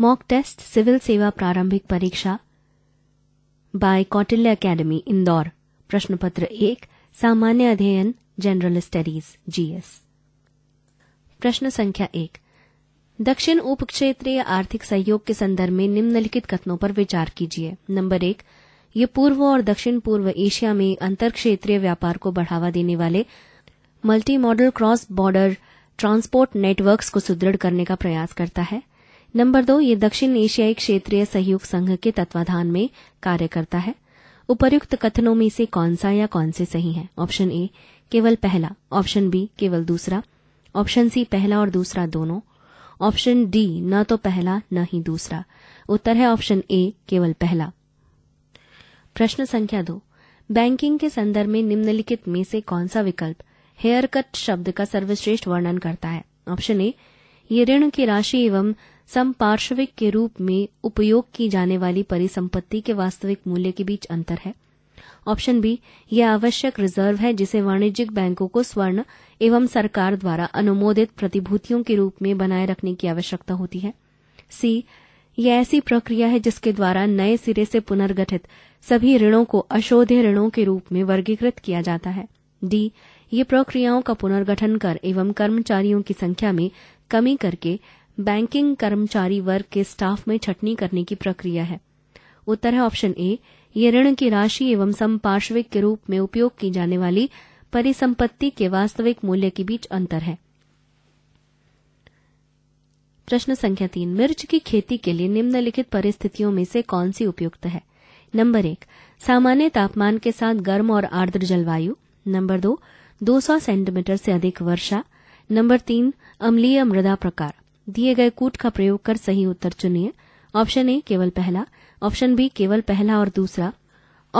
mock test civil सेवा प्रारंभिक परीक्षा बाय कौटिल्य एकेडमी इंदौर प्रश्न पत्र एक सामान्य अध्ययन जनरल स्टडीज जीएस प्रश्न संख्या एक दक्षिण उप क्षेत्रीय आर्थिक सहयोग के संदर्भ में निम्नलिखित कथनों पर विचार कीजिए नंबर एक ये पूर्व और दक्षिण पूर्व एशिया में अंतर क्षेत्रीय व्यापार को बढ़ावा देने वाले multi modal cross border transport networks को सुदृढ़ करने का प्रयास करता है नंबर दो ये दक्षिण एशियाई क्षेत्रीय सहयोग संघ के तत्वाधान में कार्य करता है उपर्युक्त कथनों में से कौन सा या कौन से सही है ऑप्शन ए केवल पहला ऑप्शन बी केवल दूसरा ऑप्शन सी पहला और दूसरा दोनों ऑप्शन डी न तो पहला न ही दूसरा उत्तर है ऑप्शन ए केवल पहला प्रश्न संख्या दो बैंकिंग के संदर्भ में निम्नलिखित में से कौन सा विकल्प हेयर कट शब्द का सर्वश्रेष्ठ वर्णन करता है ऑप्शन ए ये ऋण की राशि एवं संपार्श्विक के रूप में उपयोग की जाने वाली परिसंपत्ति के वास्तविक मूल्य के बीच अंतर है ऑप्शन बी यह आवश्यक रिजर्व है जिसे वाणिज्यिक बैंकों को स्वर्ण एवं सरकार द्वारा अनुमोदित प्रतिभूतियों के रूप में बनाए रखने की आवश्यकता होती है सी यह ऐसी प्रक्रिया है जिसके द्वारा नए सिरे से पुनर्गठित सभी ऋणों को अशोध्य ऋणों के रूप में वर्गीकृत किया जाता है डी ये प्रक्रियाओं का पुनर्गठन कर एवं कर्मचारियों की संख्या में कमी करके बैंकिंग कर्मचारी वर्ग के स्टाफ में छटनी करने की प्रक्रिया है उत्तर है ऑप्शन ए ये ऋण की राशि एवं संपार्श्विक के रूप में उपयोग की जाने वाली परिसंपत्ति के वास्तविक मूल्य के बीच अंतर है प्रश्न संख्या तीन मिर्च की खेती के लिए निम्नलिखित परिस्थितियों में से कौन सी उपयुक्त है नंबर एक सामान्य तापमान के साथ गर्म और आर्द्र जलवायु नंबर दो 200 सेंटीमीटर से अधिक वर्षा नंबर तीन अम्लीय मृदा प्रकार दिए गए कूट का प्रयोग कर सही उत्तर चुनिए ऑप्शन ए केवल पहला ऑप्शन बी केवल पहला और दूसरा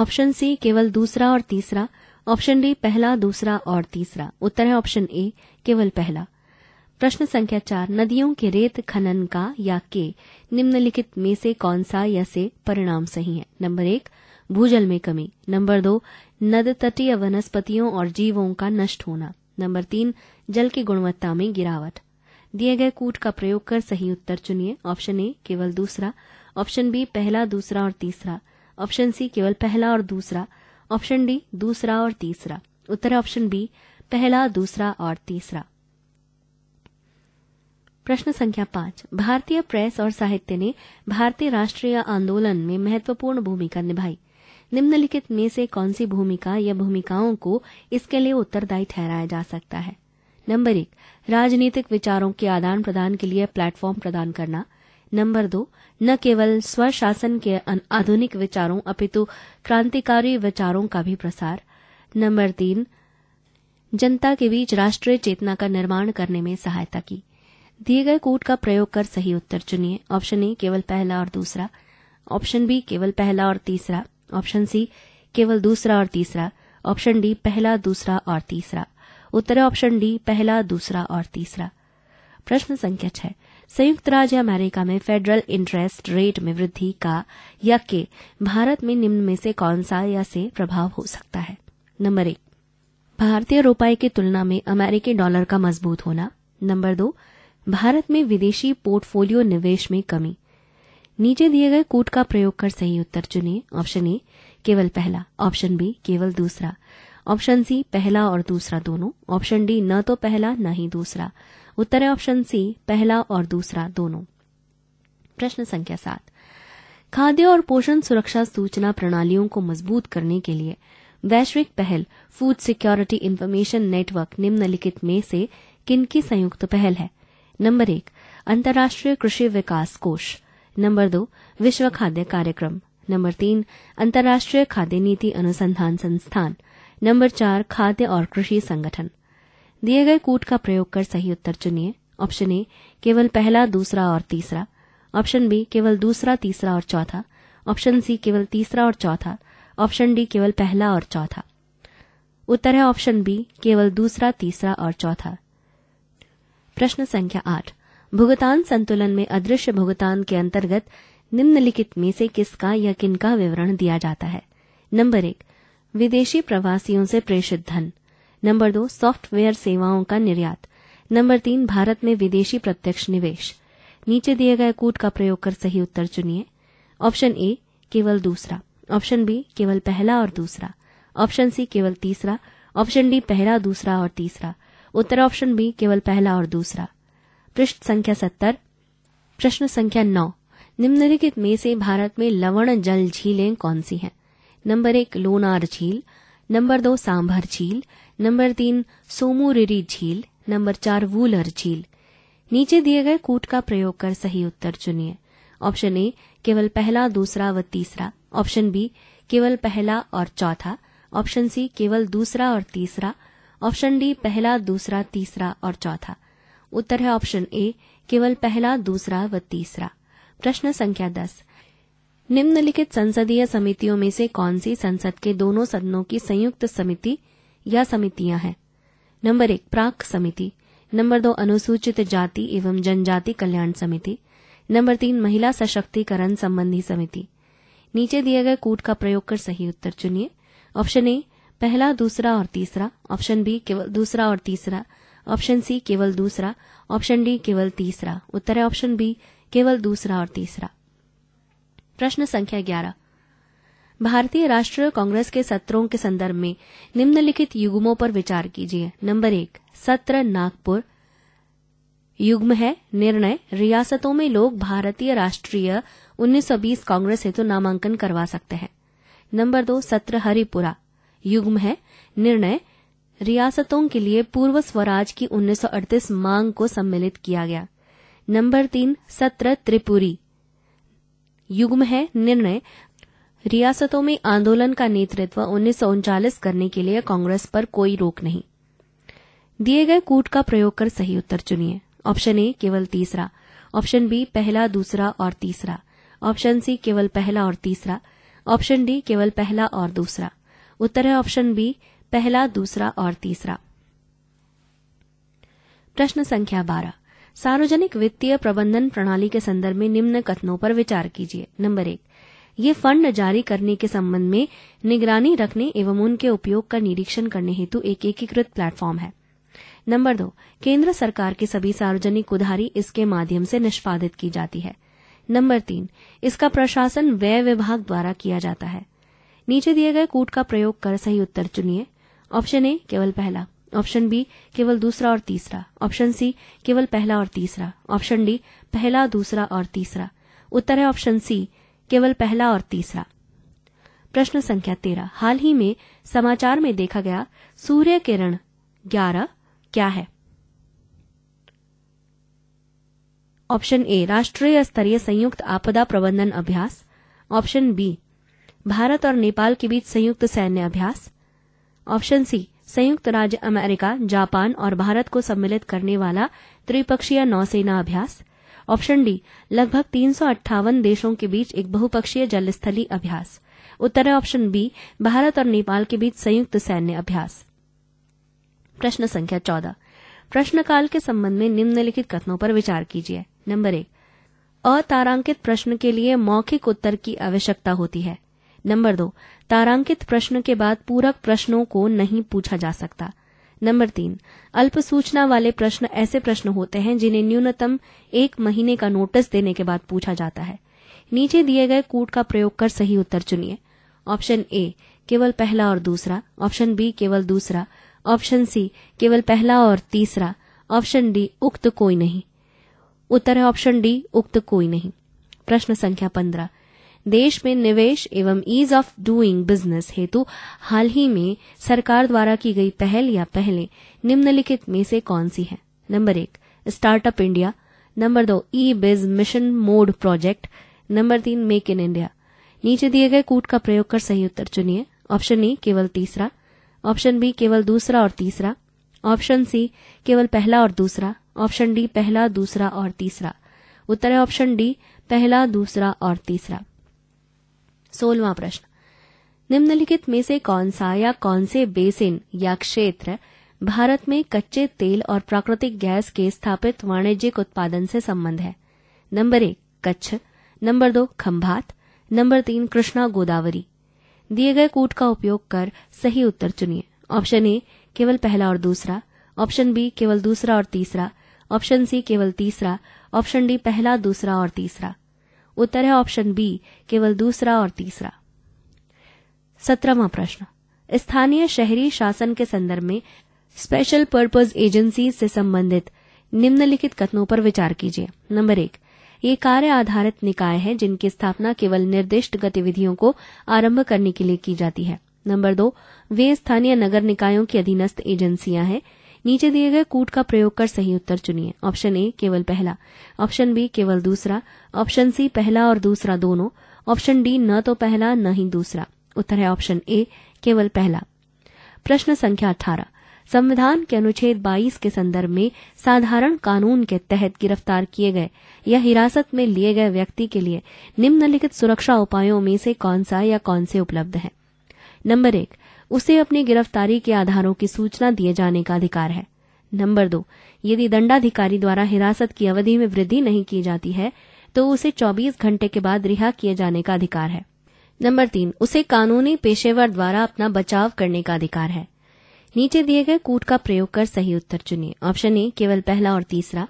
ऑप्शन सी केवल दूसरा और तीसरा ऑप्शन डी पहला दूसरा और तीसरा उत्तर है ऑप्शन ए केवल पहला प्रश्न संख्या चार नदियों के रेत खनन का या के निम्नलिखित में से कौन सा या से परिणाम सही है नंबर एक भूजल में कमी नंबर दो नद तटीय वनस्पतियों और जीवों का नष्ट होना नंबर तीन जल की गुणवत्ता में गिरावट दिए गए कूट का प्रयोग कर सही उत्तर चुनिए ऑप्शन ए केवल दूसरा ऑप्शन बी पहला दूसरा और तीसरा ऑप्शन सी केवल पहला और दूसरा ऑप्शन डी दूसरा और तीसरा उत्तर ऑप्शन बी पहला दूसरा और तीसरा प्रश्न संख्या पांच भारतीय प्रेस और साहित्य ने भारतीय राष्ट्रीय आंदोलन में महत्वपूर्ण भूमिका निभाई निम्नलिखित में से कौन सी भूमिका या भूमिकाओं को इसके लिए उत्तरदायी ठहराया जा सकता है नंबर एक राजनीतिक विचारों के आदान प्रदान के लिए प्लेटफॉर्म प्रदान करना नंबर दो न केवल स्वशासन के आधुनिक विचारों अपितु क्रांतिकारी विचारों का भी प्रसार नंबर तीन जनता के बीच राष्ट्रीय चेतना का निर्माण करने में सहायता की दिए गए कोड का प्रयोग कर सही उत्तर चुनिए ऑप्शन ए केवल पहला और दूसरा ऑप्शन बी केवल पहला और तीसरा ऑप्शन सी केवल दूसरा और तीसरा ऑप्शन डी पहला दूसरा और तीसरा उत्तर है ऑप्शन डी पहला दूसरा और तीसरा प्रश्न संख्या छह संयुक्त राज्य अमेरिका में फेडरल इंटरेस्ट रेट में वृद्धि का या के भारत में निम्न में से कौन सा या से प्रभाव हो सकता है नंबर एक भारतीय रुपए की तुलना में अमेरिकी डॉलर का मजबूत होना नंबर दो भारत में विदेशी पोर्टफोलियो निवेश में कमी नीचे दिए गए कूट का प्रयोग कर सही उत्तर चुनिए ऑप्शन ए केवल पहला ऑप्शन बी केवल दूसरा ऑप्शन सी पहला और दूसरा दोनों ऑप्शन डी न तो पहला न ही दूसरा उत्तर है ऑप्शन सी पहला और दूसरा दोनों प्रश्न संख्या सात खाद्य और पोषण सुरक्षा सूचना प्रणालियों को मजबूत करने के लिए वैश्विक पहल फूड सिक्योरिटी इन्फॉर्मेशन नेटवर्क निम्नलिखित में से किनकी संयुक्त पहल है नंबर एक अंतर्राष्ट्रीय कृषि विकास कोष नंबर दो विश्व खाद्य कार्यक्रम नंबर तीन अंतर्राष्ट्रीय खाद्य नीति अनुसंधान संस्थान नंबर चार खाद्य और कृषि संगठन दिए गए कूट का प्रयोग कर सही उत्तर चुनिए ऑप्शन ए केवल पहला दूसरा और तीसरा ऑप्शन बी केवल दूसरा तीसरा और चौथा ऑप्शन सी केवल तीसरा और चौथा ऑप्शन डी केवल पहला और चौथा उत्तर है ऑप्शन बी केवल दूसरा तीसरा और चौथा प्रश्न संख्या आठ भुगतान संतुलन में अदृश्य भुगतान के अंतर्गत निम्नलिखित में से किसका या किनका विवरण दिया जाता है नंबर एक विदेशी प्रवासियों से प्रेषित धन नंबर दो सॉफ्टवेयर सेवाओं का निर्यात नंबर तीन भारत में विदेशी प्रत्यक्ष निवेश नीचे दिए गए कूट का प्रयोग कर सही उत्तर चुनिए ऑप्शन ए केवल दूसरा ऑप्शन बी केवल पहला और दूसरा ऑप्शन सी केवल तीसरा ऑप्शन डी पहला दूसरा और तीसरा उत्तर ऑप्शन बी केवल पहला और दूसरा पृष्ठ संख्या सत्तर प्रश्न संख्या नौ निम्नलिखित में से भारत में लवण जल झीलें कौन सी हैं नंबर एक लोनार झील नंबर दो सांभर झील नंबर तीन सोमूरिरी झील नंबर चार वूलर झील नीचे दिए गए कूट का प्रयोग कर सही उत्तर चुनिए ऑप्शन ए केवल पहला दूसरा व तीसरा ऑप्शन बी केवल पहला और चौथा ऑप्शन सी केवल दूसरा और तीसरा ऑप्शन डी पहला दूसरा तीसरा और चौथा उत्तर है ऑप्शन ए केवल पहला दूसरा व तीसरा प्रश्न संख्या दस निम्नलिखित संसदीय समितियों में से कौन सी संसद के दोनों सदनों की संयुक्त समिति या समितियां हैं नंबर एक प्राक समिति नंबर दो अनुसूचित जाति एवं जनजाति कल्याण समिति नंबर तीन महिला सशक्तिकरण संबंधी समिति नीचे दिए गए कूट का प्रयोग कर सही उत्तर चुनिए ऑप्शन ए पहला दूसरा और तीसरा ऑप्शन बी केवल दूसरा और तीसरा ऑप्शन सी केवल दूसरा ऑप्शन डी केवल तीसरा उत्तर है ऑप्शन बी केवल दूसरा और तीसरा प्रश्न संख्या ग्यारह भारतीय राष्ट्रीय कांग्रेस के सत्रों के संदर्भ में निम्नलिखित युग्मों पर विचार कीजिए नंबर एक सत्र नागपुर युग्म है निर्णय रियासतों में लोग भारतीय राष्ट्रीय 1920 कांग्रेस हेतु तो नामांकन करवा सकते हैं नंबर दो सत्र हरिपुरा युग्म है निर्णय रियासतों के लिए पूर्व स्वराज की 1938 मांग को सम्मिलित किया गया नंबर तीन सत्र त्रिपुरी युग्म है निर्णय रियासतों में आंदोलन का नेतृत्व उन्नीस करने के लिए कांग्रेस पर कोई रोक नहीं दिए गए कूट का प्रयोग कर सही उत्तर चुनिए ऑप्शन ए केवल तीसरा ऑप्शन बी पहला दूसरा और तीसरा ऑप्शन सी केवल पहला और तीसरा ऑप्शन डी केवल पहला और दूसरा उत्तर है ऑप्शन बी पहला दूसरा और तीसरा प्रश्न संख्या बारह सार्वजनिक वित्तीय प्रबंधन प्रणाली के संदर्भ में निम्न कथनों पर विचार कीजिए नंबर एक ये फंड जारी करने के संबंध में निगरानी रखने एवं उनके उपयोग का निरीक्षण करने हेतु एक एकीकृत प्लेटफॉर्म है नंबर दो केंद्र सरकार के सभी सार्वजनिक उधारी इसके माध्यम से निष्पादित की जाती है नंबर तीन इसका प्रशासन व्यय विभाग द्वारा किया जाता है नीचे दिए गए कूट का प्रयोग कर सही उत्तर चुनिए ऑप्शन ए केवल पहला ऑप्शन बी केवल दूसरा और तीसरा ऑप्शन सी केवल पहला और तीसरा ऑप्शन डी पहला दूसरा और तीसरा उत्तर है ऑप्शन सी केवल पहला और तीसरा प्रश्न संख्या तेरह हाल ही में समाचार में देखा गया सूर्य किरण ग्यारह क्या है ऑप्शन ए राष्ट्रीय स्तरीय संयुक्त आपदा प्रबंधन अभ्यास ऑप्शन बी भारत और नेपाल के बीच संयुक्त सैन्य अभ्यास ऑप्शन सी संयुक्त राज्य अमेरिका जापान और भारत को सम्मिलित करने वाला त्रिपक्षीय नौसेना अभ्यास ऑप्शन डी लगभग तीन देशों के बीच एक बहुपक्षीय जलस्थली अभ्यास उत्तर है ऑप्शन बी भारत और नेपाल के बीच संयुक्त सैन्य अभ्यास प्रश्न संख्या चौदह प्रश्नकाल के संबंध में निम्नलिखित कथनों पर विचार कीजिए नंबर एक अतारांकित प्रश्न के लिए मौखिक उत्तर की आवश्यकता होती है नंबर दो तारांकित प्रश्न के बाद पूरक प्रश्नों को नहीं पूछा जा सकता नंबर तीन अल्प सूचना वाले प्रश्न ऐसे प्रश्न होते हैं जिन्हें न्यूनतम एक महीने का नोटिस देने के बाद पूछा जाता है नीचे दिए गए कूट का प्रयोग कर सही उत्तर चुनिए ऑप्शन ए केवल पहला और दूसरा ऑप्शन बी केवल दूसरा ऑप्शन सी केवल पहला और तीसरा ऑप्शन डी उक्त कोई नहीं उत्तर है ऑप्शन डी उक्त कोई नहीं प्रश्न संख्या पंद्रह देश में निवेश एवं ईज ऑफ डूइंग बिजनेस हेतु हाल ही में सरकार द्वारा की गई पहल या पहले निम्नलिखित में से कौन सी है नंबर एक स्टार्टअप इंडिया नंबर दो e biz mission mode project number तीन मेक इन इंडिया नीचे दिए गए कूट का प्रयोग कर सही उत्तर चुनिए ऑप्शन ए केवल तीसरा ऑप्शन बी केवल दूसरा और तीसरा ऑप्शन सी केवल पहला और दूसरा ऑप्शन डी पहला दूसरा और तीसरा उत्तर है ऑप्शन डी पहला दूसरा और तीसरा सोलवा प्रश्न निम्नलिखित में से कौन सा या कौन से बेसिन या क्षेत्र भारत में कच्चे तेल और प्राकृतिक गैस के स्थापित वाणिज्यिक उत्पादन से संबंध है नंबर एक कच्छ नंबर दो खंभात नंबर तीन कृष्णा गोदावरी दिए गए कूट का उपयोग कर सही उत्तर चुनिए ऑप्शन ए केवल पहला और दूसरा ऑप्शन बी केवल दूसरा और तीसरा ऑप्शन सी केवल तीसरा ऑप्शन डी पहला दूसरा और तीसरा उत्तर है ऑप्शन बी केवल दूसरा और तीसरा सत्रहवा प्रश्न स्थानीय शहरी शासन के संदर्भ में स्पेशल पर्पज एजेंसी से संबंधित निम्नलिखित कथनों पर विचार कीजिए नंबर एक ये कार्य आधारित निकाय है जिनकी स्थापना केवल निर्दिष्ट गतिविधियों को आरंभ करने के लिए की जाती है नंबर दो वे स्थानीय नगर निकायों की अधीनस्थ एजेंसियां हैं नीचे दिए गए कूट का प्रयोग कर सही उत्तर चुनिए ऑप्शन ए केवल पहला ऑप्शन बी केवल दूसरा ऑप्शन सी पहला और दूसरा दोनों ऑप्शन डी न तो पहला न ही दूसरा उत्तर है ऑप्शन ए केवल पहला प्रश्न संख्या अठारह संविधान के अनुच्छेद 22 के संदर्भ में साधारण कानून के तहत गिरफ्तार किए गए या हिरासत में लिए गए व्यक्ति के लिए निम्नलिखित सुरक्षा उपायों में से कौन सा या कौन से उपलब्ध है नंबर एक उसे अपनी गिरफ्तारी के आधारों की सूचना दिए जाने का अधिकार है नंबर दो यदि दंडाधिकारी द्वारा हिरासत की अवधि में वृद्धि नहीं की जाती है तो उसे 24 घंटे के बाद रिहा किए जाने का अधिकार है नंबर तीन उसे कानूनी पेशेवर द्वारा अपना बचाव करने का अधिकार है नीचे दिए गए कूट का प्रयोग कर सही उत्तर चुनिए ऑप्शन ए केवल पहला और तीसरा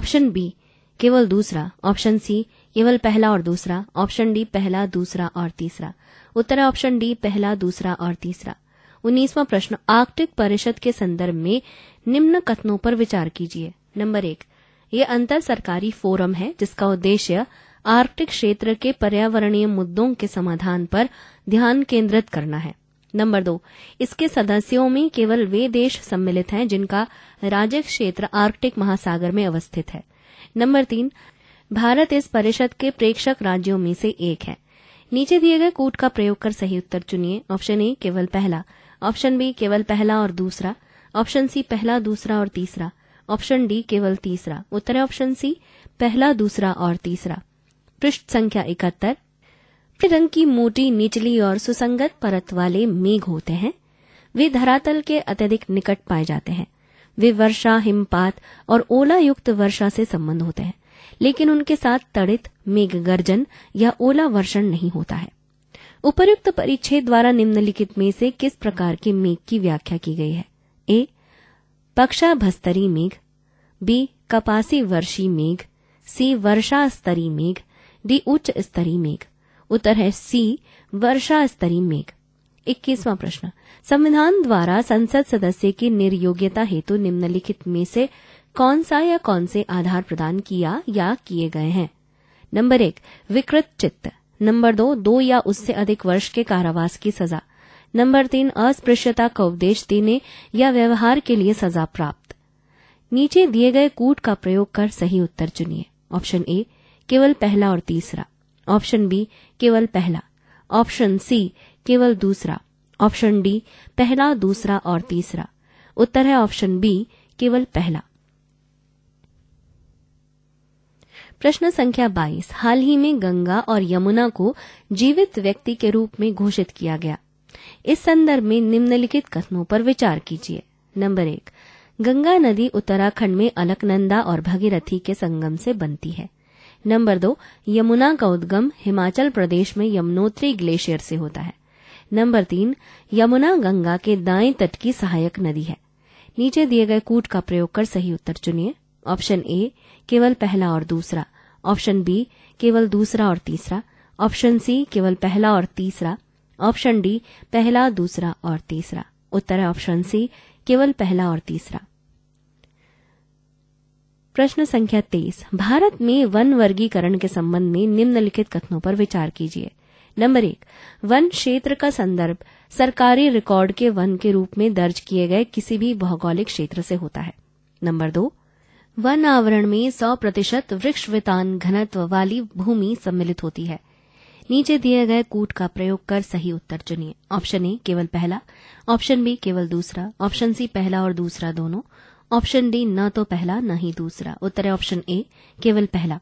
ऑप्शन बी केवल दूसरा ऑप्शन सी केवल पहला और दूसरा ऑप्शन डी पहला दूसरा और तीसरा उत्तर है ऑप्शन डी पहला दूसरा और तीसरा उन्नीसवां प्रश्न आर्कटिक परिषद के संदर्भ में निम्न कथनों पर विचार कीजिए नंबर एक ये अंतर सरकारी फोरम है जिसका उद्देश्य आर्कटिक क्षेत्र के पर्यावरणीय मुद्दों के समाधान पर ध्यान केंद्रित करना है नंबर दो इसके सदस्यों में केवल वे देश सम्मिलित हैं जिनका राज्य क्षेत्र आर्कटिक महासागर में अवस्थित है नंबर तीन भारत इस परिषद के प्रेक्षक राज्यों में से एक है नीचे दिए गए कूट का प्रयोग कर सही उत्तर चुनिए ऑप्शन ए केवल पहला ऑप्शन बी केवल पहला और दूसरा ऑप्शन सी पहला दूसरा और तीसरा ऑप्शन डी केवल तीसरा उत्तर है ऑप्शन सी पहला दूसरा और तीसरा पृष्ठ संख्या इकहत्तर रंग की मोटी निचली और सुसंगत परत वाले मेघ होते हैं वे धरातल के अत्यधिक निकट पाए जाते हैं वे वर्षा हिमपात और ओला युक्त वर्षा से संबंध होते हैं लेकिन उनके साथ तड़ित मेघ गर्जन या ओला वर्षण नहीं होता है उपर्युक्त परिच्छेद द्वारा निम्नलिखित में से किस प्रकार के मेघ की व्याख्या की गई है ए पक्षाभस्तरी मेघ बी कपासी वर्षी मेघ सी वर्षा स्तरी मेघ डी उच्च स्तरी मेघ उत्तर है सी वर्षा स्तरी मेघ इक्कीसवां प्रश्न संविधान द्वारा संसद सदस्य की निर्योग्यता हेतु निम्नलिखित में से कौन सा या कौन से आधार प्रदान किया या किए गए हैं नंबर एक विकृत चित्त नंबर दो दो या उससे अधिक वर्ष के कारावास की सजा नंबर तीन अस्पृश्यता का उपदेश देने या व्यवहार के लिए सजा प्राप्त नीचे दिए गए कूट का प्रयोग कर सही उत्तर चुनिए ऑप्शन ए केवल पहला और तीसरा ऑप्शन बी केवल पहला ऑप्शन सी केवल दूसरा ऑप्शन डी पहला दूसरा और तीसरा उत्तर है ऑप्शन बी केवल पहला प्रश्न संख्या 22 हाल ही में गंगा और यमुना को जीवित व्यक्ति के रूप में घोषित किया गया इस संदर्भ में निम्नलिखित कथनों पर विचार कीजिए नंबर एक गंगा नदी उत्तराखंड में अलकनंदा और भगीरथी के संगम से बनती है नंबर दो यमुना का उद्गम हिमाचल प्रदेश में यमुनोत्री ग्लेशियर से होता है नंबर तीन यमुना गंगा के दाएं तट की सहायक नदी है नीचे दिए गए कूट का प्रयोग कर सही उत्तर चुनिए ऑप्शन ए केवल पहला और दूसरा ऑप्शन बी केवल दूसरा और तीसरा ऑप्शन सी केवल पहला और तीसरा ऑप्शन डी पहला दूसरा और तीसरा उत्तर है ऑप्शन सी केवल पहला और तीसरा प्रश्न संख्या तेईस भारत में वन वर्गीकरण के संबंध में निम्नलिखित कथनों पर विचार कीजिए नंबर एक वन क्षेत्र का संदर्भ सरकारी रिकॉर्ड के वन के रूप में दर्ज किए गए किसी भी भौगोलिक क्षेत्र से होता है नंबर दो वन आवरण में 100 प्रतिशत वृक्ष वितान घनत्व वाली भूमि सम्मिलित होती है नीचे दिए गए कूट का प्रयोग कर सही उत्तर चुनिए ऑप्शन ए केवल पहला ऑप्शन बी केवल दूसरा ऑप्शन सी पहला और दूसरा दोनों ऑप्शन डी न तो पहला न ही दूसरा उत्तर है ऑप्शन ए केवल पहला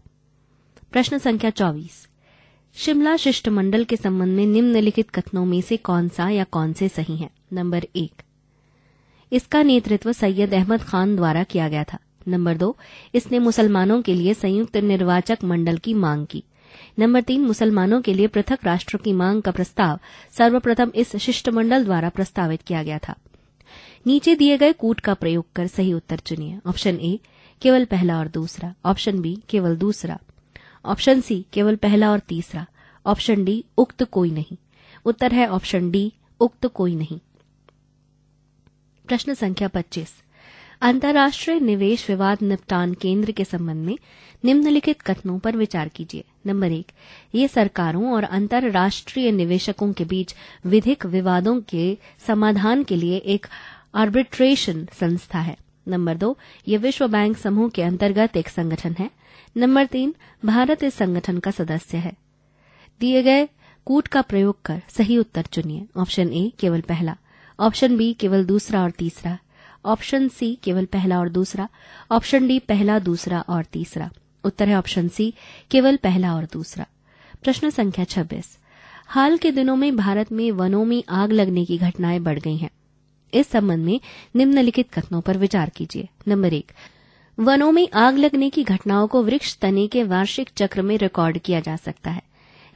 प्रश्न संख्या चौबीस शिमला शिष्टमंडल के संबंध में निम्नलिखित कथनों में से कौन सा या कौन से सही है नंबर एक इसका नेतृत्व सैयद अहमद खान द्वारा किया गया था नंबर दो इसने मुसलमानों के लिए संयुक्त निर्वाचक मंडल की मांग की नंबर तीन मुसलमानों के लिए पृथक राष्ट्र की मांग का प्रस्ताव सर्वप्रथम इस शिष्टमंडल द्वारा प्रस्तावित किया गया था नीचे दिए गए कूट का प्रयोग कर सही उत्तर चुनिए ऑप्शन ए केवल पहला और दूसरा ऑप्शन बी केवल दूसरा ऑप्शन सी केवल पहला और तीसरा ऑप्शन डी उक्त कोई नहीं उत्तर है ऑप्शन डी उक्त कोई नहीं प्रश्न संख्या 25 अंतर्राष्ट्रीय निवेश विवाद निपटान केंद्र के संबंध में निम्नलिखित कथनों पर विचार कीजिए नंबर एक ये सरकारों और अंतर्राष्ट्रीय निवेशकों के बीच विधिक विवादों के समाधान के लिए एक आर्बिट्रेशन संस्था है नंबर दो ये विश्व बैंक समूह के अंतर्गत एक संगठन है नंबर तीन भारत इस संगठन का सदस्य है दिए गए कूट का प्रयोग कर सही उत्तर चुनिए ऑप्शन ए केवल पहला ऑप्शन बी केवल दूसरा और तीसरा ऑप्शन सी केवल पहला और दूसरा ऑप्शन डी पहला दूसरा और तीसरा उत्तर है ऑप्शन सी केवल पहला और दूसरा प्रश्न संख्या 26 हाल के दिनों में भारत में वनों में आग लगने की घटनाएं बढ़ गई हैं इस संबंध में निम्नलिखित कथनों पर विचार कीजिए नंबर एक वनों में आग लगने की घटनाओं को वृक्ष तने के वार्षिक चक्र में रिकॉर्ड किया जा सकता है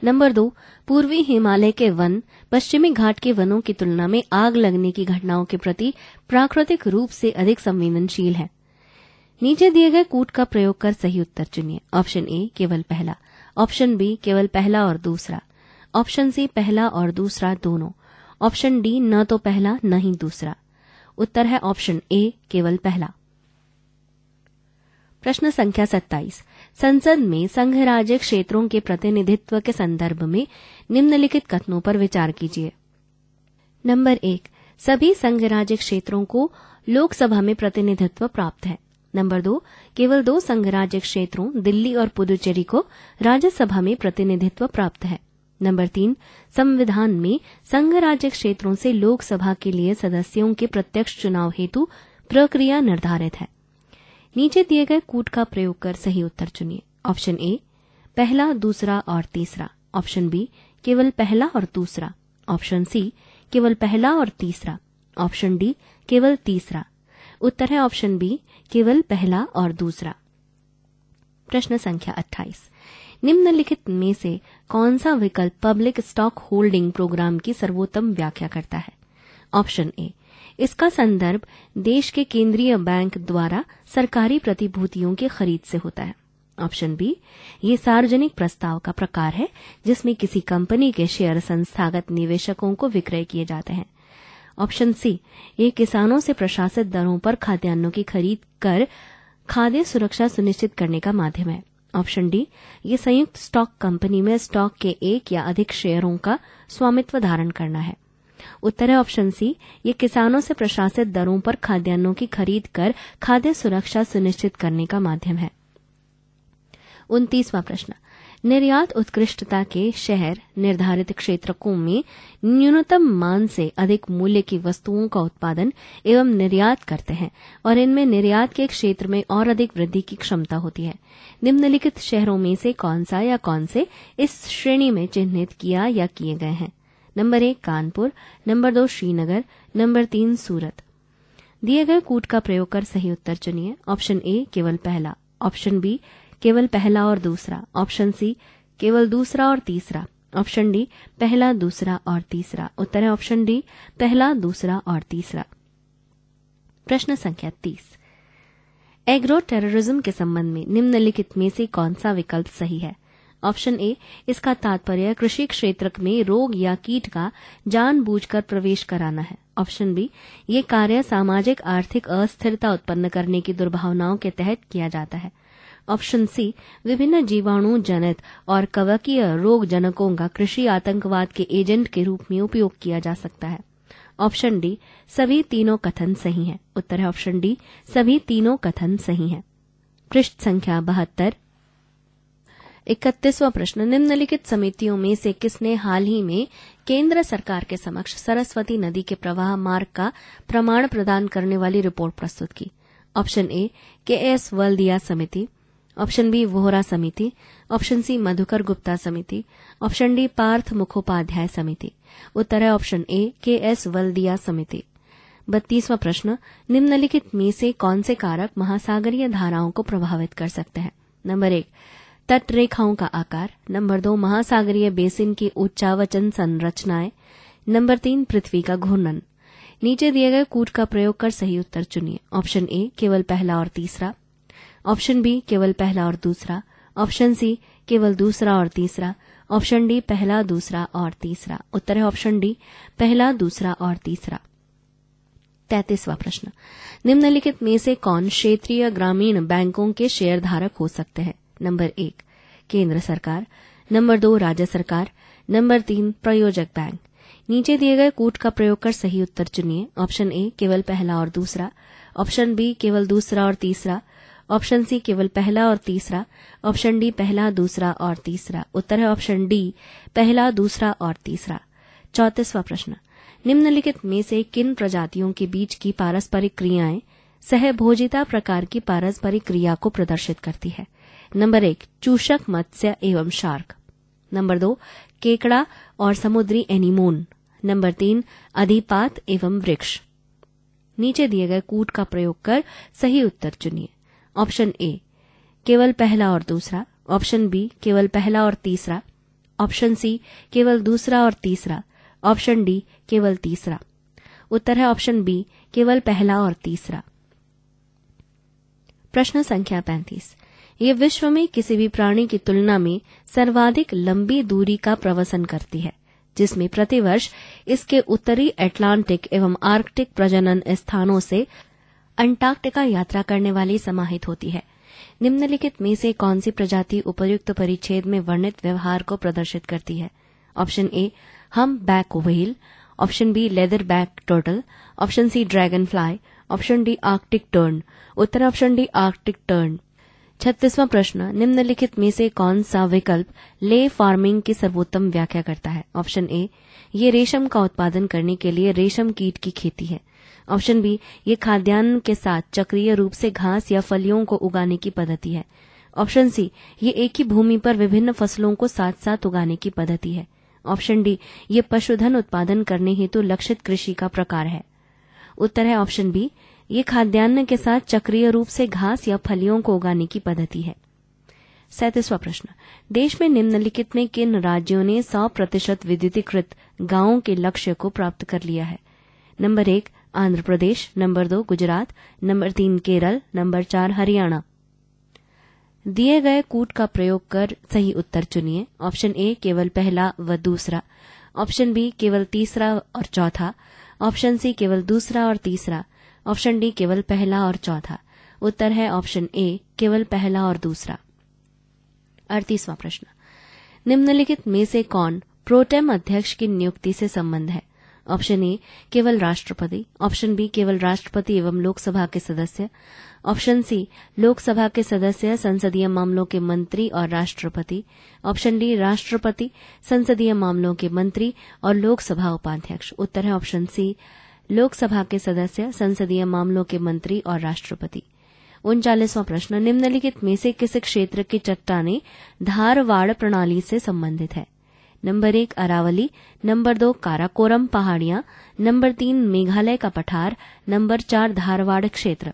नंबर दो पूर्वी हिमालय के वन पश्चिमी घाट के वनों की तुलना में आग लगने की घटनाओं के प्रति प्राकृतिक रूप से अधिक संवेदनशील है नीचे दिए गए कूट का प्रयोग कर सही उत्तर चुनिए ऑप्शन ए केवल पहला ऑप्शन बी केवल पहला और दूसरा ऑप्शन सी पहला और दूसरा दोनों ऑप्शन डी न तो पहला न ही दूसरा उत्तर है ऑप्शन ए केवल पहला प्रश्न संख्या सत्ताईस संसद में संघ राज्य क्षेत्रों के प्रतिनिधित्व के संदर्भ में निम्नलिखित कथनों पर विचार कीजिए नंबर एक सभी संघ राज्य क्षेत्रों को लोकसभा में प्रतिनिधित्व प्राप्त है नंबर दो केवल दो संघ राज्य क्षेत्रों दिल्ली और पुदुचेरी को राज्यसभा में प्रतिनिधित्व प्राप्त है नंबर तीन संविधान में संघ राज्य क्षेत्रों से लोकसभा के लिए सदस्यों के प्रत्यक्ष चुनाव हेतु प्रक्रिया निर्धारित है नीचे दिए गए कूट का प्रयोग कर सही उत्तर चुनिए ऑप्शन ए पहला दूसरा और तीसरा ऑप्शन बी केवल पहला और दूसरा ऑप्शन सी केवल पहला और तीसरा ऑप्शन डी केवल तीसरा उत्तर है ऑप्शन बी केवल पहला और दूसरा प्रश्न संख्या 28 निम्नलिखित में से कौन सा विकल्प पब्लिक स्टॉक होल्डिंग प्रोग्राम की सर्वोत्तम व्याख्या करता है ऑप्शन ए इसका संदर्भ देश के केंद्रीय बैंक द्वारा सरकारी प्रतिभूतियों की खरीद से होता है ऑप्शन बी ये सार्वजनिक प्रस्ताव का प्रकार है जिसमें किसी कंपनी के शेयर संस्थागत निवेशकों को विक्रय किए जाते हैं ऑप्शन सी ये किसानों से प्रशासित दरों पर खाद्यान्नों की खरीद कर खाद्य सुरक्षा सुनिश्चित करने का माध्यम है ऑप्शन डी ये संयुक्त स्टॉक कंपनी में स्टॉक के एक या अधिक शेयरों का स्वामित्व धारण करना है उत्तर है ऑप्शन सी ये किसानों से प्रशासित दरों पर खाद्यान्नों की खरीद कर खाद्य सुरक्षा सुनिश्चित करने का माध्यम है उन्तीसवा प्रश्न निर्यात उत्कृष्टता के शहर निर्धारित क्षेत्रों में न्यूनतम मान से अधिक मूल्य की वस्तुओं का उत्पादन एवं निर्यात करते हैं और इनमें निर्यात के क्षेत्र में और अधिक वृद्धि की क्षमता होती है निम्नलिखित शहरों में से कौन सा या कौन से इस श्रेणी में चिन्हित किया या किए गए हैं नंबर एक कानपुर नंबर दो श्रीनगर नंबर तीन सूरत दिए गए कूट का प्रयोग कर सही उत्तर चुनिए ऑप्शन ए केवल पहला ऑप्शन बी केवल पहला और दूसरा ऑप्शन सी केवल दूसरा और तीसरा ऑप्शन डी पहला दूसरा और तीसरा उत्तर है ऑप्शन डी पहला दूसरा और तीसरा प्रश्न संख्या तीस एग्रो टेररिज्म के संबंध में निम्नलिखित में से कौन सा विकल्प सही है ऑप्शन ए इसका तात्पर्य कृषि क्षेत्र में रोग या कीट का जानबूझकर प्रवेश कराना है ऑप्शन बी ये कार्य सामाजिक आर्थिक अस्थिरता उत्पन्न करने की दुर्भावनाओं के तहत किया जाता है ऑप्शन सी विभिन्न जीवाणु जनित और कवकीय रोग जनकों का कृषि आतंकवाद के एजेंट के रूप में उपयोग किया जा सकता है ऑप्शन डी सभी तीनों कथन सही हैं उत्तर है ऑप्शन डी सभी तीनों कथन सही हैं पृष्ठ संख्या बहत्तर इकतीसवां प्रश्न निम्नलिखित समितियों में से किसने हाल ही में केंद्र सरकार के समक्ष सरस्वती नदी के प्रवाह मार्ग का प्रमाण प्रदान करने वाली रिपोर्ट प्रस्तुत की ऑप्शन ए के एस वलदिया समिति ऑप्शन बी वोहरा समिति ऑप्शन सी मधुकर गुप्ता समिति ऑप्शन डी पार्थ मुखोपाध्याय समिति उत्तर है ऑप्शन ए के एस वलदिया समिति बत्तीसवां प्रश्न निम्नलिखित में से कौन से कारक महासागरीय धाराओं को प्रभावित कर सकते हैं नंबर एक तट रेखाओं का आकार नंबर दो महासागरीय बेसिन की उच्चावचन संरचनाएं नंबर तीन पृथ्वी का घूर्णन नीचे दिए गए कूट का प्रयोग कर सही उत्तर चुनिए ऑप्शन ए केवल पहला और तीसरा ऑप्शन बी केवल पहला और दूसरा ऑप्शन सी केवल दूसरा और तीसरा ऑप्शन डी पहला दूसरा और तीसरा उत्तर है ऑप्शन डी पहला दूसरा और तीसरा तैतीसवां प्रश्न निम्नलिखित में से कौन क्षेत्रीय ग्रामीण बैंकों के शेयरधारक हो सकते हैं नंबर एक केंद्र सरकार नंबर दो राज्य सरकार नंबर तीन प्रयोजक बैंक नीचे दिए गए कूट का प्रयोग कर सही उत्तर चुनिए ऑप्शन ए केवल पहला और दूसरा ऑप्शन बी केवल दूसरा और तीसरा ऑप्शन सी केवल पहला और तीसरा ऑप्शन डी पहला दूसरा और तीसरा उत्तर है ऑप्शन डी पहला दूसरा और तीसरा चौतीसवा प्रश्न निम्नलिखित में से किन प्रजातियों के बीच की पारस्परिक क्रियाएं सहभोजिता प्रकार की पारस्परिक क्रिया को प्रदर्शित करती है नंबर एक चूषक मत्स्य एवं शार्क नंबर दो केकड़ा और समुद्री एनिमोन नंबर तीन अधिपात एवं वृक्ष नीचे दिए गए कूट का प्रयोग कर सही उत्तर चुनिए ऑप्शन ए केवल पहला और दूसरा ऑप्शन बी केवल पहला और तीसरा ऑप्शन सी केवल दूसरा और तीसरा ऑप्शन डी केवल तीसरा उत्तर है ऑप्शन बी केवल पहला और तीसरा प्रश्न संख्या पैंतीस ये विश्व में किसी भी प्राणी की तुलना में सर्वाधिक लंबी दूरी का प्रवसन करती है जिसमें प्रतिवर्ष इसके उत्तरी एटलांटिक एवं आर्कटिक प्रजनन स्थानों से अंटार्कटिका यात्रा करने वाली समाहित होती है निम्नलिखित में से कौन सी प्रजाति उपयुक्त परिच्छेद में वर्णित व्यवहार को प्रदर्शित करती है option A humpback whale option B leatherback turtle option C dragonfly option D Arctic tern उत्तर ऑप्शन डी आर्कटिक टर्न छत्तीसवां प्रश्न निम्नलिखित में से कौन सा विकल्प ले फार्मिंग की सर्वोत्तम व्याख्या करता है ऑप्शन ए ये रेशम का उत्पादन करने के लिए रेशम कीट की खेती है ऑप्शन बी ये खाद्यान्न के साथ चक्रीय रूप से घास या फलियों को उगाने की पद्धति है ऑप्शन सी ये एक ही भूमि पर विभिन्न फसलों को साथ साथ उगाने की पद्धति है ऑप्शन डी ये पशुधन उत्पादन करने हेतु तो लक्षित कृषि का प्रकार है उत्तर है ऑप्शन बी ये खाद्यान्न के साथ चक्रीय रूप से घास या फलियों को उगाने की पद्धति है सैतीसवा प्रश्न देश में निम्नलिखित में किन राज्यों ने सौ प्रतिशत विद्युतीकृत गांवों के लक्ष्य को प्राप्त कर लिया है नंबर एक आंध्र प्रदेश नंबर दो गुजरात नंबर तीन केरल नंबर चार हरियाणा दिए गए कूट का प्रयोग कर सही उत्तर चुनिए ऑप्शन ए केवल पहला व दूसरा ऑप्शन बी केवल तीसरा और चौथा ऑप्शन सी केवल दूसरा और तीसरा ऑप्शन डी केवल पहला और चौथा उत्तर है ऑप्शन ए केवल पहला और दूसरा अड़तीसवा प्रश्न निम्नलिखित में से कौन प्रोटेम अध्यक्ष की नियुक्ति से संबंध है ऑप्शन ए केवल राष्ट्रपति ऑप्शन बी केवल राष्ट्रपति एवं लोकसभा के सदस्य ऑप्शन सी लोकसभा के सदस्य संसदीय मामलों के मंत्री और राष्ट्रपति ऑप्शन डी राष्ट्रपति संसदीय मामलों के मंत्री और लोकसभा उपाध्यक्ष उत्तर है ऑप्शन सी लोकसभा के सदस्य संसदीय मामलों के मंत्री और राष्ट्रपति उनचालीसवां प्रश्न निम्नलिखित में से किस क्षेत्र की चट्टाने धारवाड़ प्रणाली से संबंधित है नंबर एक अरावली नंबर दो काराकोरम पहाड़ियां नंबर तीन मेघालय का पठार नंबर चार धारवाड़ क्षेत्र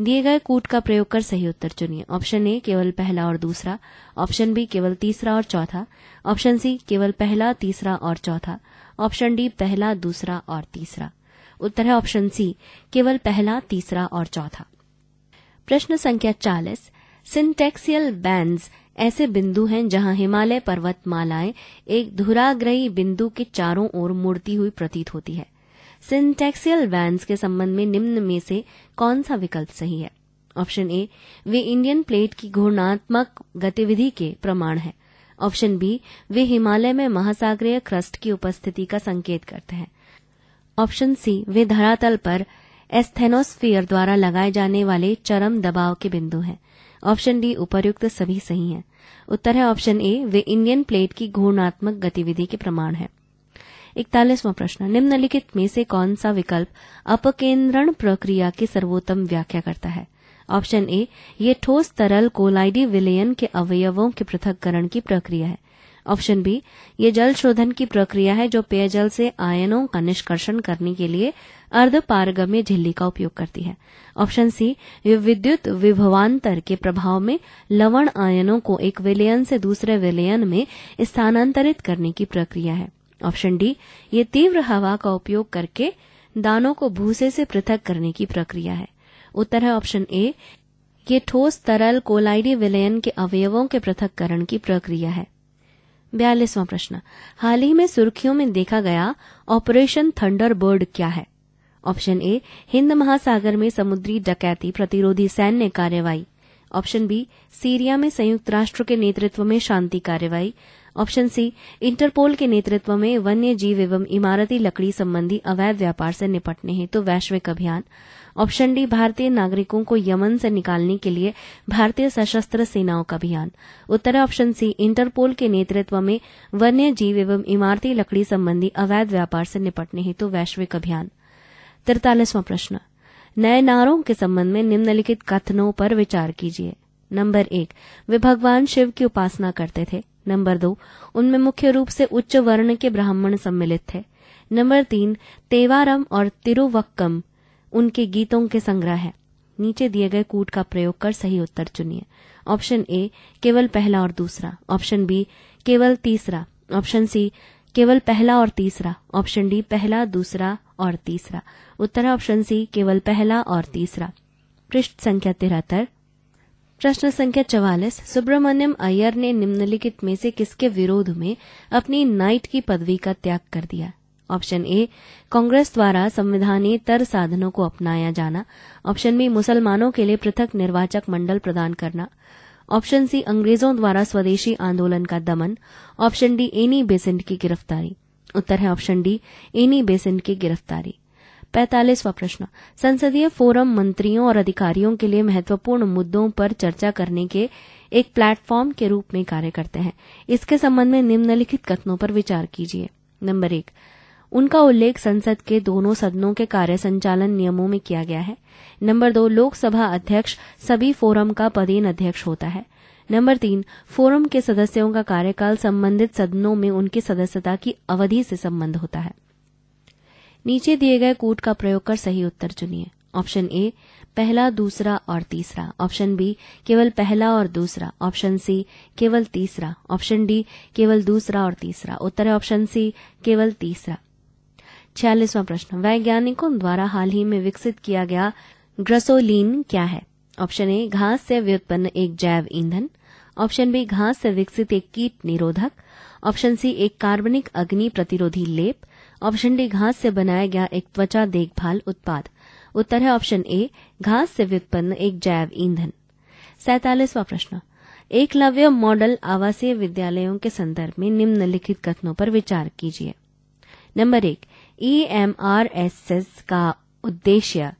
दिए गए कूट का प्रयोग कर सही उत्तर चुनिए ऑप्शन ए केवल पहला और दूसरा ऑप्शन बी केवल तीसरा और चौथा ऑप्शन सी केवल पहला तीसरा और चौथा ऑप्शन डी पहला दूसरा और तीसरा उत्तर है ऑप्शन सी केवल पहला तीसरा और चौथा प्रश्न संख्या चालीस सिंटेक्सियल बैंड्स ऐसे बिंदु हैं जहां हिमालय पर्वत मालाएं एक धुराग्रही बिंदु के चारों ओर मुड़ती हुई प्रतीत होती है सिंटेक्सियल बैंड्स के संबंध में निम्न में से कौन सा विकल्प सही है ऑप्शन ए वे इंडियन प्लेट की घूर्णात्मक गतिविधि के प्रमाण है ऑप्शन बी वे हिमालय में महासागरीय क्रस्ट की उपस्थिति का संकेत करते हैं ऑप्शन सी वे धरातल पर एस्थेनोस्फीयर द्वारा लगाए जाने वाले चरम दबाव के बिंदु हैं ऑप्शन डी उपर्युक्त सभी सही हैं उत्तर है ऑप्शन ए वे इंडियन प्लेट की घूर्णात्मक गतिविधि के प्रमाण है इकतालीसवां प्रश्न निम्नलिखित में से कौन सा विकल्प अपकेंद्रण प्रक्रिया की सर्वोत्तम व्याख्या करता है ऑप्शन ए ये ठोस तरल कोलाइडी विलयन के अवयवों के पृथककरण की प्रक्रिया है ऑप्शन बी ये जल शोधन की प्रक्रिया है जो पेयजल से आयनों का निष्कर्षण करने के लिए अर्ध पारगम्य झिल्ली का उपयोग करती है ऑप्शन सी ये विद्युत विभवांतर के प्रभाव में लवण आयनों को एक विलयन से दूसरे विलयन में स्थानांतरित करने की प्रक्रिया है ऑप्शन डी ये तीव्र हवा का उपयोग करके दानों को भूसे से पृथक करने की प्रक्रिया है उत्तर है ऑप्शन ए ये ठोस तरल कोलाइडी विलयन के अवयवों के पृथककरण की प्रक्रिया है बयालीसवा प्रश्न हाल ही में सुर्खियों में देखा गया ऑपरेशन थंडरबर्ड क्या है ऑप्शन ए हिंद महासागर में समुद्री डकैती प्रतिरोधी सैन्य कार्रवाई ऑप्शन बी सीरिया में संयुक्त राष्ट्र के नेतृत्व में शांति कार्रवाई ऑप्शन सी इंटरपोल के नेतृत्व में वन्य जीव एवं इमारती लकड़ी संबंधी अवैध व्यापार से निपटने हेतु तो वैश्विक अभियान ऑप्शन डी भारतीय नागरिकों को यमन से निकालने के लिए भारतीय सशस्त्र सेनाओं का अभियान उत्तर ऑप्शन सी इंटरपोल के नेतृत्व में वन्य जीव एवं इमारती लकड़ी संबंधी अवैध व्यापार से निपटने हेतु तो वैश्विक अभियान तिरतालीसवां प्रश्न नए नारों के संबंध में निम्नलिखित कथनों पर विचार कीजिए नंबर एक वे भगवान शिव की उपासना करते थे नंबर दो उनमें मुख्य रूप से उच्च वर्ण के ब्राह्मण सम्मिलित थे नंबर तीन तेवारम और तिरुवक्कम उनके गीतों के संग्रह है नीचे दिए गए कूट का प्रयोग कर सही उत्तर चुनिए ऑप्शन ए केवल पहला और दूसरा ऑप्शन बी केवल तीसरा ऑप्शन सी केवल पहला और तीसरा ऑप्शन डी पहला दूसरा और तीसरा उत्तर ऑप्शन सी केवल पहला और तीसरा पृष्ठ संख्या तिहत्तर प्रश्न संख्या चवालीस सुब्रमण्यम अय्यर ने निम्नलिखित में से किसके विरोध में अपनी नाइट की पदवी का त्याग कर दिया ऑप्शन ए कांग्रेस द्वारा तर साधनों को अपनाया जाना ऑप्शन बी मुसलमानों के लिए पृथक निर्वाचक मंडल प्रदान करना ऑप्शन सी अंग्रेजों द्वारा स्वदेशी आंदोलन का दमन ऑप्शन डी एनी बेसेंट की गिरफ्तारी उत्तर है ऑप्शन डी एनी बेसेंट की गिरफ्तारी पैतालीसवा प्रश्न संसदीय फोरम मंत्रियों और अधिकारियों के लिए महत्वपूर्ण मुद्दों पर चर्चा करने के एक प्लेटफॉर्म के रूप में कार्य करते हैं इसके संबंध में निम्नलिखित कथनों पर विचार कीजिए नंबर एक उनका उल्लेख संसद के दोनों सदनों के कार्य संचालन नियमों में किया गया है नंबर दो लोकसभा अध्यक्ष सभी फोरम का पदेन अध्यक्ष होता है नंबर तीन फोरम के सदस्यों का कार्यकाल संबंधित सदनों में उनकी सदस्यता की अवधि से संबंध होता है नीचे दिए गए कूट का प्रयोग कर सही उत्तर चुनिए ऑप्शन ए पहला दूसरा और तीसरा ऑप्शन बी केवल पहला और दूसरा ऑप्शन सी केवल तीसरा ऑप्शन डी केवल दूसरा और तीसरा उत्तर है ऑप्शन सी केवल तीसरा छियालीसवां प्रश्न वैज्ञानिकों द्वारा हाल ही में विकसित किया गया ग्रसोलीन क्या है ऑप्शन ए घास से व्युत्पन्न एक जैव ईंधन ऑप्शन बी घास से विकसित एक कीट निरोधक ऑप्शन सी एक कार्बनिक अग्नि प्रतिरोधी लेप ऑप्शन डी घास से बनाया गया एक त्वचा देखभाल उत्पाद उत्तर है ऑप्शन ए घास से व्युत्पन्न एक जैव ईंधन सैतालीसवां प्रश्न एकलव्य मॉडल आवासीय विद्यालयों के संदर्भ में निम्नलिखित कथनों पर विचार कीजिए नंबर एक ईएमआरएसएस e का उद्देश्य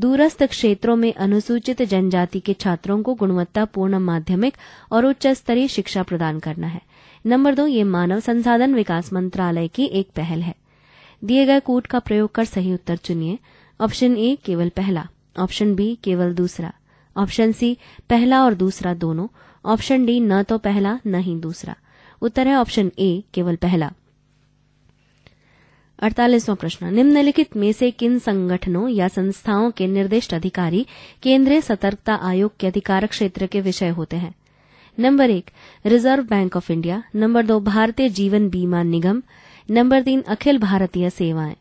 दूरस्थ क्षेत्रों में अनुसूचित जनजाति के छात्रों को गुणवत्तापूर्ण माध्यमिक और उच्च स्तरीय शिक्षा प्रदान करना है नंबर दो ये मानव संसाधन विकास मंत्रालय की एक पहल है दिए गए कूट का प्रयोग कर सही उत्तर चुनिए ऑप्शन ए केवल पहला ऑप्शन बी केवल दूसरा ऑप्शन सी पहला और दूसरा दोनों ऑप्शन डी न तो पहला न ही दूसरा उत्तर है ऑप्शन ए केवल पहला अड़तालीसवां प्रश्न निम्नलिखित में से किन संगठनों या संस्थाओं के निर्दिष्ट अधिकारी केंद्रीय सतर्कता आयोग के अधिकार क्षेत्र के विषय होते हैं नंबर एक Reserve Bank of India number दो भारतीय जीवन बीमा निगम नंबर तीन अखिल भारतीय सेवाएं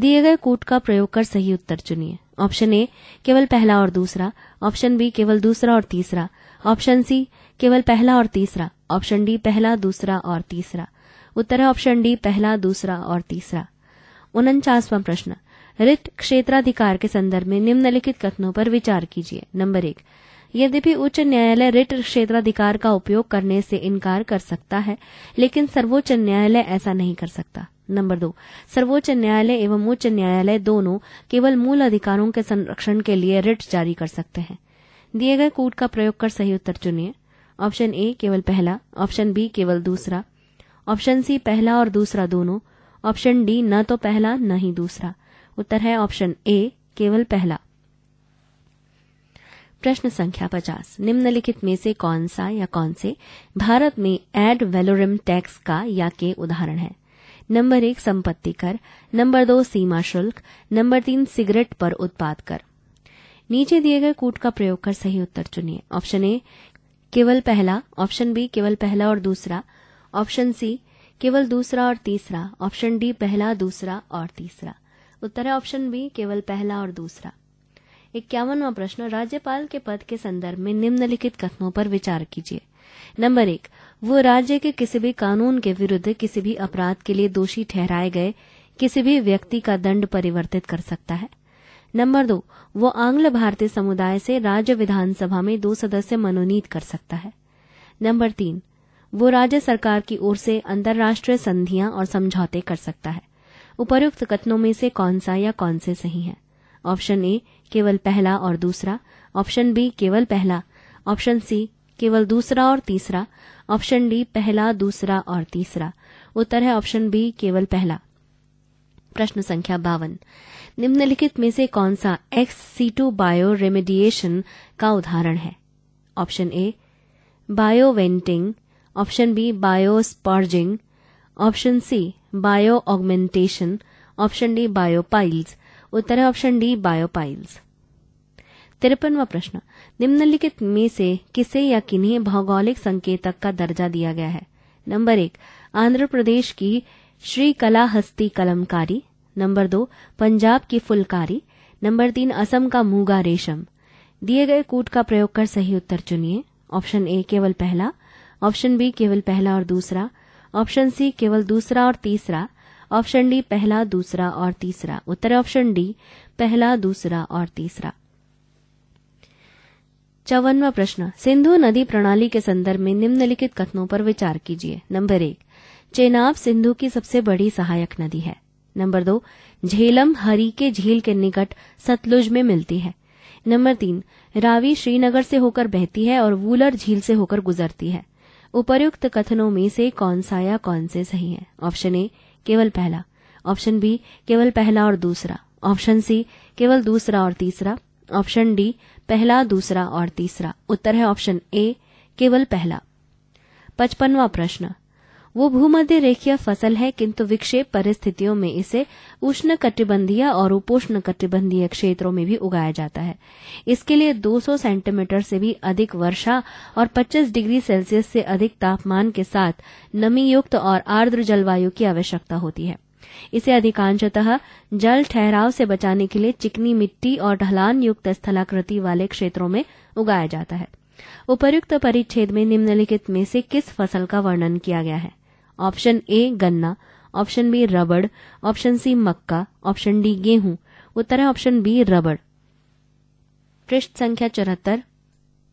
दिए गए कूट का प्रयोग कर सही उत्तर चुनिए ऑप्शन ए केवल पहला और दूसरा ऑप्शन बी केवल दूसरा और तीसरा ऑप्शन सी केवल पहला और तीसरा ऑप्शन डी पहला दूसरा और तीसरा उत्तर है ऑप्शन डी पहला दूसरा और तीसरा उनचासवां प्रश्न रित क्षेत्राधिकार के संदर्भ में निम्नलिखित कथनों पर विचार कीजिए नंबर एक यद्यपि उच्च न्यायालय रिट क्षेत्राधिकार का उपयोग करने से इनकार कर सकता है लेकिन सर्वोच्च न्यायालय ऐसा नहीं कर सकता नंबर दो सर्वोच्च न्यायालय एवं उच्च न्यायालय दोनों केवल मूल अधिकारों के संरक्षण के लिए रिट जारी कर सकते हैं दिए गए कूट का प्रयोग कर सही उत्तर चुनिए ऑप्शन ए केवल पहला ऑप्शन बी केवल दूसरा ऑप्शन सी पहला और दूसरा दोनों ऑप्शन डी न तो पहला न ही दूसरा उत्तर है ऑप्शन ए केवल पहला प्रश्न संख्या पचास निम्नलिखित में से कौन सा या कौन से भारत में एड वेलोरम टैक्स का या के उदाहरण है नंबर एक संपत्ति कर नंबर दो सीमा शुल्क नंबर तीन सिगरेट पर उत्पाद कर नीचे दिए गए कूट का प्रयोग कर सही उत्तर चुनिए ऑप्शन ए केवल पहला ऑप्शन बी केवल पहला और दूसरा ऑप्शन सी केवल दूसरा और तीसरा ऑप्शन डी पहला दूसरा और तीसरा उत्तर है ऑप्शन बी केवल पहला और दूसरा इक्यावनवा प्रश्न राज्यपाल के पद के संदर्भ में निम्नलिखित कथनों पर विचार कीजिए नंबर एक वो राज्य के किसी भी कानून के विरुद्ध किसी भी अपराध के लिए दोषी ठहराए गए किसी भी व्यक्ति का दंड परिवर्तित कर सकता है नंबर दो वो आंग्ल भारतीय समुदाय से राज्य विधानसभा में दो सदस्य मनोनीत कर सकता है नंबर तीन वो राज्य सरकार की ओर से अंतर्राष्ट्रीय संधियां और समझौते कर सकता है उपरोक्त कथनों में से कौन सा या कौन से सही है ऑप्शन ए केवल पहला और दूसरा ऑप्शन बी केवल पहला ऑप्शन सी केवल दूसरा और तीसरा ऑप्शन डी पहला दूसरा और तीसरा उत्तर है ऑप्शन बी केवल पहला प्रश्न संख्या बावन निम्नलिखित में से कौन सा ex situ bioremediation का उदाहरण है option A bioventing option B biosparging option C bioaugmentation option D biopiles उत्तर है ऑप्शन डी बायोपाइल्स तिरपनवा प्रश्न निम्नलिखित में से किसे या किन्हीं भौगोलिक संकेतक का दर्जा दिया गया है नंबर एक आंध्र प्रदेश की श्री कला हस्ती कलमकारी नंबर दो पंजाब की फुलकारी नंबर तीन असम का मूगा रेशम दिए गए कूट का प्रयोग कर सही उत्तर चुनिए ऑप्शन ए केवल पहला ऑप्शन बी केवल पहला और दूसरा ऑप्शन सी केवल दूसरा और तीसरा ऑप्शन डी पहला दूसरा और तीसरा उत्तर ऑप्शन डी पहला दूसरा और तीसरा चौवनवा प्रश्न सिंधु नदी प्रणाली के संदर्भ में निम्नलिखित कथनों पर विचार कीजिए नंबर एक चेनाब सिंधु की सबसे बड़ी सहायक नदी है नंबर दो झेलम हरी के झील के निकट सतलुज में मिलती है नंबर तीन रावी श्रीनगर से होकर बहती है और वूलर झील से होकर गुजरती है उपर्युक्त कथनों में से कौन सा या कौन से सही है ऑप्शन ए केवल पहला ऑप्शन बी केवल पहला और दूसरा ऑप्शन सी केवल दूसरा और तीसरा ऑप्शन डी पहला दूसरा और तीसरा उत्तर है ऑप्शन ए केवल पहला पचपनवा प्रश्न वो भूमध्य रेखीय फसल है किंतु विक्षेप परिस्थितियों में इसे उष्ण कटिबंधीय और उपोष्ण कटिबंधीय क्षेत्रों में भी उगाया जाता है इसके लिए 200 सेंटीमीटर से भी अधिक वर्षा और 25 डिग्री सेल्सियस से अधिक तापमान के साथ नमीयुक्त और आर्द्र जलवायु की आवश्यकता होती है इसे अधिकांशतः जल ठहराव से बचाने के लिए चिकनी मिट्टी और ढलान युक्त स्थलाकृति वाले क्षेत्रों में उगाया जाता है उपर्युक्त परिच्छेद में निम्नलिखित में से किस फसल का वर्णन किया गया है ऑप्शन ए गन्ना ऑप्शन बी रबड़ ऑप्शन सी मक्का ऑप्शन डी गेहूं उत्तर है ऑप्शन बी रबड़ पृष्ठ संख्या चौहत्तर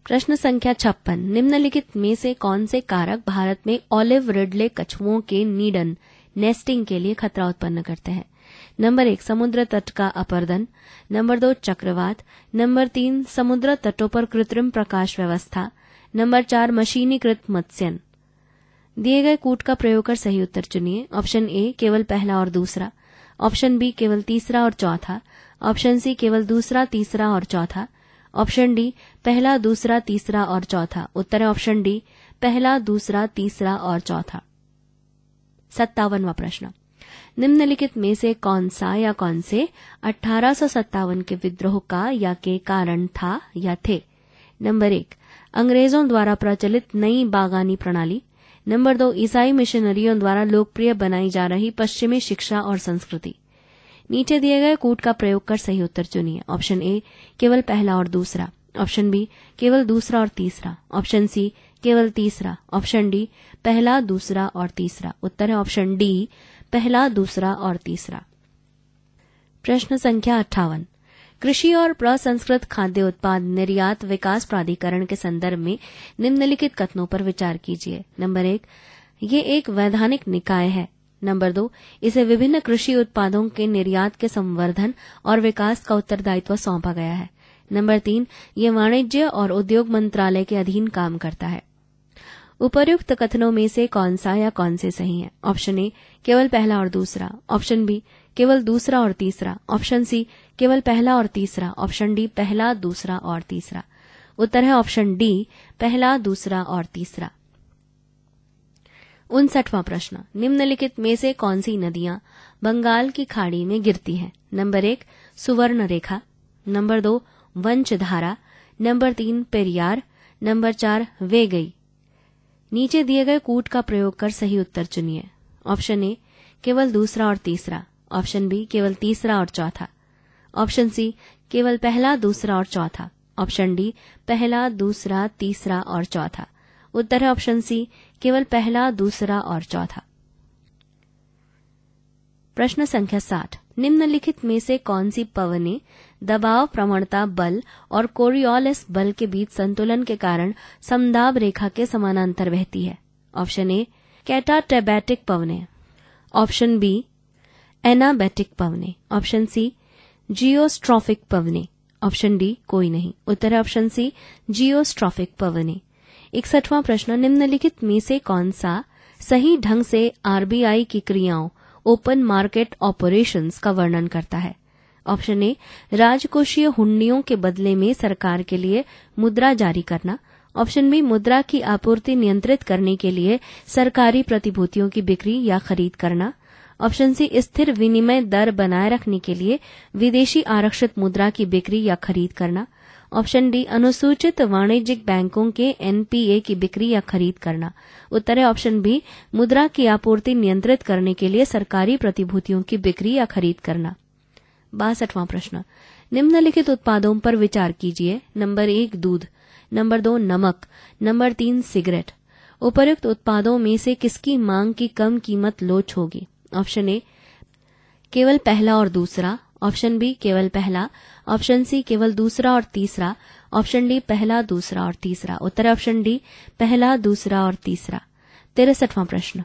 प्रश्न संख्या छप्पन निम्नलिखित में से कौन से कारक भारत में ऑलिव रिडले कछुओं के नीडन नेस्टिंग के लिए खतरा उत्पन्न करते हैं नंबर एक समुद्र तट का अपर्दन नंबर दो चक्रवात नंबर तीन समुद्र तटों पर कृत्रिम प्रकाश व्यवस्था नंबर चार मशीनीकृत मत्स्यन दिए गए कूट का प्रयोग कर सही उत्तर चुनिए ऑप्शन ए केवल पहला और दूसरा ऑप्शन बी केवल तीसरा और चौथा ऑप्शन सी केवल दूसरा तीसरा और चौथा ऑप्शन डी पहला दूसरा तीसरा और चौथा उत्तर है ऑप्शन डी पहला दूसरा तीसरा और चौथा सत्तावनवा प्रश्न निम्नलिखित में से कौन सा या कौन से अठारह के विद्रोह का या के कारण था या थे नंबर एक अंग्रेजों द्वारा प्रचलित नई बागानी प्रणाली नंबर दो ईसाई मिशनरियों द्वारा लोकप्रिय बनाई जा रही पश्चिमी शिक्षा और संस्कृति नीचे दिए गए कूट का प्रयोग कर सही उत्तर चुनिए ऑप्शन ए केवल पहला और दूसरा ऑप्शन बी केवल दूसरा और तीसरा ऑप्शन सी केवल तीसरा ऑप्शन डी पहला दूसरा और तीसरा उत्तर है ऑप्शन डी पहला दूसरा और तीसरा प्रश्न संख्या अट्ठावन कृषि और प्रसंस्कृत खाद्य उत्पाद निर्यात विकास प्राधिकरण के संदर्भ में निम्नलिखित कथनों पर विचार कीजिए नंबर एक ये एक वैधानिक निकाय है नंबर दो इसे विभिन्न कृषि उत्पादों के निर्यात के संवर्धन और विकास का उत्तरदायित्व सौंपा गया है नंबर तीन ये वाणिज्य और उद्योग मंत्रालय के अधीन काम करता है उपर्युक्त कथनों में से कौन सा या कौन से सही है ऑप्शन ए केवल पहला और दूसरा ऑप्शन बी केवल दूसरा और तीसरा ऑप्शन सी केवल पहला और तीसरा ऑप्शन डी पहला दूसरा और तीसरा उत्तर है ऑप्शन डी पहला दूसरा और तीसरा उनसठवा प्रश्न निम्नलिखित में से कौन सी नदियां बंगाल की खाड़ी में गिरती हैं नंबर एक सुवर्ण रेखा नंबर दो वंशधारा नंबर तीन पेरियार नंबर चार वे गई नीचे दिए गए कूट का प्रयोग कर सही उत्तर चुनिए ऑप्शन ए केवल दूसरा और तीसरा ऑप्शन बी केवल तीसरा और चौथा ऑप्शन सी केवल पहला दूसरा और चौथा ऑप्शन डी पहला दूसरा तीसरा और चौथा उत्तर है ऑप्शन सी केवल पहला दूसरा और चौथा प्रश्न संख्या साठ निम्नलिखित में से कौन सी पवने दबाव प्रवणता बल और कोरियोलिस बल के बीच संतुलन के कारण समदाब रेखा के समानांतर बहती है ऑप्शन ए कैटाटेबैटिक पवने ऑप्शन बी एनाबैटिक पवने ऑप्शन सी जियोस्ट्रॉफिक पवने ऑप्शन डी कोई नहीं उत्तर है ऑप्शन सी जियोस्ट्रॉफिक पवने इकसठवां प्रश्न निम्नलिखित में से कौन सा सही ढंग से आरबीआई की क्रियाओं ओपन मार्केट ऑपरेशंस का वर्णन करता है ऑप्शन ए राजकोषीय हुंडियों के बदले में सरकार के लिए मुद्रा जारी करना ऑप्शन बी मुद्रा की आपूर्ति नियंत्रित करने के लिए सरकारी प्रतिभूतियों की बिक्री या खरीद करना ऑप्शन सी स्थिर विनिमय दर बनाए रखने के लिए विदेशी आरक्षित मुद्रा की बिक्री या खरीद करना ऑप्शन डी अनुसूचित वाणिज्यिक बैंकों के एनपीए की बिक्री या खरीद करना उत्तर है ऑप्शन बी मुद्रा की आपूर्ति नियंत्रित करने के लिए सरकारी प्रतिभूतियों की बिक्री या खरीद करना बासठवां प्रश्न निम्नलिखित उत्पादों पर विचार कीजिए नंबर एक दूध नंबर दो नमक नंबर तीन सिगरेट उपयुक्त उत्पादों में से किसकी मांग की कम कीमत लोच होगी ऑप्शन ए केवल पहला और दूसरा ऑप्शन बी केवल पहला ऑप्शन सी केवल दूसरा और तीसरा ऑप्शन डी पहला दूसरा और तीसरा उत्तर ऑप्शन डी पहला दूसरा और तीसरा तिरसठवां प्रश्न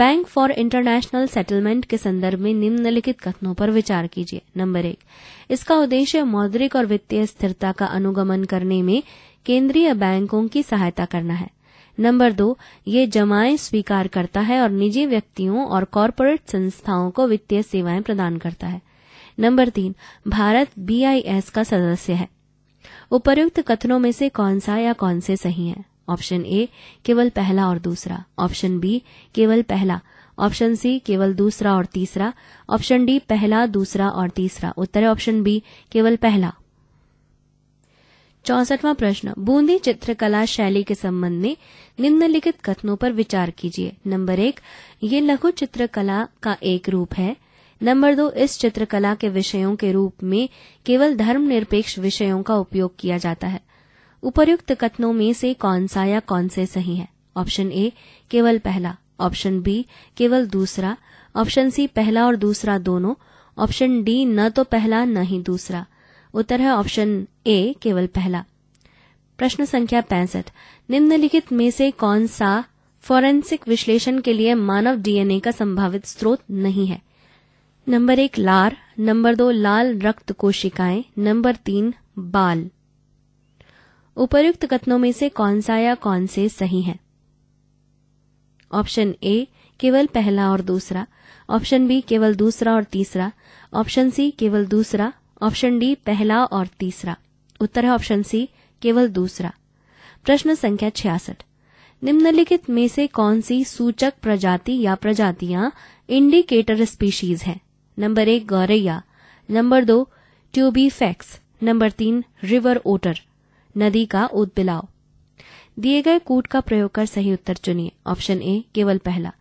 बैंक फॉर इंटरनेशनल सेटलमेंट के संदर्भ में निम्नलिखित कथनों पर विचार कीजिए नंबर एक इसका उद्देश्य मौद्रिक और वित्तीय स्थिरता का अनुगमन करने में केंद्रीय बैंकों की सहायता करना है नंबर दो ये जमाएं स्वीकार करता है और निजी व्यक्तियों और कॉरपोरेट संस्थाओं को वित्तीय सेवाएं प्रदान करता है नंबर तीन भारत बीआईएस का सदस्य है उपर्युक्त कथनों में से कौन सा या कौन से सही है ऑप्शन ए केवल पहला और दूसरा ऑप्शन बी केवल पहला ऑप्शन सी केवल दूसरा और तीसरा ऑप्शन डी पहला दूसरा और तीसरा उत्तर ऑप्शन बी केवल पहला चौसठवा प्रश्न बूंदी चित्रकला शैली के संबंध में निम्नलिखित कथनों पर विचार कीजिए नंबर एक ये लघु चित्रकला का एक रूप है नंबर दो इस चित्रकला के विषयों के रूप में केवल धर्मनिरपेक्ष विषयों का उपयोग किया जाता है उपर्युक्त कथनों में से कौन सा या कौन से सही है ऑप्शन ए केवल पहला ऑप्शन बी केवल दूसरा ऑप्शन सी पहला और दूसरा दोनों ऑप्शन डी न तो पहला न ही दूसरा उत्तर है ऑप्शन ए केवल पहला प्रश्न संख्या पैंसठ निम्नलिखित में से कौन सा फॉरेंसिक विश्लेषण के लिए मानव डीएनए का संभावित स्रोत नहीं है नंबर एक लार नंबर दो लाल रक्त कोशिकाएं नंबर तीन बाल उपयुक्त कथनों में से कौन सा या कौन से सही है ऑप्शन ए केवल पहला और दूसरा ऑप्शन बी केवल दूसरा और तीसरा ऑप्शन सी केवल दूसरा ऑप्शन डी पहला और तीसरा उत्तर है ऑप्शन सी केवल दूसरा प्रश्न संख्या छियासठ निम्नलिखित में से कौन सी सूचक प्रजाति या प्रजातियां इंडिकेटर स्पीशीज हैं नंबर एक गौरैया नंबर दो ट्यूबीफेक्स नंबर तीन रिवर ओटर नदी का उदबिलाव दिए गए कूट का प्रयोग कर सही उत्तर चुनिए ऑप्शन ए केवल पहला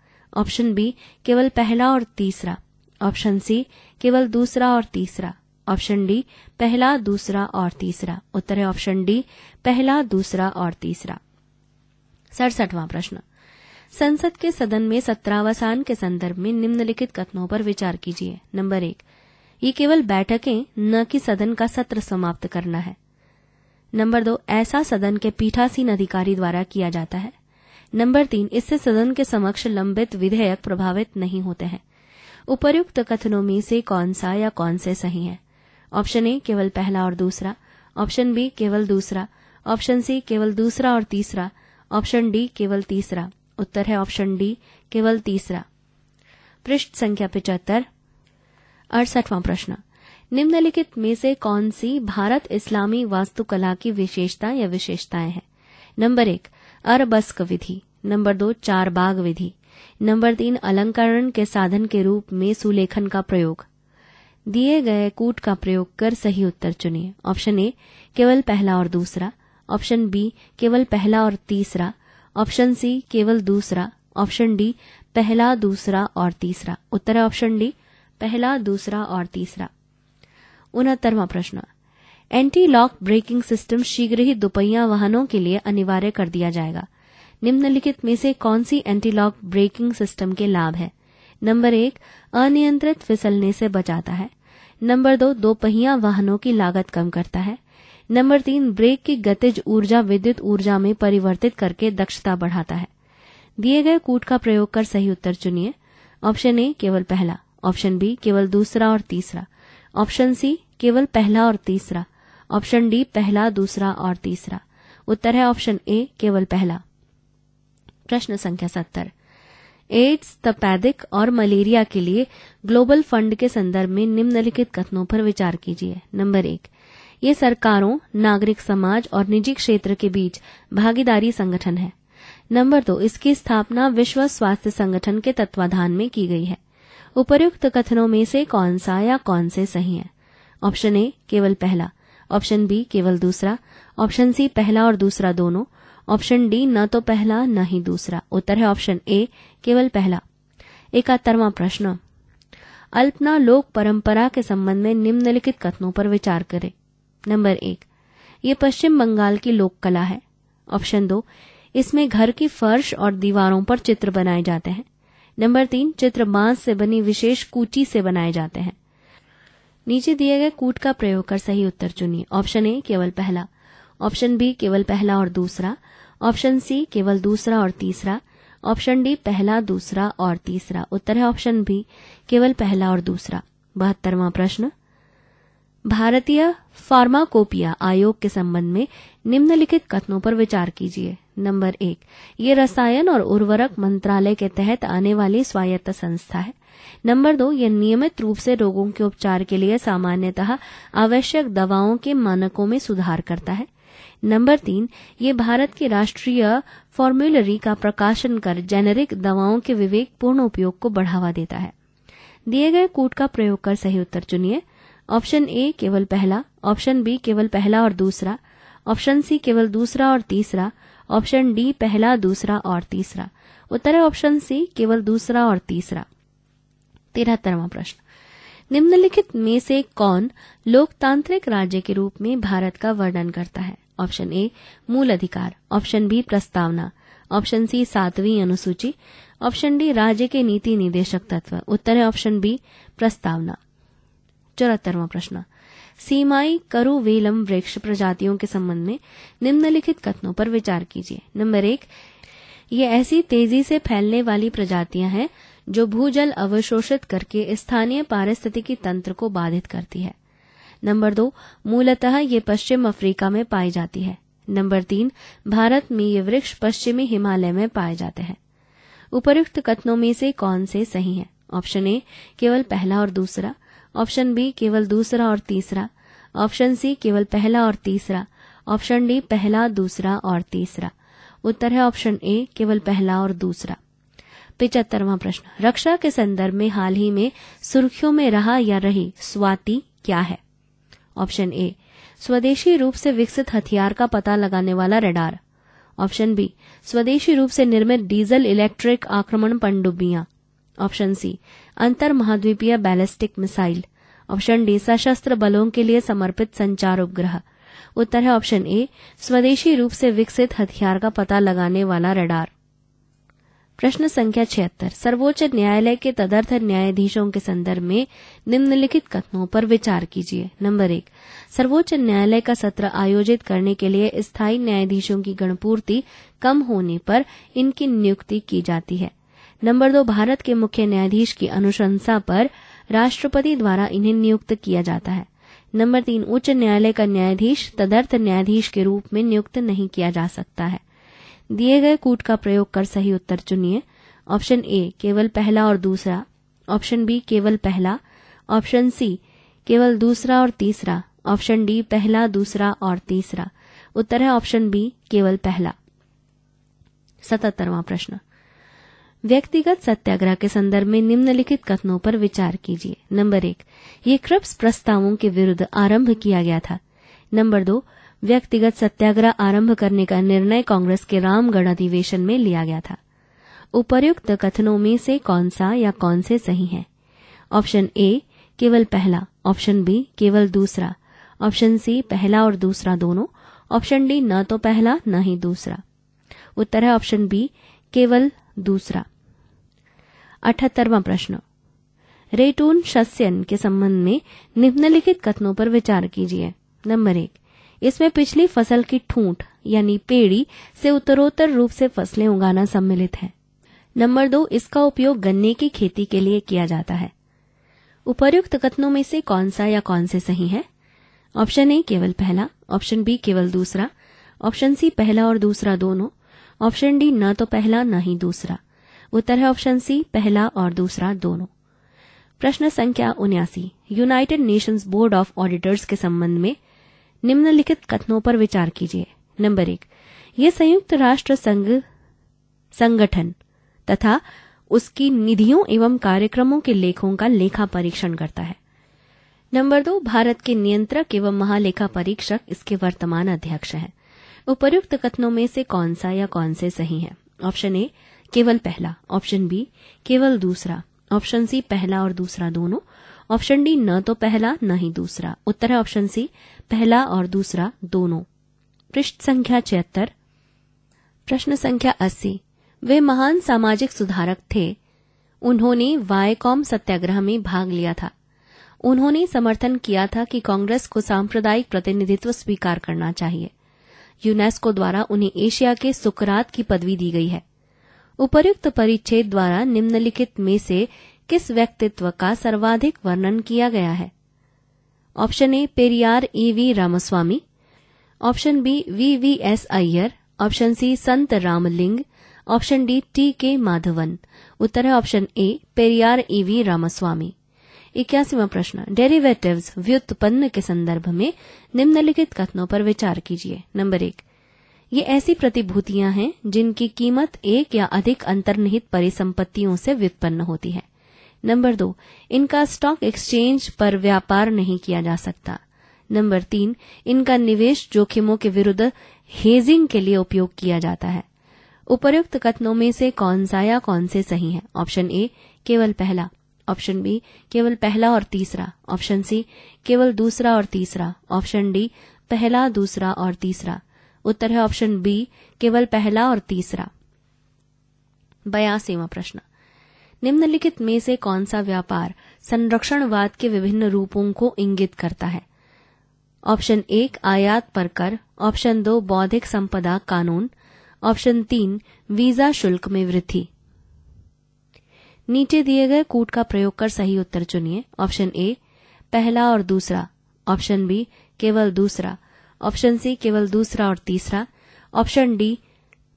ऑप्शन बी केवल पहला और तीसरा ऑप्शन सी केवल दूसरा और तीसरा ऑप्शन डी पहला दूसरा और तीसरा उत्तर है ऑप्शन डी पहला दूसरा और तीसरा सड़सठवां प्रश्न संसद के सदन में सत्रावसान के संदर्भ में निम्नलिखित कथनों पर विचार कीजिए नंबर एक ये केवल बैठकें न कि सदन का सत्र समाप्त करना है नंबर दो ऐसा सदन के पीठासीन अधिकारी द्वारा किया जाता है नंबर तीन इससे सदन के समक्ष लंबित विधेयक प्रभावित नहीं होते हैं उपर्युक्त कथनों में से कौन सा या कौन से सही है ऑप्शन ए केवल पहला और दूसरा ऑप्शन बी केवल दूसरा ऑप्शन सी केवल दूसरा और तीसरा ऑप्शन डी केवल तीसरा उत्तर है ऑप्शन डी केवल तीसरा पृष्ठ संख्या पिचहत्तर अड़सठवा प्रश्न निम्नलिखित में से कौन सी भारत इस्लामी वास्तुकला की विशेषता या विशेषताएं हैं नंबर एक अरबस्क विधि नंबर दो चार बाग विधि नंबर तीन अलंकरण के साधन के रूप में सुलेखन का प्रयोग दिए गए कूट का प्रयोग कर सही उत्तर चुनिए ऑप्शन ए केवल पहला और दूसरा ऑप्शन बी केवल पहला और तीसरा ऑप्शन सी केवल दूसरा ऑप्शन डी पहला दूसरा और तीसरा उत्तर है ऑप्शन डी पहला दूसरा और तीसरा उनहत्तरवा प्रश्न एंटी लॉक ब्रेकिंग सिस्टम शीघ्र ही दोपहिया वाहनों के लिए अनिवार्य कर दिया जाएगा निम्नलिखित में से कौन सी एंटी लॉक ब्रेकिंग सिस्टम के लाभ है नंबर एक अनियंत्रित फिसलने से बचाता है नंबर दो दो पहिया वाहनों की लागत कम करता है नंबर तीन ब्रेक की गतिज ऊर्जा विद्युत ऊर्जा में परिवर्तित करके दक्षता बढ़ाता है दिए गए कूट का प्रयोग कर सही उत्तर चुनिए ऑप्शन ए केवल पहला ऑप्शन बी केवल दूसरा और तीसरा ऑप्शन सी केवल पहला और तीसरा ऑप्शन डी पहला दूसरा और तीसरा उत्तर है ऑप्शन ए केवल पहला प्रश्न संख्या सत्तर एड्स तपैदिक और मलेरिया के लिए ग्लोबल फंड के संदर्भ में निम्नलिखित कथनों पर विचार कीजिए नंबर एक ये सरकारों नागरिक समाज और निजी क्षेत्र के बीच भागीदारी संगठन है नंबर दो इसकी स्थापना विश्व स्वास्थ्य संगठन के तत्वाधान में की गई है उपयुक्त कथनों में से कौन सा या कौन से सही है ऑप्शन ए केवल पहला ऑप्शन बी केवल दूसरा ऑप्शन सी पहला और दूसरा दोनों ऑप्शन डी न तो पहला न ही दूसरा उत्तर है ऑप्शन ए केवल पहला इकहत्तरवा प्रश्न अल्पना लोक परंपरा के संबंध में निम्नलिखित कथनों पर विचार करें नंबर एक ये पश्चिम बंगाल की लोक कला है ऑप्शन दो इसमें घर की फर्श और दीवारों पर चित्र बनाए जाते हैं नंबर तीन चित्र बांस से बनी विशेष कूची से बनाए जाते हैं नीचे दिए गए कूट का प्रयोग कर सही उत्तर चुनिए ऑप्शन ए केवल पहला ऑप्शन बी केवल पहला और दूसरा ऑप्शन सी केवल दूसरा और तीसरा ऑप्शन डी पहला दूसरा और तीसरा उत्तर है ऑप्शन बी केवल पहला और दूसरा बहत्तरवां प्रश्न भारतीय फार्माकोपिया आयोग के संबंध में निम्नलिखित कथनों पर विचार कीजिए नंबर एक ये रसायन और उर्वरक मंत्रालय के तहत आने वाली स्वायत्त संस्था है नंबर दो ये नियमित रूप से रोगों के उपचार के लिए सामान्यतः आवश्यक दवाओं के मानकों में सुधार करता है नंबर तीन ये भारत के राष्ट्रीय फॉर्मुलरी का प्रकाशन कर जेनेरिक दवाओं के विवेकपूर्ण उपयोग को बढ़ावा देता है दिए गए कूट का प्रयोग कर सही उत्तर चुनिए ऑप्शन ए केवल पहला ऑप्शन बी केवल पहला और दूसरा ऑप्शन सी केवल दूसरा और तीसरा ऑप्शन डी पहला दूसरा और तीसरा उत्तर है ऑप्शन सी केवल दूसरा और तीसरा तिहत्तरवा प्रश्न निम्नलिखित में से कौन लोकतांत्रिक राज्य के रूप में भारत का वर्णन करता है ऑप्शन ए मूल अधिकार ऑप्शन बी प्रस्तावना ऑप्शन सी सातवीं अनुसूची ऑप्शन डी राज्य के नीति निदेशक तत्व उत्तर है ऑप्शन बी प्रस्तावना चौहत्तरवा प्रश्न सीमाई करु वेलम वृक्ष प्रजातियों के संबंध में निम्नलिखित कथनों पर विचार कीजिए नंबर एक ये ऐसी तेजी से फैलने वाली प्रजातियां हैं जो भूजल अवशोषित करके स्थानीय पारिस्थितिकी तंत्र को बाधित करती है नंबर दो मूलतः ये पश्चिम अफ्रीका में पाई जाती है नंबर तीन भारत में ये वृक्ष पश्चिमी हिमालय में पाए जाते हैं उपरुक्त कथनों में से कौन से सही है ऑप्शन ए केवल पहला और दूसरा ऑप्शन बी केवल दूसरा और तीसरा ऑप्शन सी केवल पहला और तीसरा ऑप्शन डी पहला दूसरा और तीसरा उत्तर है ऑप्शन ए केवल पहला और दूसरा पिचहत्तरवा प्रश्न रक्षा के संदर्भ में हाल ही में सुर्खियों में रहा या रही स्वाति क्या है ऑप्शन ए स्वदेशी रूप से विकसित हथियार का पता लगाने वाला रडार ऑप्शन बी स्वदेशी रूप से निर्मित डीजल इलेक्ट्रिक आक्रमण पनडुब्बियां ऑप्शन सी अंतर महाद्वीपीय बैलिस्टिक मिसाइल ऑप्शन डी सशस्त्र बलों के लिए समर्पित संचार उपग्रह उत्तर है ऑप्शन ए स्वदेशी रूप से विकसित हथियार का पता लगाने वाला रडार प्रश्न संख्या छिहत्तर सर्वोच्च न्यायालय के तदर्थ न्यायाधीशों के संदर्भ में निम्नलिखित कथनों पर विचार कीजिए नंबर एक सर्वोच्च न्यायालय का सत्र आयोजित करने के लिए स्थायी न्यायाधीशों की गणपूर्ति कम होने पर इनकी नियुक्ति की जाती है नंबर दो भारत के मुख्य न्यायाधीश की अनुशंसा पर राष्ट्रपति द्वारा इन्हें नियुक्त किया जाता है नंबर तीन उच्च न्यायालय का न्यायाधीश तदर्थ न्यायाधीश के रूप में नियुक्त नहीं किया जा सकता है दिए गए कूट का प्रयोग कर सही उत्तर चुनिए ऑप्शन ए केवल पहला और दूसरा ऑप्शन बी केवल पहला ऑप्शन सी केवल दूसरा और तीसरा ऑप्शन डी पहला दूसरा और तीसरा उत्तर है ऑप्शन बी केवल पहला सतहत्तरवां प्रश्न व्यक्तिगत सत्याग्रह के संदर्भ में निम्नलिखित कथनों पर विचार कीजिए नंबर एक ये क्रप्स प्रस्तावों के विरुद्ध आरंभ किया गया था नंबर दो व्यक्तिगत सत्याग्रह आरंभ करने का निर्णय कांग्रेस के रामगढ़ अधिवेशन में लिया गया था उपर्युक्त कथनों में से कौन सा या कौन से सही है ऑप्शन ए केवल पहला ऑप्शन बी केवल दूसरा ऑप्शन सी पहला और दूसरा दोनों ऑप्शन डी न तो पहला न ही दूसरा उत्तर है ऑप्शन बी केवल दूसरा अठहत्तरवा प्रश्न रेटून शस्यन के संबंध में निम्नलिखित कथनों पर विचार कीजिए नंबर एक इसमें पिछली फसल की ठूंठ यानी पेड़ी से उत्तरोत्तर रूप से फसलें उगाना सम्मिलित है नंबर दो इसका उपयोग गन्ने की खेती के लिए किया जाता है उपर्युक्त कथनों में से कौन सा या कौन से सही है ऑप्शन ए केवल पहला ऑप्शन बी केवल दूसरा ऑप्शन सी पहला और दूसरा दोनों ऑप्शन डी न तो पहला न ही दूसरा उत्तर है ऑप्शन सी पहला और दूसरा दोनों प्रश्न संख्या उन्यासी United Nations Board of Auditors के संबंध में निम्नलिखित कथनों पर विचार कीजिए नंबर एक ये संयुक्त राष्ट्र संघ संगठन तथा उसकी निधियों एवं कार्यक्रमों के लेखों का लेखा परीक्षण करता है नंबर दो भारत के नियंत्रक एवं महालेखा परीक्षक इसके वर्तमान अध्यक्ष हैं उपयुक्त कथनों में से कौन सा या कौन से सही है ऑप्शन ए केवल पहला ऑप्शन बी केवल दूसरा ऑप्शन सी पहला और दूसरा दोनों ऑप्शन डी न तो पहला न ही दूसरा उत्तर है ऑप्शन सी पहला और दूसरा दोनों पृष्ठ संख्या छिहत्तर प्रश्न संख्या अस्सी वे महान सामाजिक सुधारक थे उन्होंने वायकॉम सत्याग्रह में भाग लिया था उन्होंने समर्थन किया था कि कांग्रेस को सांप्रदायिक प्रतिनिधित्व स्वीकार करना चाहिए यूनेस्को द्वारा उन्हें एशिया के सुकरात की पदवी दी गई है उपर्युक्त परिच्छेद द्वारा निम्नलिखित में से किस व्यक्तित्व का सर्वाधिक वर्णन किया गया है option A Periyar E V Ramaswamy option B we V S Iyer option C संत रामलिंग ऑप्शन डी टी के माधवन उत्तर है option A Periyar E V Ramaswamy इक्यासीवा प्रश्न डेरिवेटिव्स व्युत्पन्न के संदर्भ में निम्नलिखित कथनों पर विचार कीजिए नंबर एक ये ऐसी प्रतिभूतियां हैं जिनकी कीमत एक या अधिक अंतर्निहित परिसंपत्तियों से व्युत्पन्न होती है नंबर दो इनका स्टॉक एक्सचेंज पर व्यापार नहीं किया जा सकता नंबर तीन इनका निवेश जोखिमों के विरुद्ध हेजिंग के लिए उपयोग किया जाता है उपर्युक्त कथनों में से कौन सा या कौन से सही है ऑप्शन ए केवल पहला ऑप्शन बी केवल पहला और तीसरा ऑप्शन सी केवल दूसरा और तीसरा ऑप्शन डी पहला दूसरा और तीसरा उत्तर है ऑप्शन बी केवल पहला और तीसरा बयासीवा प्रश्न निम्नलिखित में से कौन सा व्यापार संरक्षणवाद के विभिन्न रूपों को इंगित करता है ऑप्शन एक आयात पर कर ऑप्शन दो बौद्धिक संपदा कानून ऑप्शन तीन वीजा शुल्क में वृद्धि नीचे दिए गए कूट का प्रयोग कर सही उत्तर चुनिए ऑप्शन ए पहला और दूसरा ऑप्शन बी केवल दूसरा ऑप्शन सी केवल दूसरा और तीसरा ऑप्शन डी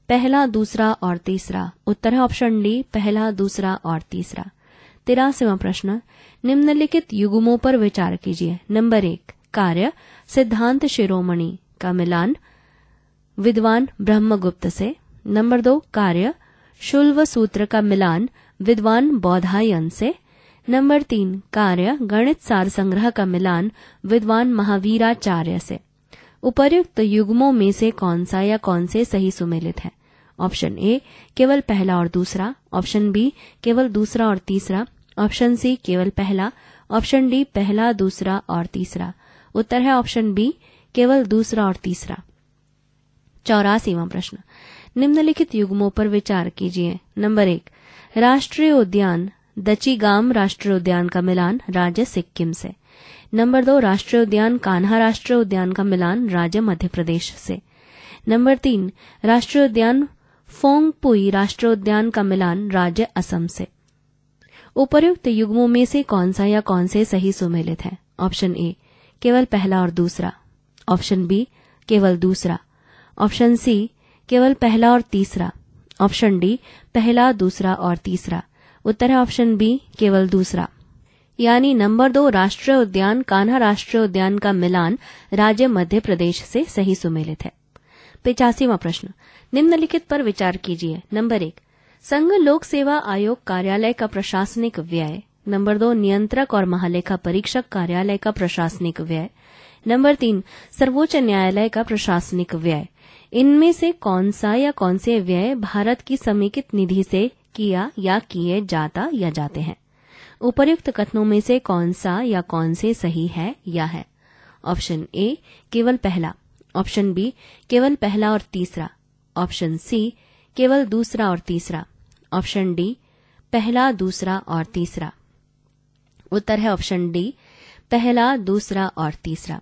पहला दूसरा और तीसरा उत्तर है ऑप्शन डी पहला दूसरा और तीसरा तिरासीवा प्रश्न निम्नलिखित युगमों पर विचार कीजिए नंबर एक कार्य सिद्धांत शिरोमणि का मिलान विद्वान ब्रह्मगुप्त से नंबर दो कार्य शुल्व सूत्र का मिलान विद्वान बौधायन से नंबर तीन कार्य गणित सार संग्रह का मिलान विद्वान महावीराचार्य से उपर्युक्त युग्मों में से कौन सा या कौन से सही सुमेलित है ऑप्शन ए केवल पहला और दूसरा ऑप्शन बी केवल दूसरा और तीसरा ऑप्शन सी केवल पहला ऑप्शन डी पहला दूसरा और तीसरा उत्तर है ऑप्शन बी केवल दूसरा और तीसरा चौरासीवा प्रश्न निम्नलिखित युग्मों पर विचार कीजिए नंबर एक राष्ट्रीय उद्यान दचीगाम राष्ट्रीय उद्यान का मिलान राज्य सिक्किम से नंबर दो राष्ट्रीय उद्यान कान्हा राष्ट्रीय उद्यान का मिलान राज्य मध्य प्रदेश से नंबर तीन राष्ट्रीय उद्यान फोंगपुई राष्ट्रीय उद्यान का मिलान राज्य असम से उपयुक्त युग्मों में से कौन सा या कौन से सही सुमेलित है ऑप्शन ए केवल पहला और दूसरा ऑप्शन बी केवल दूसरा ऑप्शन सी केवल पहला और तीसरा ऑप्शन डी पहला दूसरा और तीसरा उत्तर है ऑप्शन बी केवल दूसरा यानी नंबर दो राष्ट्रीय उद्यान कान्हा राष्ट्रीय उद्यान का मिलान राज्य मध्य प्रदेश से सही सुमेलित है पिचासीवा प्रश्न निम्नलिखित पर विचार कीजिए नंबर एक संघ लोक सेवा आयोग कार्यालय का प्रशासनिक व्यय नंबर दो नियंत्रक और महालेखा परीक्षक कार्यालय का प्रशासनिक व्यय नंबर तीन सर्वोच्च न्यायालय का प्रशासनिक व्यय इनमें से कौन सा या कौन से व्यय भारत की समेकित निधि से किया या किए जाता या जाते हैं उपर्युक्त कथनों में से कौन सा या कौन से सही है या है ऑप्शन ए केवल पहला ऑप्शन बी केवल पहला और तीसरा ऑप्शन सी केवल दूसरा और तीसरा ऑप्शन डी पहला दूसरा और तीसरा उत्तर है ऑप्शन डी पहला दूसरा और तीसरा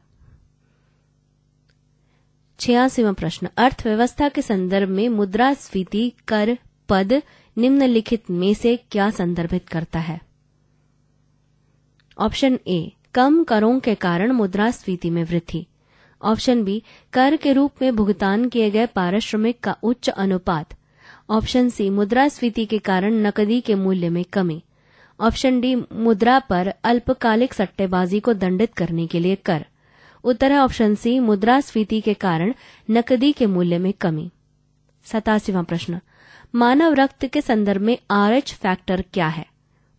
छियासीवा प्रश्न अर्थव्यवस्था के संदर्भ में मुद्रास्फीति कर पद निम्नलिखित में से क्या संदर्भित करता है ऑप्शन ए कम करों के कारण मुद्रास्फीति में वृद्धि ऑप्शन बी कर के रूप में भुगतान किए गए पारिश्रमिक का उच्च अनुपात ऑप्शन सी मुद्रास्फीति के कारण नकदी के मूल्य में कमी ऑप्शन डी मुद्रा पर अल्पकालिक सट्टेबाजी को दंडित करने के लिए कर उत्तर है ऑप्शन सी मुद्रास्फीति के कारण नकदी के मूल्य में कमी सतासीवा प्रश्न मानव रक्त के संदर्भ में आरएच फैक्टर क्या है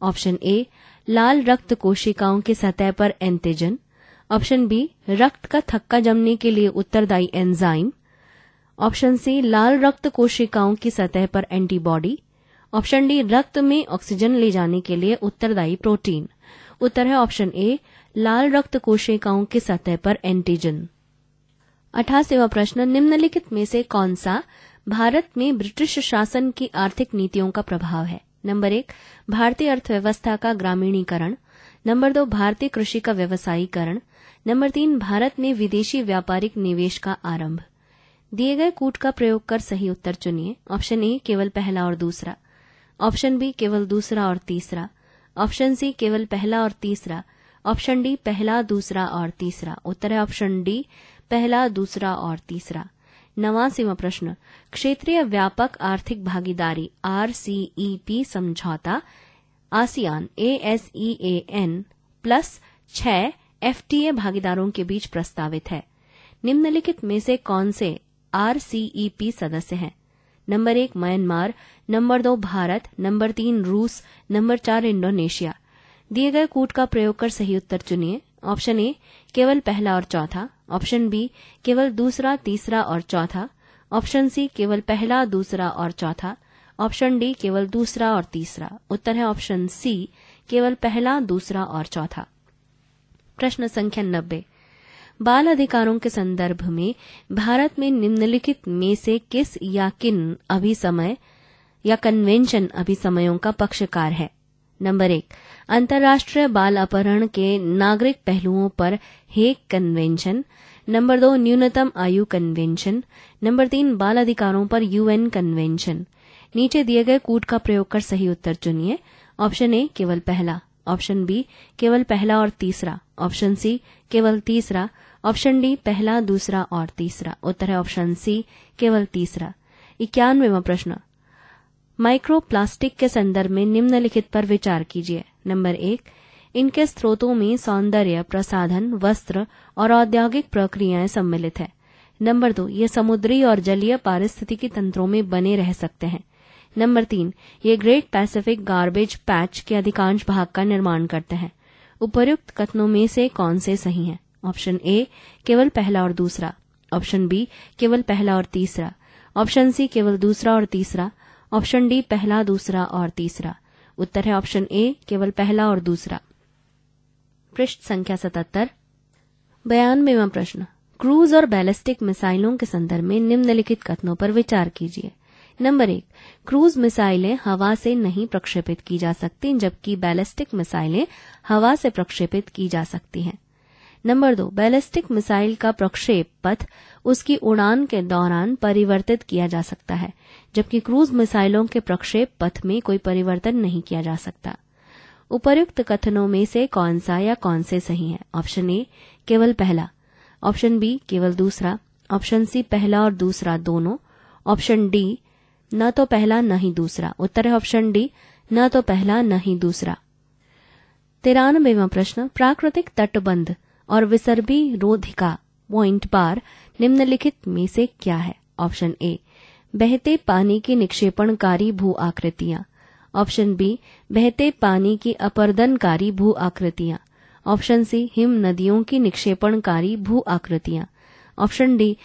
ऑप्शन ए लाल रक्त कोशिकाओं के सतह पर एंटीजन ऑप्शन बी रक्त का थक्का जमने के लिए उत्तरदायी एंजाइम ऑप्शन सी लाल रक्त कोशिकाओं की सतह पर एंटीबॉडी ऑप्शन डी रक्त में ऑक्सीजन ले जाने के लिए उत्तरदायी प्रोटीन उत्तर है ऑप्शन ए लाल रक्त कोशिकाओं की सतह पर एंटीजन अठासीवा प्रश्न निम्नलिखित में से कौन सा भारत में ब्रिटिश शासन की आर्थिक नीतियों का प्रभाव है नंबर एक भारतीय अर्थव्यवस्था का ग्रामीणीकरण नंबर दो भारतीय कृषि का व्यवसायीकरण नंबर तीन भारत में विदेशी व्यापारिक निवेश का आरंभ दिए गए कूट का प्रयोग कर सही उत्तर चुनिए ऑप्शन ए केवल पहला और दूसरा ऑप्शन बी केवल दूसरा और तीसरा ऑप्शन सी केवल पहला और तीसरा ऑप्शन डी पहला दूसरा और तीसरा उत्तर है ऑप्शन डी पहला दूसरा और तीसरा नवासीवा प्रश्न क्षेत्रीय व्यापक आर्थिक भागीदारी आरसीईपी e समझौता आसियान एएसईएन प्लस e छह एफटीए भागीदारों के बीच प्रस्तावित है निम्नलिखित में से कौन से आरसीईपी e सदस्य हैं नंबर एक म्यांमार नंबर दो भारत नंबर तीन रूस नंबर चार इंडोनेशिया दिए गए कूट का प्रयोग कर सही उत्तर चुनिए ऑप्शन ए केवल पहला और चौथा ऑप्शन बी केवल दूसरा तीसरा और चौथा ऑप्शन सी केवल पहला दूसरा और चौथा ऑप्शन डी केवल दूसरा और तीसरा उत्तर है ऑप्शन सी केवल पहला दूसरा और चौथा प्रश्न संख्या नब्बे बाल अधिकारों के संदर्भ में भारत में निम्नलिखित में से किस या किन अभिसमय या कन्वेंशन अभिसमयों का पक्षकार है नंबर एक अंतर्राष्ट्रीय बाल अपहरण के नागरिक पहलुओं पर हेग कन्वेंशन नंबर दो न्यूनतम आयु कन्वेंशन नंबर तीन बाल अधिकारों पर यूएन कन्वेंशन नीचे दिए गए कूट का प्रयोग कर सही उत्तर चुनिए ऑप्शन ए केवल पहला ऑप्शन बी केवल पहला और तीसरा ऑप्शन सी केवल तीसरा ऑप्शन डी पहला दूसरा और तीसरा उत्तर है ऑप्शन सी केवल तीसरा इक्यानवेवा प्रश्न माइक्रोप्लास्टिक के संदर्भ में निम्नलिखित पर विचार कीजिए नंबर एक इनके स्रोतों में सौंदर्य प्रसाधन वस्त्र और औद्योगिक प्रक्रियाएं सम्मिलित है नंबर दो ये समुद्री और जलीय पारिस्थितिकी तंत्रों में बने रह सकते हैं नंबर तीन ये ग्रेट पैसिफिक गार्बेज पैच के अधिकांश भाग का निर्माण करते हैं उपर्युक्त कथनों में से कौन से सही हैं ऑप्शन ए केवल पहला और दूसरा ऑप्शन बी केवल पहला और तीसरा ऑप्शन सी केवल दूसरा और तीसरा ऑप्शन डी पहला दूसरा और तीसरा उत्तर है ऑप्शन ए केवल पहला और दूसरा पृष्ठ संख्या सतहत्तर बयानवेवा प्रश्न क्रूज और बैलिस्टिक मिसाइलों के संदर्भ में निम्नलिखित कथनों पर विचार कीजिए नंबर एक क्रूज मिसाइलें हवा से नहीं प्रक्षेपित की जा सकती जबकि बैलिस्टिक मिसाइलें हवा से प्रक्षेपित की जा सकती हैं नंबर दो बैलिस्टिक मिसाइल का प्रक्षेप पथ उसकी उड़ान के दौरान परिवर्तित किया जा सकता है जबकि क्रूज मिसाइलों के प्रक्षेप पथ में कोई परिवर्तन नहीं किया जा सकता उपर्युक्त कथनों में से कौन सा या कौन से सही है ऑप्शन ए केवल पहला ऑप्शन बी केवल दूसरा ऑप्शन सी पहला और दूसरा दोनों ऑप्शन डी न तो पहला न ही दूसरा उत्तर है ऑप्शन डी न तो पहला न ही दूसरा तिरानबेवा प्रश्न प्राकृतिक तटबंध और विसर्भी रोधिका पॉइंट बार निम्नलिखित में से क्या है ऑप्शन ए बहते पानी की निक्षेपणकारी भू आकृतियां ऑप्शन बी बहते पानी की अपर्दनकारी भू आकृतियां ऑप्शन सी हिम नदियों की निक्षेपणकारी भू आकृतियां ऑप्शन डी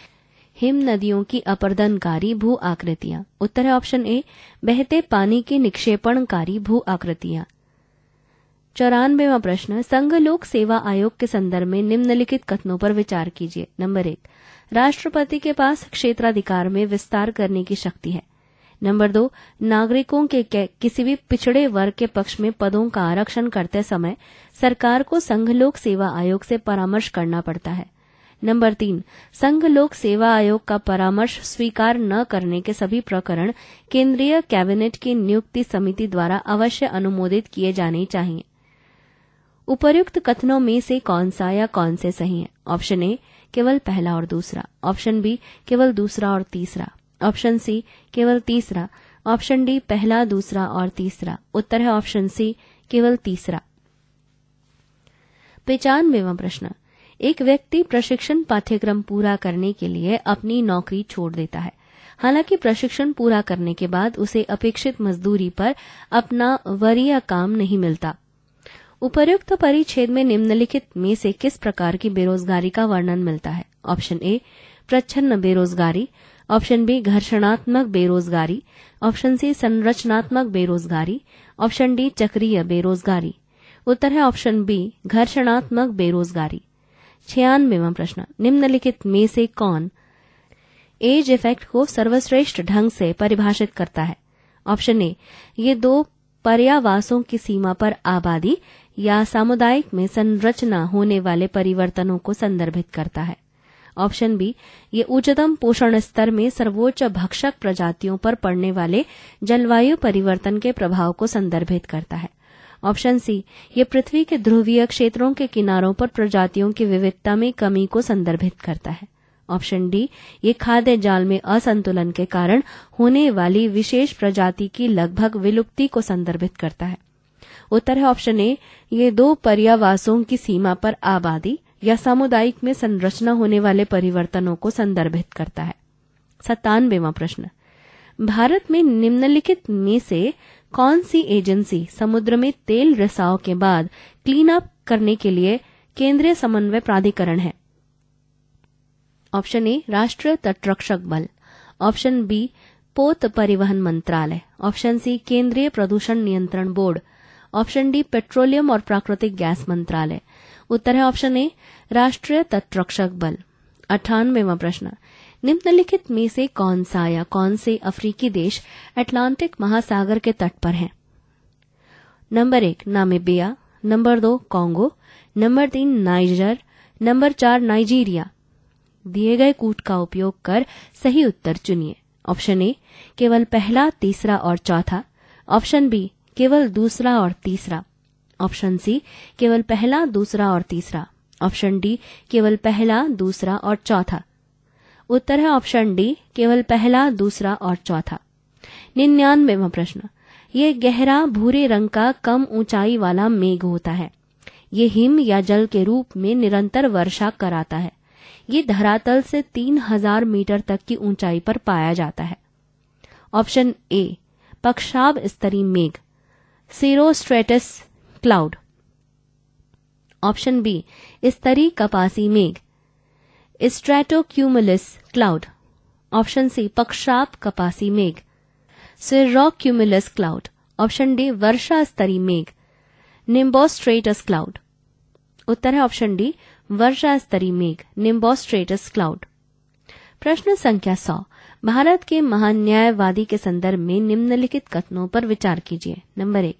हिम नदियों की अपर्दनकारी भू आकृतियां उत्तर है ऑप्शन ए बहते पानी की निक्षेपणकारी भू आकृतियां चौरानवेवा प्रश्न संघ लोक सेवा आयोग के संदर्भ में निम्नलिखित कथनों पर विचार कीजिए नंबर एक राष्ट्रपति के पास क्षेत्राधिकार में विस्तार करने की शक्ति है नंबर दो नागरिकों के किसी भी पिछड़े वर्ग के पक्ष में पदों का आरक्षण करते समय सरकार को संघ लोक सेवा आयोग से परामर्श करना पड़ता है नंबर तीन संघ लोक सेवा आयोग का परामर्श स्वीकार न करने के सभी प्रकरण केंद्रीय कैबिनेट की नियुक्ति समिति द्वारा अवश्य अनुमोदित किए जाने चाहिए उपर्युक्त कथनों में से कौन सा या कौन से सही है ऑप्शन ए केवल पहला और दूसरा ऑप्शन बी केवल दूसरा और तीसरा ऑप्शन सी केवल तीसरा ऑप्शन डी पहला दूसरा और तीसरा उत्तर है ऑप्शन सी केवल तीसरा पहचानवेवा प्रश्न एक व्यक्ति प्रशिक्षण पाठ्यक्रम पूरा करने के लिए अपनी नौकरी छोड़ देता है हालांकि प्रशिक्षण पूरा करने के बाद उसे अपेक्षित मजदूरी पर अपना वरीय काम नहीं मिलता उपयुक्त परिच्छेद में निम्नलिखित में से किस प्रकार की बेरोजगारी का वर्णन मिलता है ऑप्शन ए प्रच्छन्न बेरोजगारी ऑप्शन बी घर्षणात्मक बेरोजगारी ऑप्शन सी संरचनात्मक बेरोजगारी ऑप्शन डी चक्रीय बेरोजगारी उत्तर है ऑप्शन बी घर्षणात्मक बेरोजगारी छियानवेवा प्रश्न निम्नलिखित में से कौन एज इफेक्ट को सर्वश्रेष्ठ ढंग से परिभाषित करता है ऑप्शन ए ये दो पर्यावासों की सीमा पर आबादी या सामुदायिक में संरचना होने वाले परिवर्तनों को संदर्भित करता है ऑप्शन बी ये उच्चतम पोषण स्तर में सर्वोच्च भक्षक प्रजातियों पर पड़ने वाले जलवायु परिवर्तन के प्रभाव को संदर्भित करता है ऑप्शन सी ये पृथ्वी के ध्रुवीय क्षेत्रों के किनारों पर प्रजातियों की विविधता में कमी को संदर्भित करता है ऑप्शन डी ये खाद्य जाल में असंतुलन के कारण होने वाली विशेष प्रजाति की लगभग विलुप्ति को संदर्भित करता है उत्तर है ऑप्शन ए ये दो पर्यावासों की सीमा पर आबादी या सामुदायिक में संरचना होने वाले परिवर्तनों को संदर्भित करता है सत्तानवेवा प्रश्न भारत में निम्नलिखित में से कौन सी एजेंसी समुद्र में तेल रिसाव के बाद क्लीन अप करने के लिए केंद्रीय समन्वय प्राधिकरण है ऑप्शन ए राष्ट्रीय तटरक्षक बल ऑप्शन बी पोत परिवहन मंत्रालय ऑप्शन सी केंद्रीय प्रदूषण नियंत्रण बोर्ड ऑप्शन डी पेट्रोलियम और प्राकृतिक गैस मंत्रालय उत्तर है ऑप्शन ए राष्ट्रीय तटरक्षक बल अठानवे प्रश्न निम्नलिखित में से कौन सा या कौन से अफ्रीकी देश अटलांटिक महासागर के तट पर हैं नंबर एक नामेबिया नंबर दो कांगो नंबर तीन नाइजर नंबर चार नाइजीरिया दिए गए कूट का उपयोग कर सही उत्तर चुनिए ऑप्शन ए केवल पहला तीसरा और चौथा ऑप्शन बी केवल दूसरा और तीसरा ऑप्शन सी केवल पहला दूसरा और तीसरा ऑप्शन डी केवल पहला दूसरा और चौथा उत्तर है ऑप्शन डी केवल पहला दूसरा और चौथा निन्यानवेवा प्रश्न ये गहरा भूरे रंग का कम ऊंचाई वाला मेघ होता है ये हिम या जल के रूप में निरंतर वर्षा कराता है ये धरातल से तीन हजार मीटर तक की ऊंचाई पर पाया जाता है ऑप्शन ए पक्षाब स्तरी मेघ सीरोस्ट्रेटस क्लाउड ऑप्शन बी स्तरी कपासी मेघ स्ट्रेटोक्यूमुलस क्लाउड ऑप्शन सी पक्षाप कपासी मेघ सिरोक्यूमुलस क्लाउड ऑप्शन डी वर्षा स्तरी मेघ निम्बोस्ट्रेटस क्लाउड उत्तर है ऑप्शन डी वर्षा स्तरी मेघ निम्बोस्ट्रेटस क्लाउड प्रश्न संख्या सौ भारत के महान न्यायवादी के संदर्भ में निम्नलिखित कथनों पर विचार कीजिए नंबर एक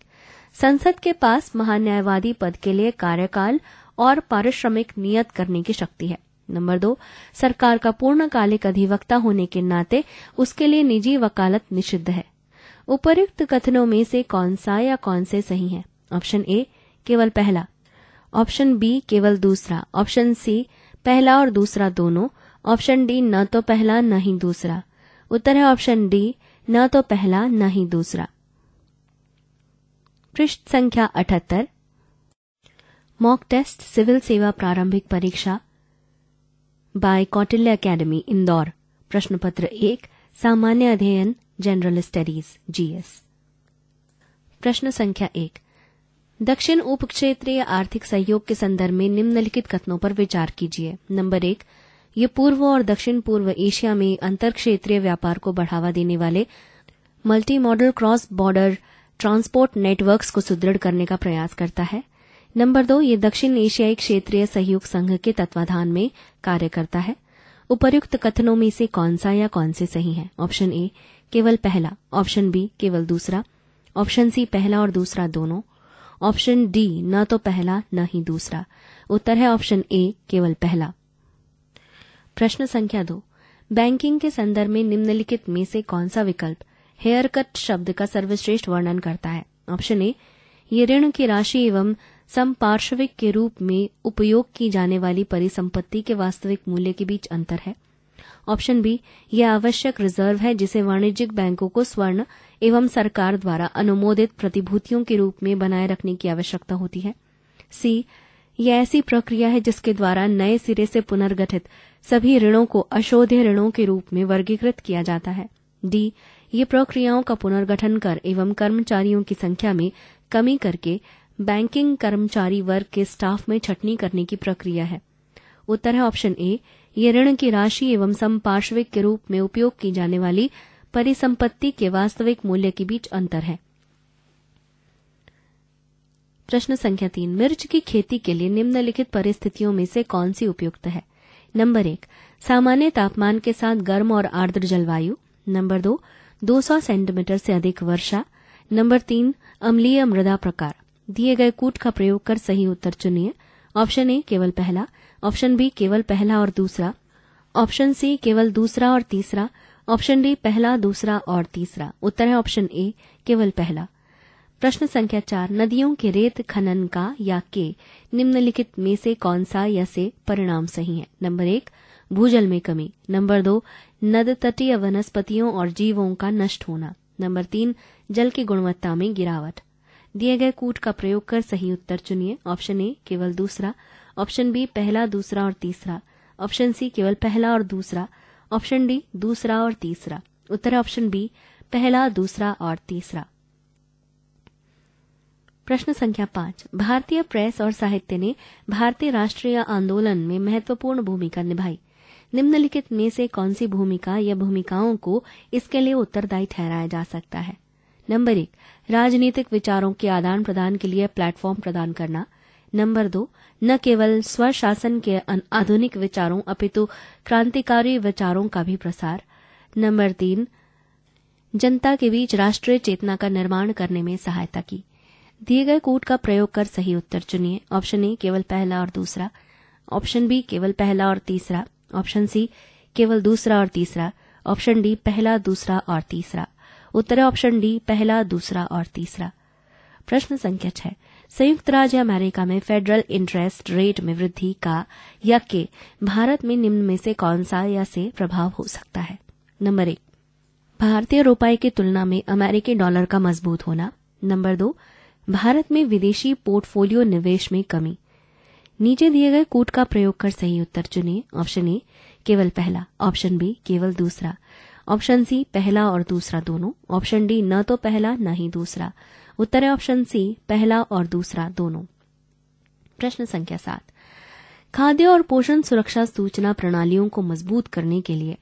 संसद के पास महान्यायवादी पद के लिए कार्यकाल और पारिश्रमिक नियत करने की शक्ति है नंबर दो सरकार का पूर्णकालिक अधिवक्ता होने के नाते उसके लिए निजी वकालत निषिद्ध है उपरुक्त कथनों में से कौन सा या कौन से सही है ऑप्शन ए केवल पहला ऑप्शन बी केवल दूसरा ऑप्शन सी पहला और दूसरा दोनों ऑप्शन डी न तो पहला न ही दूसरा उत्तर है ऑप्शन डी न तो पहला न ही दूसरा पृष्ठ संख्या अठहत्तर मॉक टेस्ट सिविल सेवा प्रारंभिक परीक्षा बाय कौटिल्य अकेडमी इंदौर प्रश्न पत्र एक सामान्य अध्ययन जनरल स्टडीज जीएस प्रश्न संख्या एक दक्षिण उप क्षेत्रीय आर्थिक सहयोग के संदर्भ में निम्नलिखित कथनों पर विचार कीजिए नंबर एक ये पूर्व और दक्षिण पूर्व एशिया में अंतर क्षेत्रीय व्यापार को बढ़ावा देने वाले multi modal cross border transport networks को सुदृढ़ करने का प्रयास करता है नंबर दो ये दक्षिण एशियाई क्षेत्रीय सहयोग संघ के तत्वाधान में कार्य करता है उपयुक्त कथनों में से कौन सा या कौन से सही है ऑप्शन ए केवल पहला ऑप्शन बी केवल दूसरा ऑप्शन सी पहला और दूसरा दोनों ऑप्शन डी न तो पहला न ही दूसरा उत्तर है ऑप्शन ए केवल पहला प्रश्न संख्या दो बैंकिंग के संदर्भ में निम्नलिखित में से कौन सा विकल्प हेयर कट शब्द का सर्वश्रेष्ठ वर्णन करता है ऑप्शन ए ये ऋण की राशि एवं संपार्श्विक के रूप में उपयोग की जाने वाली परिसंपत्ति के वास्तविक मूल्य के बीच अंतर है ऑप्शन बी यह आवश्यक रिजर्व है जिसे वाणिज्यिक बैंकों को स्वर्ण एवं सरकार द्वारा अनुमोदित प्रतिभूतियों के रूप में बनाए रखने की आवश्यकता होती है सी यह ऐसी प्रक्रिया है जिसके द्वारा नए सिरे से पुनर्गठित सभी ऋणों को अशोध्य ऋणों के रूप में वर्गीकृत किया जाता है डी ये प्रक्रियाओं का पुनर्गठन कर एवं कर्मचारियों की संख्या में कमी करके बैंकिंग कर्मचारी वर्ग के स्टाफ में छटनी करने की प्रक्रिया है उत्तर है ऑप्शन ए ये ऋण की राशि एवं संपार्श्विक के रूप में उपयोग की जाने वाली परिसंपत्ति के वास्तविक मूल्य के बीच अंतर है प्रश्न संख्या तीन मिर्च की खेती के लिए निम्नलिखित परिस्थितियों में से कौन सी उपयुक्त है नंबर एक सामान्य तापमान के साथ गर्म और आर्द्र जलवायु नंबर दो 200 सेंटीमीटर से अधिक वर्षा नंबर तीन अम्लीय मृदा प्रकार दिए गए कूट का प्रयोग कर सही उत्तर चुनिए ऑप्शन ए केवल पहला ऑप्शन बी केवल पहला और दूसरा ऑप्शन सी केवल दूसरा और तीसरा ऑप्शन डी पहला दूसरा और तीसरा उत्तर है ऑप्शन ए केवल पहला प्रश्न संख्या चार नदियों के रेत खनन का या के निम्नलिखित में से कौन सा या से परिणाम सही है नंबर एक भूजल में कमी नंबर दो नद तटीय वनस्पतियों और जीवों का नष्ट होना नंबर तीन जल की गुणवत्ता में गिरावट दिए गए कूट का प्रयोग कर सही उत्तर चुनिए ऑप्शन ए केवल दूसरा ऑप्शन बी पहला दूसरा और तीसरा ऑप्शन सी केवल पहला और दूसरा ऑप्शन डी दूसरा और तीसरा उत्तर ऑप्शन बी पहला दूसरा और तीसरा प्रश्न संख्या पांच भारतीय प्रेस और साहित्य ने भारतीय राष्ट्रीय आंदोलन में महत्वपूर्ण भूमिका निभाई निम्नलिखित में से कौन सी भूमिका या भूमिकाओं को इसके लिए उत्तरदायी ठहराया जा सकता है नंबर एक राजनीतिक विचारों के आदान प्रदान के लिए प्लेटफॉर्म प्रदान करना नंबर दो न केवल स्वशासन के आधुनिक विचारों अपितु क्रांतिकारी विचारों का भी प्रसार नंबर तीन जनता के बीच राष्ट्रीय चेतना का निर्माण करने में सहायता की दिए गए कोड का प्रयोग कर सही उत्तर चुनिए ऑप्शन ए केवल पहला और दूसरा ऑप्शन बी केवल पहला और तीसरा ऑप्शन सी केवल दूसरा और तीसरा ऑप्शन डी पहला दूसरा और तीसरा उत्तर है ऑप्शन डी पहला दूसरा और तीसरा प्रश्न संख्या छह संयुक्त राज्य अमेरिका में फेडरल इंटरेस्ट रेट में वृद्धि का या के भारत में निम्न में से कौन सा या से प्रभाव हो सकता है नंबर एक भारतीय रुपए की तुलना में अमेरिकी डॉलर का मजबूत होना नंबर दो भारत में विदेशी पोर्टफोलियो निवेश में कमी नीचे दिए गए कूट का प्रयोग कर सही उत्तर चुने ऑप्शन ए केवल पहला ऑप्शन बी केवल दूसरा ऑप्शन सी पहला और दूसरा दोनों ऑप्शन डी न तो पहला न ही दूसरा उत्तर है ऑप्शन सी पहला और दूसरा दोनों प्रश्न संख्या सात खाद्य और पोषण सुरक्षा सूचना प्रणालियों को मजबूत करने के लिए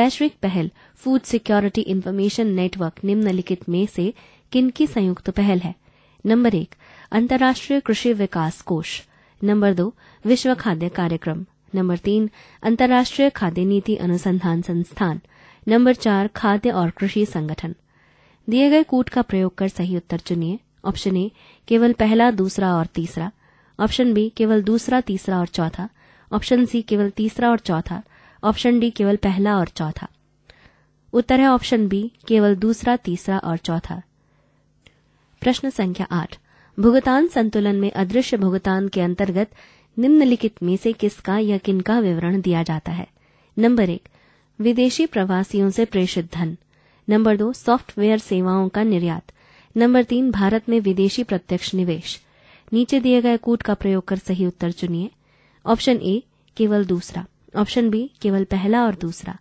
वैश्विक पहल फूड सिक्योरिटी इन्फॉर्मेशन नेटवर्क निम्नलिखित में से किनकी संयुक्त पहल है नंबर एक अंतर्राष्ट्रीय कृषि विकास कोष नंबर दो विश्व खाद्य कार्यक्रम नंबर तीन अंतर्राष्ट्रीय खाद्य नीति अनुसंधान संस्थान नंबर चार खाद्य और कृषि संगठन दिए गए कूट का प्रयोग कर सही उत्तर चुनिए ऑप्शन ए केवल पहला दूसरा और तीसरा ऑप्शन बी केवल दूसरा तीसरा और चौथा ऑप्शन सी केवल तीसरा और चौथा ऑप्शन डी केवल पहला और चौथा उत्तर है ऑप्शन बी केवल दूसरा तीसरा और चौथा प्रश्न संख्या आठ भुगतान संतुलन में अदृश्य भुगतान के अंतर्गत निम्नलिखित में से किसका या किनका विवरण दिया जाता है नंबर एक विदेशी प्रवासियों से प्रेषित धन नंबर दो सॉफ्टवेयर सेवाओं का निर्यात नंबर तीन भारत में विदेशी प्रत्यक्ष निवेश नीचे दिए गए कूट का प्रयोग कर सही उत्तर चुनिए ऑप्शन ए केवल दूसरा ऑप्शन बी केवल पहला और दूसरा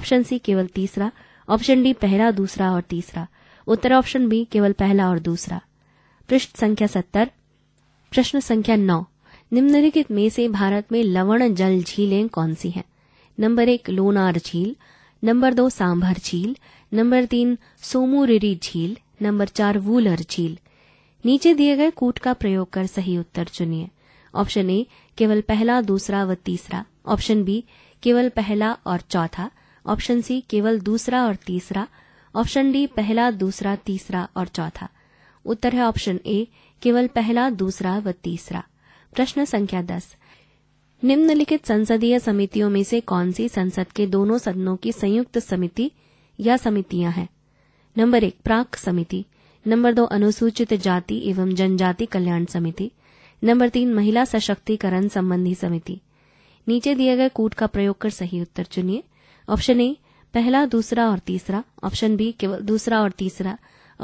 ऑप्शन सी केवल तीसरा ऑप्शन डी पहला दूसरा और तीसरा उत्तर ऑप्शन बी केवल पहला और दूसरा पृष्ठ संख्या सत्तर प्रश्न संख्या नौ निम्नलिखित में से भारत में लवण जल झीलें कौन सी हैं नंबर एक लोनार झील नंबर दो सांभर झील नंबर तीन सोमूरिरी झील नंबर चार वूलर झील नीचे दिए गए कूट का प्रयोग कर सही उत्तर चुनिए ऑप्शन ए केवल पहला दूसरा व तीसरा ऑप्शन बी केवल पहला और चौथा ऑप्शन सी केवल दूसरा और तीसरा ऑप्शन डी पहला दूसरा तीसरा और चौथा उत्तर है ऑप्शन ए केवल पहला दूसरा व तीसरा प्रश्न संख्या दस निम्नलिखित संसदीय समितियों में से कौन सी संसद के दोनों सदनों की संयुक्त समिति या समितियां हैं नंबर एक प्राक समिति नंबर दो अनुसूचित जाति एवं जनजाति कल्याण समिति नंबर तीन महिला सशक्तिकरण संबंधी समिति नीचे दिए गए कूट का प्रयोग कर सही उत्तर चुनिए ऑप्शन ए पहला दूसरा और तीसरा ऑप्शन बी केवल दूसरा और तीसरा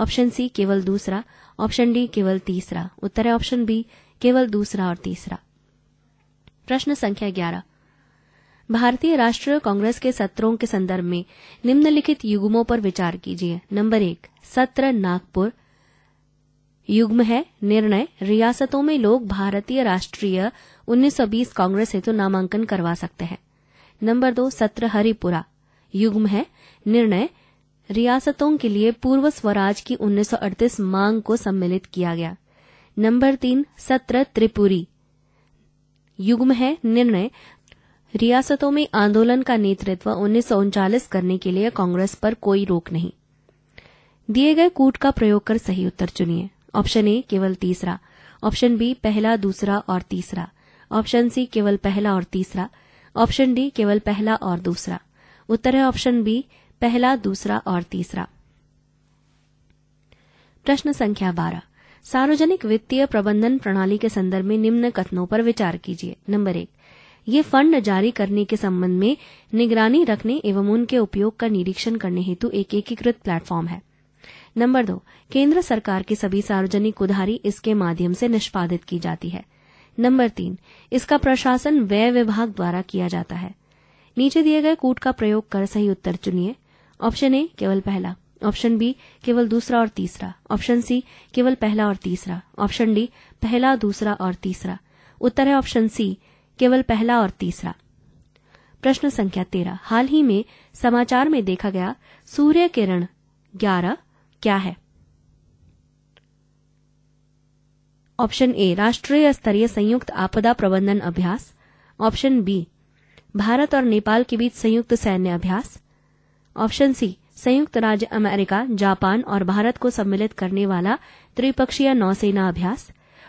ऑप्शन सी केवल दूसरा ऑप्शन डी केवल तीसरा उत्तर है ऑप्शन बी केवल दूसरा और तीसरा प्रश्न संख्या ग्यारह भारतीय राष्ट्रीय कांग्रेस के सत्रों के संदर्भ में निम्नलिखित युग्मों पर विचार कीजिए नंबर एक सत्र नागपुर युग्म है निर्णय रियासतों में लोग भारतीय राष्ट्रीय 1920 कांग्रेस हेतु तो नामांकन करवा सकते हैं नंबर दो सत्र हरिपुरा युग्म है निर्णय रियासतों के लिए पूर्व स्वराज की 1938 मांग को सम्मिलित किया गया नंबर तीन सत्र त्रिपुरी युग्म है निर्णय रियासतों में आंदोलन का नेतृत्व उन्नीस करने के लिए कांग्रेस पर कोई रोक नहीं दिए गए कूट का प्रयोग कर सही उत्तर चुनिए ऑप्शन ए केवल तीसरा ऑप्शन बी पहला दूसरा और तीसरा ऑप्शन सी केवल पहला और तीसरा ऑप्शन डी केवल पहला और दूसरा उत्तर है ऑप्शन बी पहला दूसरा और तीसरा प्रश्न संख्या बारह सार्वजनिक वित्तीय प्रबंधन प्रणाली के संदर्भ में निम्न कथनों पर विचार कीजिए नंबर एक ये फंड जारी करने के संबंध में निगरानी रखने एवं उनके उपयोग का निरीक्षण करने हेतु एक एकीकृत प्लेटफॉर्म है नंबर दो केंद्र सरकार की सभी सार्वजनिक उधारी इसके माध्यम से निष्पादित की जाती है नंबर तीन इसका प्रशासन व्यय विभाग द्वारा किया जाता है नीचे दिए गए कूट का प्रयोग कर सही उत्तर चुनिए ऑप्शन ए केवल पहला ऑप्शन बी केवल दूसरा और तीसरा ऑप्शन सी केवल पहला और तीसरा ऑप्शन डी पहला दूसरा और तीसरा उत्तर है ऑप्शन सी केवल पहला और तीसरा प्रश्न संख्या तेरह हाल ही में समाचार में देखा गया सूर्य किरण ग्यारह क्या है ऑप्शन ए राष्ट्रीय स्तरीय संयुक्त आपदा प्रबंधन अभ्यास ऑप्शन बी भारत और नेपाल के बीच संयुक्त सैन्य अभ्यास ऑप्शन सी संयुक्त राज्य अमेरिका जापान और भारत को सम्मिलित करने वाला त्रिपक्षीय नौसेना अभ्यास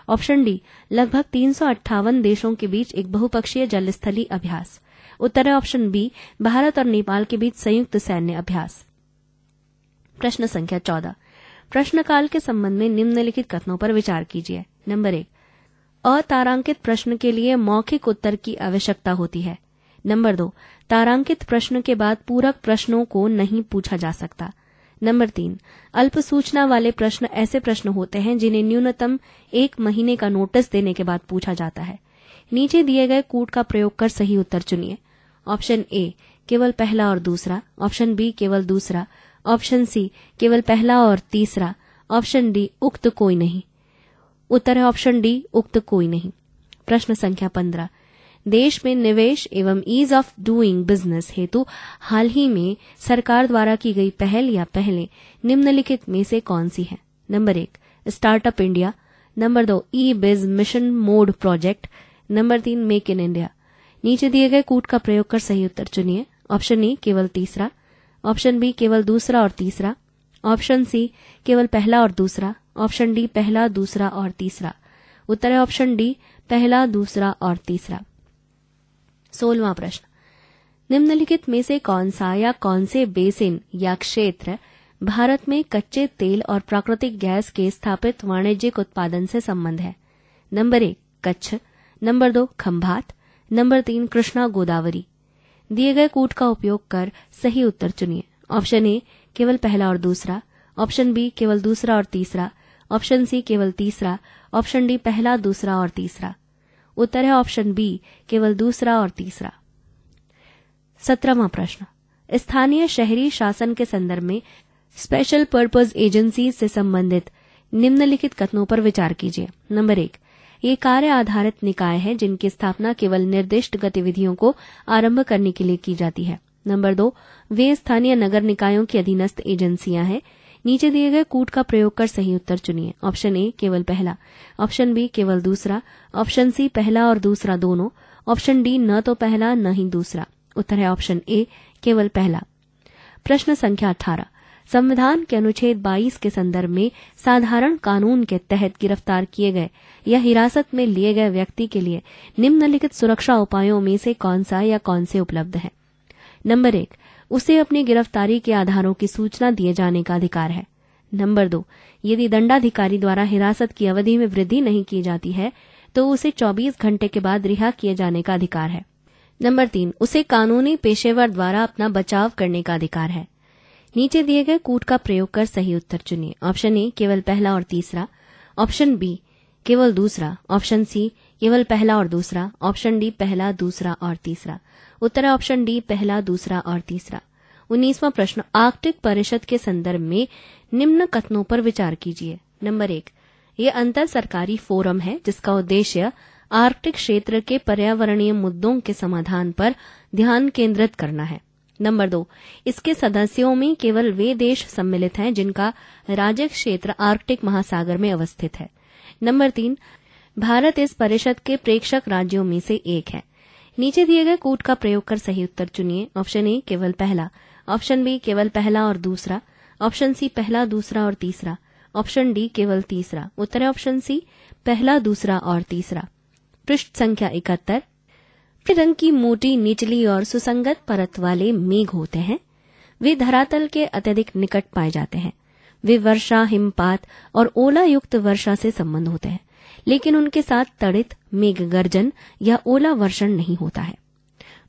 ऑप्शन डी लगभग तीन देशों के बीच एक बहुपक्षीय जलस्थली अभ्यास उत्तर है ऑप्शन बी भारत और नेपाल के बीच संयुक्त सैन्य अभ्यास प्रश्न संख्या चौदह प्रश्नकाल के संबंध में निम्नलिखित कथनों पर विचार कीजिए नंबर एक अतारांकित प्रश्न के लिए मौखिक उत्तर की आवश्यकता होती है नंबर दो तारांकित प्रश्न के बाद पूरक प्रश्नों को नहीं पूछा जा सकता नंबर तीन अल्प सूचना वाले प्रश्न ऐसे प्रश्न होते हैं जिन्हें न्यूनतम एक महीने का नोटिस देने के बाद पूछा जाता है नीचे दिए गए कूट का प्रयोग कर सही उत्तर चुनिए ऑप्शन ए केवल पहला और दूसरा ऑप्शन बी केवल दूसरा ऑप्शन सी केवल पहला और तीसरा ऑप्शन डी उक्त कोई नहीं उत्तर है ऑप्शन डी उक्त कोई नहीं प्रश्न संख्या पंद्रह देश में निवेश एवं ईज ऑफ डूइंग बिजनेस हेतु हाल ही में सरकार द्वारा की गई पहल या पहले निम्नलिखित में से कौन सी है नंबर एक स्टार्टअप इंडिया नंबर दो e biz mission mode project number तीन मेक इन इंडिया नीचे दिए गए कूट का प्रयोग कर सही उत्तर चुनिए ऑप्शन ए केवल तीसरा ऑप्शन बी केवल दूसरा और तीसरा ऑप्शन सी केवल पहला और दूसरा ऑप्शन डी पहला दूसरा और तीसरा उत्तर है ऑप्शन डी पहला दूसरा और तीसरा सोलवा प्रश्न निम्नलिखित में से कौन सा या कौन से बेसिन या क्षेत्र भारत में कच्चे तेल और प्राकृतिक गैस के स्थापित वाणिज्यिक उत्पादन से संबंध है नंबर एक कच्छ नंबर दो खंभात नंबर तीन कृष्णा गोदावरी दिए गए कूट का उपयोग कर सही उत्तर चुनिए ऑप्शन ए केवल पहला और दूसरा ऑप्शन बी केवल दूसरा और तीसरा ऑप्शन सी केवल तीसरा ऑप्शन डी पहला दूसरा और तीसरा उत्तर है ऑप्शन बी केवल दूसरा और तीसरा सत्रहवा प्रश्न स्थानीय शहरी शासन के संदर्भ में स्पेशल पर्पज एजेंसी से संबंधित निम्नलिखित कथनों पर विचार कीजिए नंबर एक ये कार्य आधारित निकाय है जिनकी स्थापना केवल निर्दिष्ट गतिविधियों को आरंभ करने के लिए की जाती है नंबर दो वे स्थानीय नगर निकायों की अधीनस्थ एजेंसियां हैं नीचे दिए गए कूट का प्रयोग कर सही उत्तर चुनिए ऑप्शन ए केवल पहला ऑप्शन बी केवल दूसरा ऑप्शन सी पहला और दूसरा दोनों ऑप्शन डी न तो पहला न ही दूसरा उत्तर है ऑप्शन ए केवल पहला प्रश्न संख्या अठारह संविधान के अनुच्छेद 22 के संदर्भ में साधारण कानून के तहत गिरफ्तार किए गए या हिरासत में लिए गए व्यक्ति के लिए निम्नलिखित सुरक्षा उपायों में से कौन सा या कौन से उपलब्ध है नंबर एक उसे अपनी गिरफ्तारी के आधारों की सूचना दिए जाने का अधिकार है नंबर दो यदि दंडाधिकारी द्वारा हिरासत की अवधि में वृद्धि नहीं की जाती है तो उसे 24 घंटे के बाद रिहा किए जाने का अधिकार है नंबर तीन उसे कानूनी पेशेवर द्वारा अपना बचाव करने का अधिकार है नीचे दिए गए कूट का प्रयोग कर सही उत्तर चुनिए ऑप्शन ए केवल पहला और तीसरा ऑप्शन बी केवल दूसरा ऑप्शन सी केवल पहला और दूसरा ऑप्शन डी पहला दूसरा और तीसरा उत्तर है ऑप्शन डी पहला दूसरा और तीसरा उन्नीसवा प्रश्न आर्कटिक परिषद के संदर्भ में निम्न कथनों पर विचार कीजिए नंबर एक ये अंतर सरकारी फोरम है जिसका उद्देश्य आर्कटिक क्षेत्र के पर्यावरणीय मुद्दों के समाधान पर ध्यान केंद्रित करना है नंबर दो इसके सदस्यों में केवल वे देश सम्मिलित हैं जिनका राज्य क्षेत्र आर्कटिक महासागर में अवस्थित है नंबर तीन भारत इस परिषद के प्रेक्षक राज्यों में से एक है नीचे दिए गए कूट का प्रयोग कर सही उत्तर चुनिए ऑप्शन ए केवल पहला ऑप्शन बी केवल पहला और दूसरा ऑप्शन सी पहला दूसरा और तीसरा ऑप्शन डी केवल तीसरा उत्तर है ऑप्शन सी पहला दूसरा और तीसरा पृष्ठ संख्या इकहत्तर रंग की मोटी निचली और सुसंगत परत वाले मेघ होते हैं वे धरातल के अत्यधिक निकट पाए जाते हैं वे वर्षा हिमपात और ओला युक्त वर्षा से संबंध होते हैं लेकिन उनके साथ तड़ित मेघ गर्जन या ओला वर्षण नहीं होता है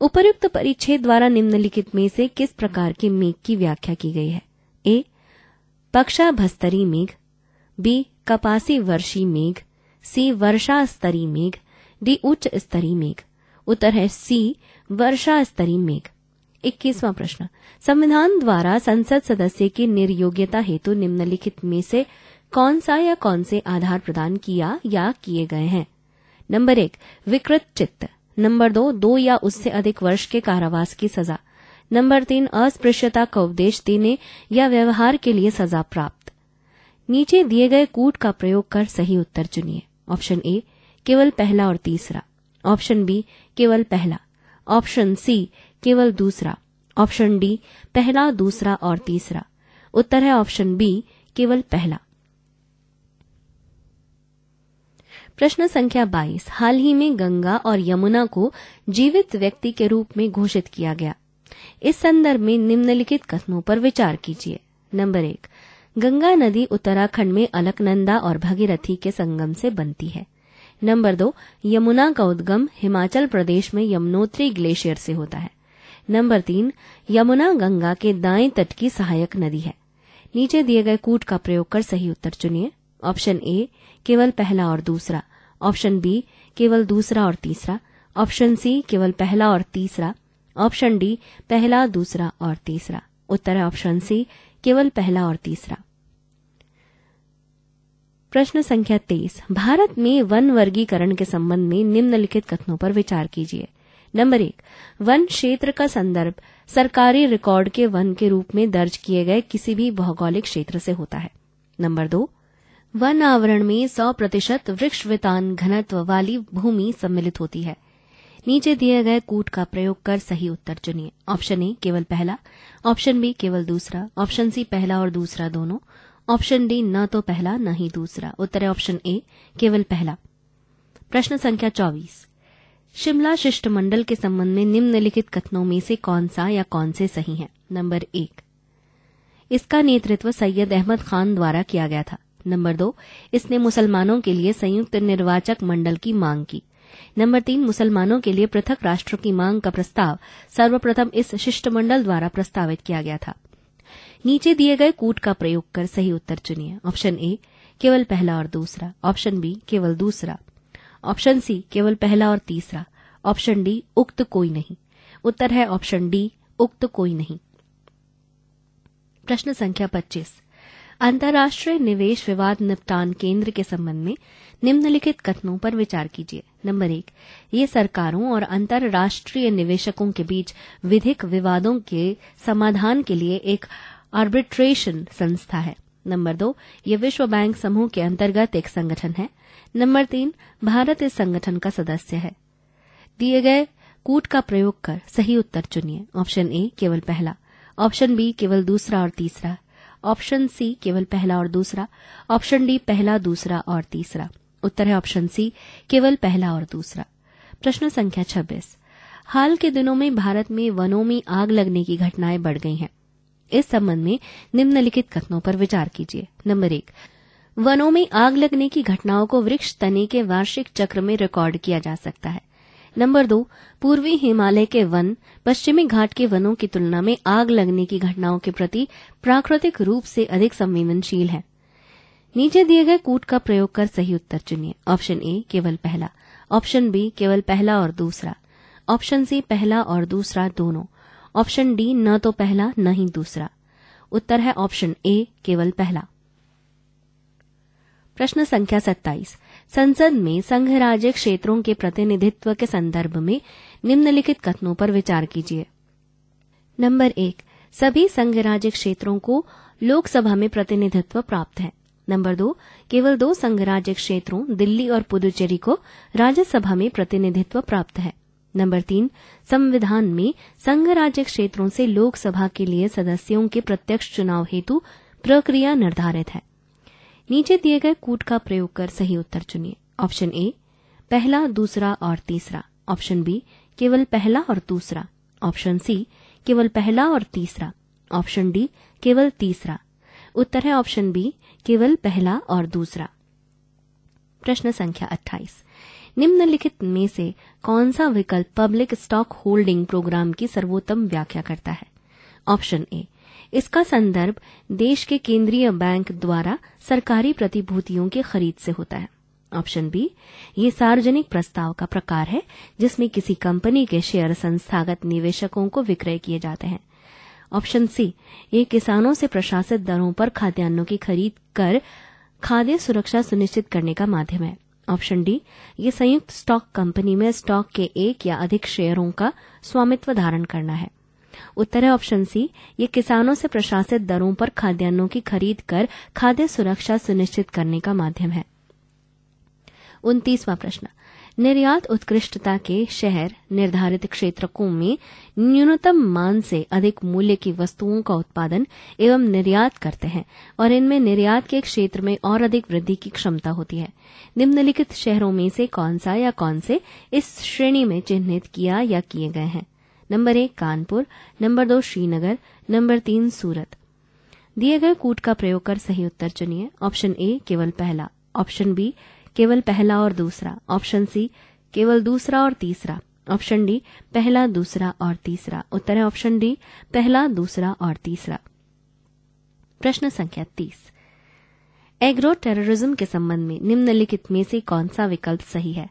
उपर्युक्त परिच्छेद द्वारा निम्नलिखित में से किस प्रकार के मेघ की व्याख्या की गई है ए पक्षाभस्तरी मेघ बी कपासी वर्षी मेघ सी वर्षा स्तरी मेघ डी उच्च स्तरी मेघ उत्तर है सी वर्षा स्तरी मेघ इक्कीसवां प्रश्न संविधान द्वारा संसद सदस्य की निर्योग्यता हेतु निम्नलिखित में से कौन सा या कौन से आधार प्रदान किया या किए गए हैं नंबर एक विकृत चित्त नंबर दो दो या उससे अधिक वर्ष के कारावास की सजा नंबर तीन अस्पृश्यता का उपदेश देने या व्यवहार के लिए सजा प्राप्त नीचे दिए गए कूट का प्रयोग कर सही उत्तर चुनिए ऑप्शन ए केवल पहला और तीसरा ऑप्शन बी केवल पहला ऑप्शन सी केवल दूसरा ऑप्शन डी पहला दूसरा और तीसरा उत्तर है ऑप्शन बी केवल पहला प्रश्न संख्या 22 हाल ही में गंगा और यमुना को जीवित व्यक्ति के रूप में घोषित किया गया इस संदर्भ में निम्नलिखित कथनों पर विचार कीजिए नंबर एक गंगा नदी उत्तराखंड में अलकनंदा और भगीरथी के संगम से बनती है नंबर दो यमुना का उद्गम हिमाचल प्रदेश में यमुनोत्री ग्लेशियर से होता है नंबर तीन यमुना गंगा के दाएं तट की सहायक नदी है नीचे दिए गए कूट का प्रयोग कर सही उत्तर चुनिए ऑप्शन ए केवल पहला और दूसरा ऑप्शन बी केवल दूसरा और तीसरा ऑप्शन सी केवल पहला और तीसरा ऑप्शन डी पहला दूसरा और तीसरा उत्तर है ऑप्शन सी केवल पहला और तीसरा प्रश्न संख्या तेईस भारत में वन वर्गीकरण के संबंध में निम्नलिखित कथनों पर विचार कीजिए नंबर एक वन क्षेत्र का संदर्भ सरकारी रिकॉर्ड के वन के रूप में दर्ज किए गए किसी भी भौगोलिक क्षेत्र से होता है नंबर दो वन आवरण में 100 प्रतिशत वृक्ष वितान घनत्व वाली भूमि सम्मिलित होती है नीचे दिए गए कूट का प्रयोग कर सही उत्तर चुनिए ऑप्शन ए केवल पहला ऑप्शन बी केवल दूसरा ऑप्शन सी पहला और दूसरा दोनों ऑप्शन डी न तो पहला न ही दूसरा उत्तर है ऑप्शन ए केवल पहला प्रश्न संख्या चौबीस शिमला शिष्टमंडल के संबंध में निम्नलिखित कथनों में से कौन सा या कौन से सही है नंबर एक इसका नेतृत्व सैयद अहमद खान द्वारा किया गया था नंबर दो इसने मुसलमानों के लिए संयुक्त निर्वाचक मंडल की मांग की नंबर तीन मुसलमानों के लिए पृथक राष्ट्र की मांग का प्रस्ताव सर्वप्रथम इस शिष्टमंडल द्वारा प्रस्तावित किया गया था नीचे दिए गए कूट का प्रयोग कर सही उत्तर चुनिए ऑप्शन ए केवल पहला और दूसरा ऑप्शन बी केवल दूसरा ऑप्शन सी केवल पहला और तीसरा ऑप्शन डी उक्त कोई नहीं उत्तर है ऑप्शन डी उक्त कोई नहीं प्रश्न संख्या 25 अंतर्राष्ट्रीय निवेश विवाद निपटान केंद्र के संबंध में निम्नलिखित कथनों पर विचार कीजिए नंबर एक ये सरकारों और अंतर्राष्ट्रीय निवेशकों के बीच विधिक विवादों के समाधान के लिए एक आर्बिट्रेशन संस्था है नंबर दो ये विश्व बैंक समूह के अंतर्गत एक संगठन है नंबर तीन भारत इस संगठन का सदस्य है दिए गए कूट का प्रयोग कर सही उत्तर चुनिए ऑप्शन ए केवल पहला ऑप्शन बी केवल दूसरा और तीसरा ऑप्शन सी केवल पहला और दूसरा ऑप्शन डी पहला दूसरा और तीसरा उत्तर है ऑप्शन सी केवल पहला और दूसरा प्रश्न संख्या 26 हाल के दिनों में भारत में वनों में आग लगने की घटनाएं बढ़ गई हैं इस संबंध में निम्नलिखित कथनों पर विचार कीजिए नंबर एक वनों में आग लगने की घटनाओं को वृक्ष तने के वार्षिक चक्र में रिकॉर्ड किया जा सकता है नंबर दो पूर्वी हिमालय के वन पश्चिमी घाट के वनों की तुलना में आग लगने की घटनाओं के प्रति प्राकृतिक रूप से अधिक संवेदनशील है नीचे दिए गए कूट का प्रयोग कर सही उत्तर चुनिए ऑप्शन ए केवल पहला ऑप्शन बी केवल पहला और दूसरा ऑप्शन सी पहला और दूसरा दोनों ऑप्शन डी न तो पहला न ही दूसरा उत्तर है ऑप्शन ए केवल पहला प्रश्न संख्या सत्ताईस संसद में संघ राज्य क्षेत्रों के प्रतिनिधित्व के संदर्भ में निम्नलिखित कथनों पर विचार कीजिए नंबर एक सभी संघ राज्य क्षेत्रों को लोकसभा में प्रतिनिधित्व प्राप्त है नंबर दो केवल दो संघ राज्य क्षेत्रों दिल्ली और पुदुचेरी को राज्यसभा में प्रतिनिधित्व प्राप्त है नंबर तीन संविधान में संघ राज्य क्षेत्रों से लोकसभा के लिए सदस्यों के प्रत्यक्ष चुनाव हेतु प्रक्रिया निर्धारित है नीचे दिए गए कूट का प्रयोग कर सही उत्तर चुनिए ऑप्शन ए पहला दूसरा और तीसरा ऑप्शन बी केवल पहला और दूसरा ऑप्शन सी केवल पहला और तीसरा ऑप्शन डी केवल तीसरा उत्तर है ऑप्शन बी केवल पहला और दूसरा प्रश्न संख्या 28 निम्नलिखित में से कौन सा विकल्प पब्लिक स्टॉक होल्डिंग प्रोग्राम की सर्वोत्तम व्याख्या करता है ऑप्शन ए इसका संदर्भ देश के केंद्रीय बैंक द्वारा सरकारी प्रतिभूतियों की खरीद से होता है ऑप्शन बी ये सार्वजनिक प्रस्ताव का प्रकार है जिसमें किसी कंपनी के शेयर संस्थागत निवेशकों को विक्रय किए जाते हैं ऑप्शन सी ये किसानों से प्रशासित दरों पर खाद्यान्नों की खरीद कर खाद्य सुरक्षा सुनिश्चित करने का माध्यम है ऑप्शन डी ये संयुक्त स्टॉक कंपनी में स्टॉक के एक या अधिक शेयरों का स्वामित्व धारण करना है उत्तर है ऑप्शन सी ये किसानों से प्रशासित दरों पर खाद्यान्नों की खरीद कर खाद्य सुरक्षा सुनिश्चित करने का माध्यम है उन्तीसवा प्रश्न निर्यात उत्कृष्टता के शहर निर्धारित क्षेत्रकों में न्यूनतम मान से अधिक मूल्य की वस्तुओं का उत्पादन एवं निर्यात करते हैं और इनमें निर्यात के क्षेत्र में और अधिक वृद्धि की क्षमता होती है निम्नलिखित शहरों में से कौन सा या कौन से इस श्रेणी में चिन्हित किया या किए गए हैं नंबर एक कानपुर नंबर दो श्रीनगर नंबर तीन सूरत दिए गए कूट का प्रयोग कर सही उत्तर चुनिए ऑप्शन ए केवल पहला ऑप्शन बी केवल पहला और दूसरा ऑप्शन सी केवल दूसरा और तीसरा ऑप्शन डी पहला दूसरा और तीसरा उत्तर है ऑप्शन डी पहला दूसरा और तीसरा प्रश्न संख्या तीस एग्रो टेररिज्म के संबंध में निम्नलिखित में से कौन सा विकल्प सही है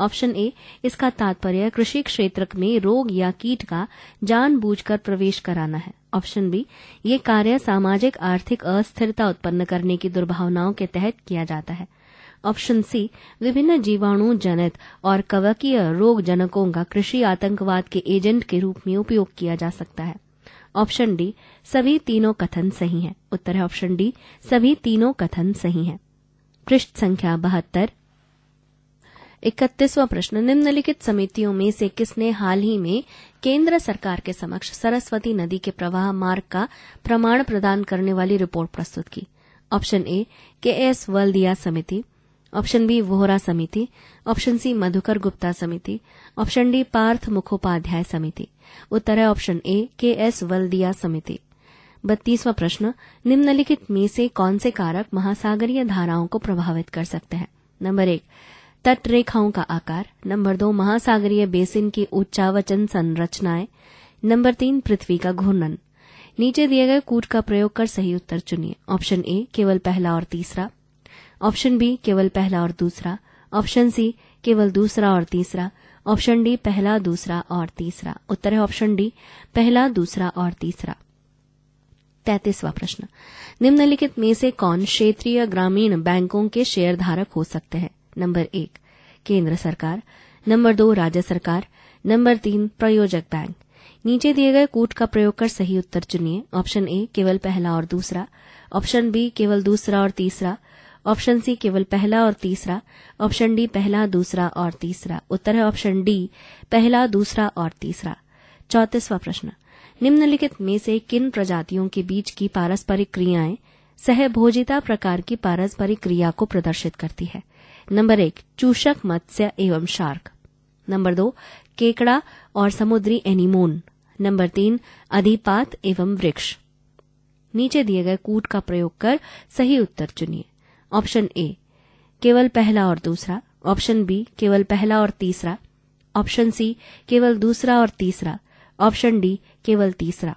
ऑप्शन ए इसका तात्पर्य कृषि क्षेत्र में रोग या कीट का जानबूझकर प्रवेश कराना है ऑप्शन बी ये कार्य सामाजिक आर्थिक अस्थिरता उत्पन्न करने की दुर्भावनाओं के तहत किया जाता है ऑप्शन सी विभिन्न जीवाणु जनित और कवकीय रोग जनकों का कृषि आतंकवाद के एजेंट के रूप में उपयोग किया जा सकता है ऑप्शन डी सभी तीनों कथन सही हैं उत्तर है ऑप्शन डी सभी तीनों कथन सही हैं पृष्ठ संख्या बहत्तर इकतीसवां प्रश्न निम्नलिखित समितियों में से किसने हाल ही में केंद्र सरकार के समक्ष सरस्वती नदी के प्रवाह मार्ग का प्रमाण प्रदान करने वाली रिपोर्ट प्रस्तुत की ऑप्शन ए के एस वलदिया समिति ऑप्शन बी वोहरा समिति ऑप्शन सी मधुकर गुप्ता समिति ऑप्शन डी पार्थ मुखोपाध्याय समिति उत्तर है ऑप्शन ए के एस वलदिया समिति बत्तीसवां प्रश्न निम्नलिखित में से कौन से कारक महासागरीय धाराओं को प्रभावित कर सकते हैं नंबर एक तट रेखाओं का आकार नंबर दो महासागरीय बेसिन की उच्चावचन संरचनाएं नंबर तीन पृथ्वी का घूर्णन नीचे दिए गए कूट का प्रयोग कर सही उत्तर चुनिए ऑप्शन ए केवल पहला और तीसरा ऑप्शन बी केवल पहला और दूसरा ऑप्शन सी केवल दूसरा और तीसरा ऑप्शन डी पहला दूसरा और तीसरा उत्तर है ऑप्शन डी पहला दूसरा और तीसरा तैतीसवा प्रश्न निम्नलिखित में से कौन क्षेत्रीय ग्रामीण बैंकों के शेयरधारक हो सकते हैं नंबर एक केंद्र सरकार नंबर दो राज्य सरकार नंबर तीन प्रयोजक बैंक नीचे दिए गए कूट का प्रयोग कर सही उत्तर चुनिए ऑप्शन ए केवल पहला और दूसरा ऑप्शन बी केवल दूसरा और तीसरा ऑप्शन सी केवल पहला और तीसरा ऑप्शन डी पहला दूसरा और तीसरा उत्तर है ऑप्शन डी पहला दूसरा और तीसरा चौतीसवा प्रश्न निम्नलिखित में से किन प्रजातियों के बीच की पारस्परिक क्रियाएं सहभोजिता प्रकार की पारस्परिक क्रिया को प्रदर्शित करती है नंबर एक चूषक मत्स्य एवं शार्क नंबर दो केकड़ा और समुद्री एनिमोन नंबर तीन अधिपात एवं वृक्ष नीचे दिए गए कूट का प्रयोग कर सही उत्तर चुनिए ऑप्शन ए केवल पहला और दूसरा ऑप्शन बी केवल पहला और तीसरा ऑप्शन सी केवल दूसरा और तीसरा ऑप्शन डी केवल तीसरा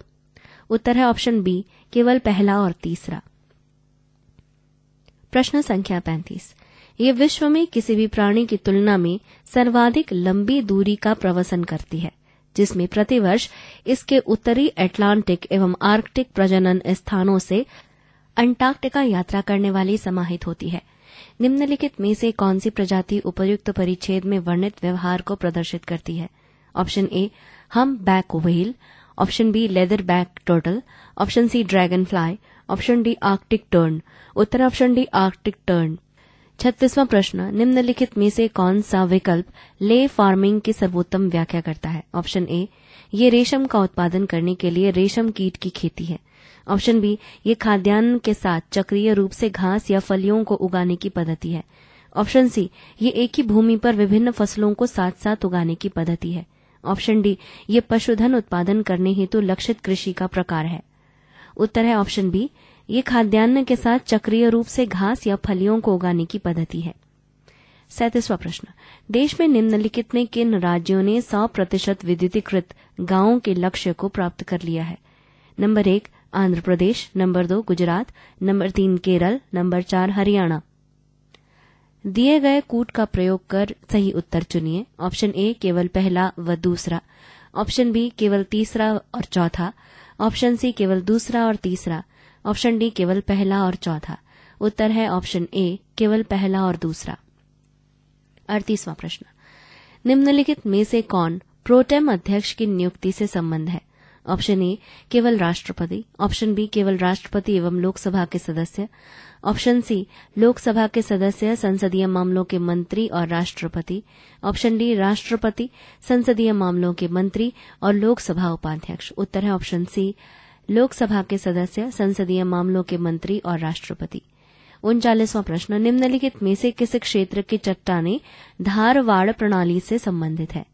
उत्तर है ऑप्शन बी केवल पहला और तीसरा प्रश्न संख्या पैंतीस ये विश्व में किसी भी प्राणी की तुलना में सर्वाधिक लंबी दूरी का प्रवसन करती है जिसमें प्रतिवर्ष इसके उत्तरी एटलांटिक एवं आर्कटिक प्रजनन स्थानों से अंटार्कटिका यात्रा करने वाली समाहित होती है निम्नलिखित में से कौन सी प्रजाति उपयुक्त परिच्छेद में वर्णित व्यवहार को प्रदर्शित करती है option A humpback whale option B leatherback turtle option C dragonfly option D Arctic tern उत्तर ऑप्शन डी आर्कटिक टर्न छत्तीसवां प्रश्न निम्नलिखित में से कौन सा विकल्प ले फार्मिंग की सर्वोत्तम व्याख्या करता है ऑप्शन ए ये रेशम का उत्पादन करने के लिए रेशम कीट की खेती है ऑप्शन बी ये खाद्यान्न के साथ चक्रीय रूप से घास या फलियों को उगाने की पद्धति है ऑप्शन सी ये एक ही भूमि पर विभिन्न फसलों को साथ साथ उगाने की पद्धति है ऑप्शन डी ये पशुधन उत्पादन करने हेतु तो लक्षित कृषि का प्रकार है उत्तर है ऑप्शन बी ये खाद्यान्न के साथ चक्रीय रूप से घास या फलियों को उगाने की पद्धति है सैतीसवा प्रश्न देश में निम्नलिखित में किन राज्यों ने सौ प्रतिशत विद्युतीकृत गांवों के लक्ष्य को प्राप्त कर लिया है नंबर एक आंध्र प्रदेश नंबर दो गुजरात नंबर तीन केरल नंबर चार हरियाणा दिए गए कूट का प्रयोग कर सही उत्तर चुनिए ऑप्शन ए केवल पहला व दूसरा ऑप्शन बी केवल तीसरा और चौथा ऑप्शन सी केवल दूसरा और तीसरा ऑप्शन डी केवल पहला और चौथा उत्तर है ऑप्शन ए केवल पहला और दूसरा अड़तीसवां प्रश्न निम्नलिखित में से कौन प्रोटेम अध्यक्ष की नियुक्ति से संबंध है ऑप्शन ए केवल राष्ट्रपति ऑप्शन बी केवल राष्ट्रपति एवं लोकसभा के सदस्य ऑप्शन सी लोकसभा के सदस्य संसदीय मामलों के मंत्री और राष्ट्रपति ऑप्शन डी राष्ट्रपति संसदीय मामलों के मंत्री और लोकसभा उपाध्यक्ष उत्तर है ऑप्शन सी लोकसभा के सदस्य संसदीय मामलों के मंत्री और राष्ट्रपति उनचालीसवां प्रश्न निम्नलिखित में से किस क्षेत्र की चट्टाने धारवाड़ प्रणाली से संबंधित है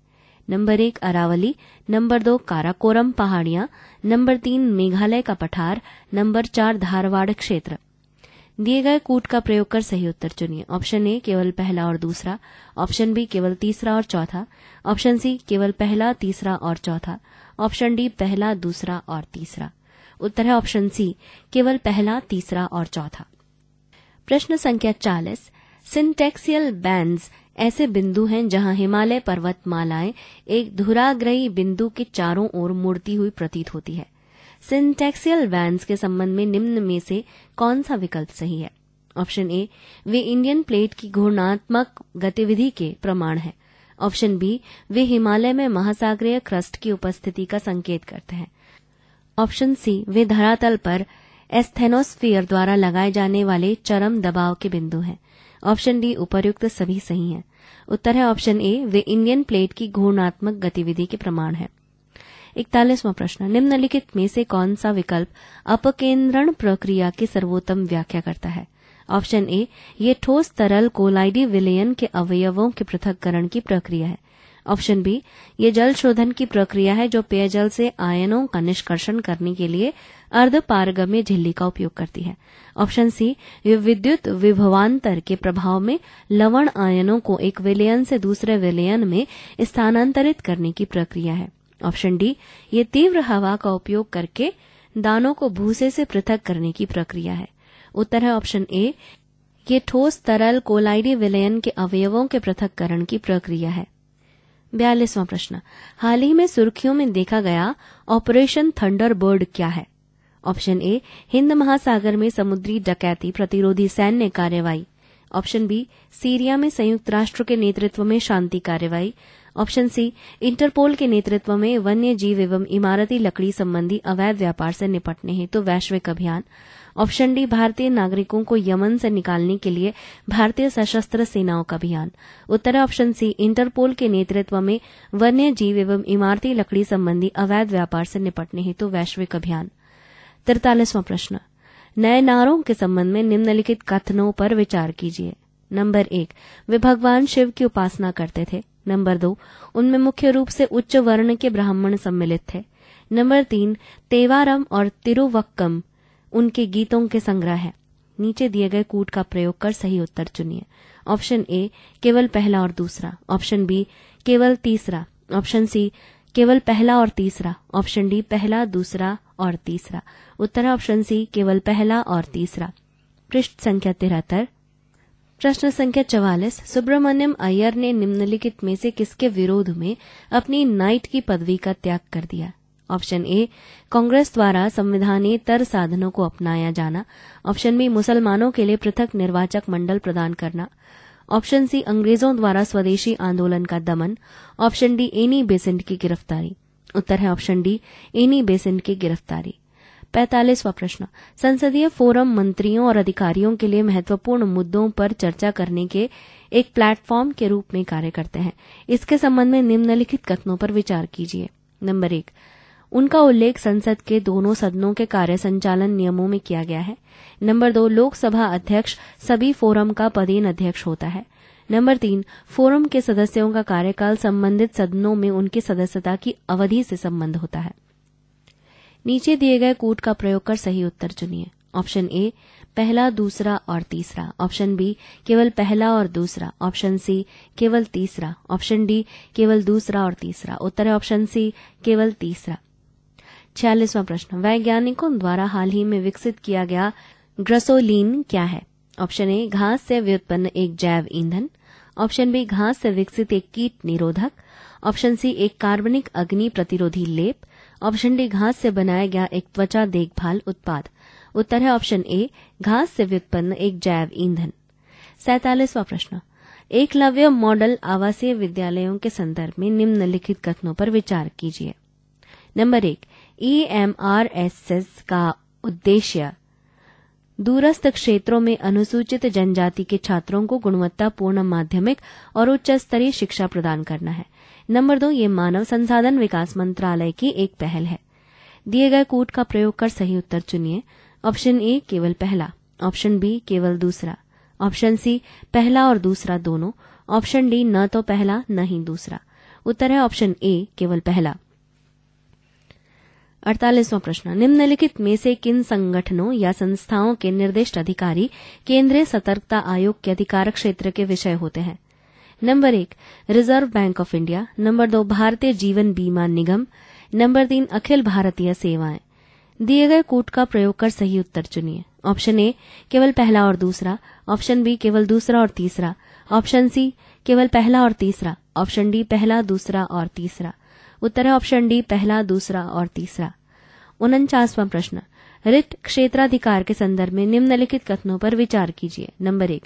नंबर एक अरावली नंबर दो काराकोरम पहाड़ियां नंबर तीन मेघालय का पठार नंबर चार धारवाड़ क्षेत्र दिए गए कूट का प्रयोग कर सही उत्तर चुनिए ऑप्शन ए केवल पहला और दूसरा ऑप्शन बी केवल तीसरा और चौथा ऑप्शन सी केवल पहला तीसरा और चौथा ऑप्शन डी पहला दूसरा और तीसरा उत्तर है ऑप्शन सी केवल पहला तीसरा और चौथा प्रश्न संख्या चालीस सिंटेक्सियल बैंड्स ऐसे बिंदु हैं जहां हिमालय पर्वतमालाएं एक धुराग्रही बिंदु के चारों ओर मुड़ती हुई प्रतीत होती है सिंटेक्सियल बैंड्स के संबंध में निम्न में से कौन सा विकल्प सही है ऑप्शन ए वे इंडियन प्लेट की घूर्णात्मक गतिविधि के प्रमाण है ऑप्शन बी वे हिमालय में महासागरीय क्रस्ट की उपस्थिति का संकेत करते हैं ऑप्शन सी वे धरातल पर एस्थेनोस्फीयर द्वारा लगाए जाने वाले चरम दबाव के बिंदु हैं ऑप्शन डी उपर्युक्त सभी सही हैं उत्तर है ऑप्शन ए वे इंडियन प्लेट की घूर्णात्मक गतिविधि के प्रमाण है इकतालीसवां प्रश्न निम्नलिखित में से कौन सा विकल्प अपकेंद्रण प्रक्रिया की सर्वोत्तम व्याख्या करता है ऑप्शन ए ये ठोस तरल कोलाइडी विलयन के अवयवों के पृथककरण की प्रक्रिया है ऑप्शन बी ये जल शोधन की प्रक्रिया है जो पेयजल से आयनों का निष्कर्षण करने के लिए अर्ध पारगम्य झिल्ली का उपयोग करती है ऑप्शन सी ये विद्युत विभवांतर के प्रभाव में लवण आयनों को एक विलयन से दूसरे विलयन में स्थानांतरित करने की प्रक्रिया है ऑप्शन डी ये तीव्र हवा का उपयोग करके दानों को भूसे से पृथक करने की प्रक्रिया है उत्तर है ऑप्शन ए ये ठोस तरल कोलाइडी विलयन के अवयवों के पृथककरण की प्रक्रिया है बयालीसवां प्रश्न हाल ही में सुर्खियों में देखा गया ऑपरेशन थंडरबर्ड क्या है ऑप्शन ए हिंद महासागर में समुद्री डकैती प्रतिरोधी सैन्य कार्रवाई ऑप्शन बी सीरिया में संयुक्त राष्ट्र के नेतृत्व में शांति कार्रवाई ऑप्शन सी इंटरपोल के नेतृत्व में वन्य जीव एवं इमारती लकड़ी संबंधी अवैध व्यापार से निपटने हेतु तो वैश्विक अभियान ऑप्शन डी भारतीय नागरिकों को यमन से निकालने के लिए भारतीय सशस्त्र सेनाओं का अभियान उत्तर ऑप्शन सी इंटरपोल के नेतृत्व में वन्य जीव एवं इमारती लकड़ी संबंधी अवैध व्यापार से निपटने हेतु तो वैश्विक अभियान तिरतालीसवां प्रश्न नए नारों के संबंध में निम्नलिखित कथनों पर विचार कीजिए नंबर एक वे भगवान शिव की उपासना करते थे नंबर दो उनमें मुख्य रूप से उच्च वर्ण के ब्राह्मण सम्मिलित थे नंबर तीन तेवारम और तिरुवक्कम उनके गीतों के संग्रह है नीचे दिए गए कूट का प्रयोग कर सही उत्तर चुनिए ऑप्शन ए केवल पहला और दूसरा ऑप्शन बी केवल तीसरा ऑप्शन सी केवल पहला और तीसरा ऑप्शन डी पहला दूसरा और तीसरा उत्तर ऑप्शन सी केवल पहला और तीसरा पृष्ठ संख्या तिहत्तर प्रश्न संख्या चवालीस सुब्रमण्यम अय्यर ने निम्नलिखित में से किसके विरोध में अपनी नाइट की पदवी का त्याग कर दिया ऑप्शन ए कांग्रेस द्वारा संविधानेतर साधनों को अपनाया जाना ऑप्शन बी मुसलमानों के लिए पृथक निर्वाचक मंडल प्रदान करना ऑप्शन सी अंग्रेजों द्वारा स्वदेशी आंदोलन का दमन ऑप्शन डी एनी बेसेंट की गिरफ्तारी उत्तर है ऑप्शन डी एनी बेसेंट की गिरफ्तारी पैतालीसवा प्रश्न संसदीय फोरम मंत्रियों और अधिकारियों के लिए महत्वपूर्ण मुद्दों पर चर्चा करने के एक प्लेटफॉर्म के रूप में कार्य करते हैं इसके संबंध में निम्नलिखित कथनों पर विचार कीजिए नंबर एक उनका उल्लेख संसद के दोनों सदनों के कार्य संचालन नियमों में किया गया है नंबर दो लोकसभा अध्यक्ष सभी फोरम का पदेन अध्यक्ष होता है नंबर तीन फोरम के सदस्यों का कार्यकाल संबंधित सदनों में उनकी सदस्यता की अवधि से संबंध होता है नीचे दिए गए कूट का प्रयोग कर सही उत्तर चुनिए ऑप्शन ए पहला दूसरा और तीसरा ऑप्शन बी केवल पहला और दूसरा ऑप्शन सी केवल तीसरा ऑप्शन डी केवल दूसरा और तीसरा उत्तर है ऑप्शन सी केवल तीसरा छियालीसवां प्रश्न वैज्ञानिकों द्वारा हाल ही में विकसित किया गया ग्रसोलीन क्या है ऑप्शन ए घास से व्युत्पन्न एक जैव ईंधन ऑप्शन बी घास से विकसित एक कीट निरोधक ऑप्शन सी एक कार्बनिक अग्नि प्रतिरोधी लेप ऑप्शन डी घास से बनाया गया एक त्वचा देखभाल उत्पाद उत्तर है ऑप्शन ए घास से व्युत्पन्न एक जैव ईंधन सैतालीसवां प्रश्न एकलव्य मॉडल आवासीय विद्यालयों के संदर्भ में निम्नलिखित कथनों पर विचार कीजिए नंबर एक ईएमआरएसएस का उद्देश्य दूरस्थ क्षेत्रों में अनुसूचित जनजाति के छात्रों को गुणवत्तापूर्ण माध्यमिक और उच्च स्तरीय शिक्षा प्रदान करना है नंबर दो ये मानव संसाधन विकास मंत्रालय की एक पहल है दिए गए कूट का प्रयोग कर सही उत्तर चुनिए ऑप्शन ए केवल पहला ऑप्शन बी केवल दूसरा ऑप्शन सी पहला और दूसरा दोनों ऑप्शन डी न तो पहला न ही दूसरा उत्तर है ऑप्शन ए केवल पहला अड़तालीसवां प्रश्न निम्नलिखित में से किन संगठनों या संस्थाओं के निर्दिष्ट अधिकारी केंद्रीय सतर्कता आयोग के अधिकार क्षेत्र के विषय होते हैं नंबर एक Reserve Bank of India number दो भारतीय जीवन बीमा निगम नंबर तीन अखिल भारतीय सेवाएं दिए गए कोट का प्रयोग कर सही उत्तर चुनिए ऑप्शन ए केवल पहला और दूसरा ऑप्शन बी केवल दूसरा और तीसरा ऑप्शन सी केवल पहला और तीसरा ऑप्शन डी पहला दूसरा और तीसरा उत्तर है ऑप्शन डी पहला दूसरा और तीसरा उनचासवां प्रश्न रिक्त क्षेत्राधिकार के संदर्भ में निम्नलिखित कथनों पर विचार कीजिए नंबर एक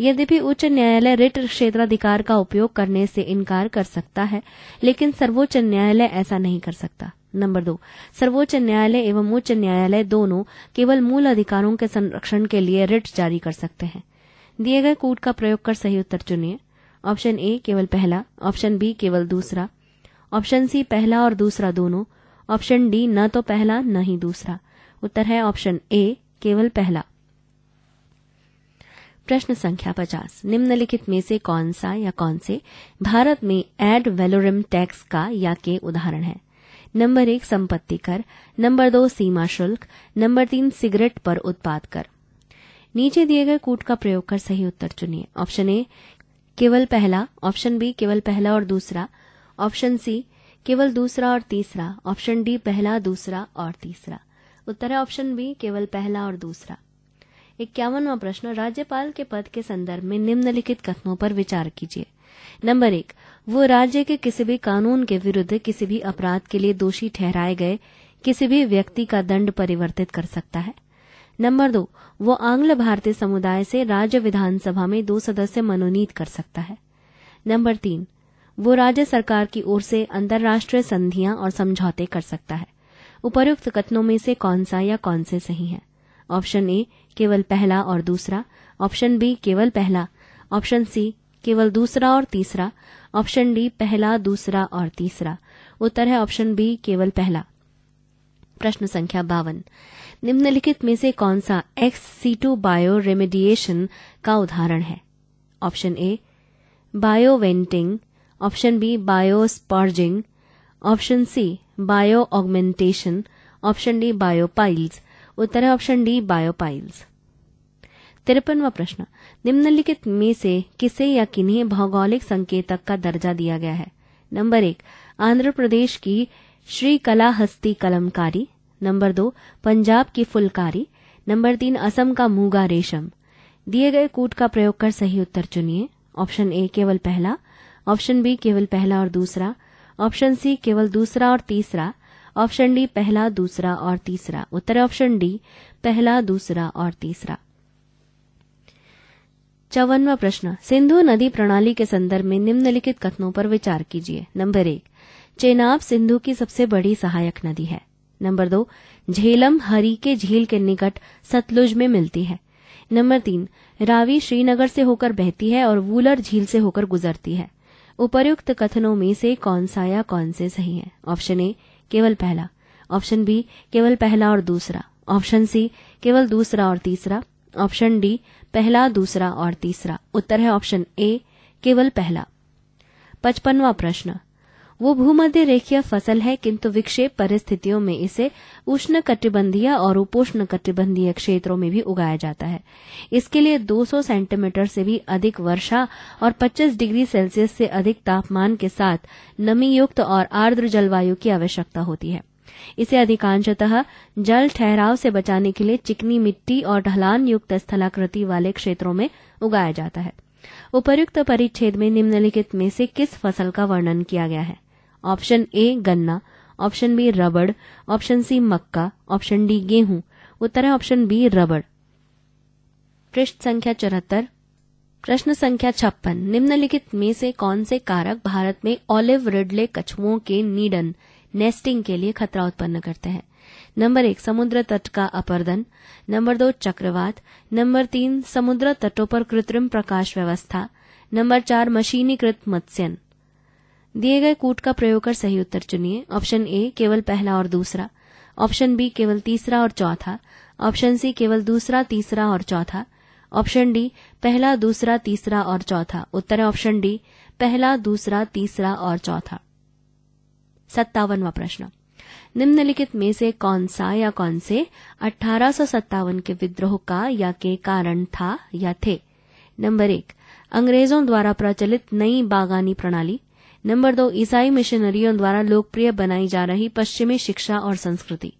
यद्यपि उच्च न्यायालय रिट क्षेत्राधिकार का उपयोग करने से इनकार कर सकता है लेकिन सर्वोच्च न्यायालय ऐसा नहीं कर सकता नंबर दो सर्वोच्च न्यायालय एवं उच्च न्यायालय दोनों केवल मूल अधिकारों के संरक्षण के लिए रिट जारी कर सकते हैं दिए गए कूट का प्रयोग कर सही उत्तर चुनिए ऑप्शन ए केवल पहला ऑप्शन बी केवल दूसरा ऑप्शन सी पहला और दूसरा दोनों ऑप्शन डी न तो पहला न ही दूसरा उत्तर है ऑप्शन ए केवल पहला प्रश्न संख्या पचास निम्नलिखित में से कौन सा या कौन से भारत में एड वेलोरम टैक्स का या के उदाहरण है नंबर एक संपत्ति कर नंबर दो सीमा शुल्क नंबर तीन सिगरेट पर उत्पाद कर नीचे दिए गए कूट का प्रयोग कर सही उत्तर चुनिए ऑप्शन ए केवल पहला ऑप्शन बी केवल पहला और दूसरा ऑप्शन सी केवल दूसरा और तीसरा ऑप्शन डी पहला दूसरा और तीसरा उत्तर है ऑप्शन बी केवल पहला और दूसरा इक्यावनवा प्रश्न राज्यपाल के पद के संदर्भ में निम्नलिखित कथनों पर विचार कीजिए नंबर एक वो राज्य के किसी भी कानून के विरुद्ध किसी भी अपराध के लिए दोषी ठहराए गए किसी भी व्यक्ति का दंड परिवर्तित कर सकता है नंबर दो वो आंग्ल भारतीय समुदाय से राज्य विधानसभा में दो सदस्य मनोनीत कर सकता है नंबर तीन वो राज्य सरकार की ओर से अंतर्राष्ट्रीय संधियां और समझौते कर सकता है उपरोक्त कथनों में से कौन सा या कौन से सही है ऑप्शन ए केवल पहला और दूसरा ऑप्शन बी केवल पहला ऑप्शन सी केवल दूसरा और तीसरा ऑप्शन डी पहला दूसरा और तीसरा उत्तर है ऑप्शन बी केवल पहला प्रश्न संख्या बावन निम्नलिखित में से कौन सा ex situ bioremediation का उदाहरण है option A bioventing option B bio biosparging option C bioaugmentation option D biopiles उत्तर है ऑप्शन डी बायोपाइल्स तिरपनवा प्रश्न निम्नलिखित में से किसे या किन्हीं भौगोलिक संकेतक का दर्जा दिया गया है नंबर एक आंध्र प्रदेश की श्री कला हस्ती कलमकारी नंबर दो पंजाब की फुलकारी नंबर तीन असम का मूगा रेशम दिए गए कूट का प्रयोग कर सही उत्तर चुनिए ऑप्शन ए केवल पहला ऑप्शन बी केवल पहला और दूसरा ऑप्शन सी केवल दूसरा और तीसरा ऑप्शन डी पहला दूसरा और तीसरा उत्तर ऑप्शन डी पहला दूसरा और तीसरा चौवनवा प्रश्न सिंधु नदी प्रणाली के संदर्भ में निम्नलिखित कथनों पर विचार कीजिए नंबर एक चेनाब सिंधु की सबसे बड़ी सहायक नदी है नंबर दो झेलम हरी के झील के निकट सतलुज में मिलती है नंबर तीन रावी श्रीनगर से होकर बहती है और वूलर झील से होकर गुजरती है उपर्युक्त कथनों में से कौन सा या कौन से सही है ऑप्शन ए केवल पहला ऑप्शन बी केवल पहला और दूसरा ऑप्शन सी केवल दूसरा और तीसरा ऑप्शन डी पहला दूसरा और तीसरा उत्तर है ऑप्शन ए केवल पहला पचपनवा प्रश्न वो भूमध्य रेखीय फसल है किंतु विक्षेप परिस्थितियों में इसे उष्ण कटिबंधीय और उपोष्ण कटिबंधीय क्षेत्रों में भी उगाया जाता है इसके लिए 200 सेंटीमीटर से भी अधिक वर्षा और 25 डिग्री सेल्सियस से अधिक तापमान के साथ नमी युक्त और आर्द्र जलवायु की आवश्यकता होती है इसे अधिकांशतः जल ठहराव से बचाने के लिए चिकनी मिट्टी और ढलान युक्त स्थलाकृति वाले क्षेत्रों में उगाया जाता है उपर्युक्त परिच्छेद में निम्नलिखित में से किस फसल का वर्णन किया गया है ऑप्शन ए गन्ना ऑप्शन बी रबड़ ऑप्शन सी मक्का ऑप्शन डी गेहूं उत्तर है ऑप्शन बी रबड़ पृष्ठ संख्या चौहत्तर प्रश्न संख्या छप्पन निम्नलिखित में से कौन से कारक भारत में ऑलिव रिडले कछुओं के नीडन नेस्टिंग के लिए खतरा उत्पन्न करते हैं नंबर एक समुद्र तट का अपर्दन नंबर दो चक्रवात नंबर तीन समुद्र तटों पर कृत्रिम प्रकाश व्यवस्था नंबर चार मशीनीकृत मत्स्यन दिए गए कूट का प्रयोग कर सही उत्तर चुनिए ऑप्शन ए केवल पहला और दूसरा ऑप्शन बी केवल तीसरा और चौथा ऑप्शन सी केवल दूसरा तीसरा और चौथा ऑप्शन डी पहला दूसरा तीसरा और चौथा उत्तर है ऑप्शन डी पहला दूसरा तीसरा और चौथा सत्तावनवा प्रश्न निम्नलिखित में से कौन सा या कौन से अठारह के विद्रोह का या के कारण था या थे नंबर एक अंग्रेजों द्वारा प्रचलित नई बागानी प्रणाली नंबर दो ईसाई मिशनरियों द्वारा लोकप्रिय बनाई जा रही पश्चिमी शिक्षा और संस्कृति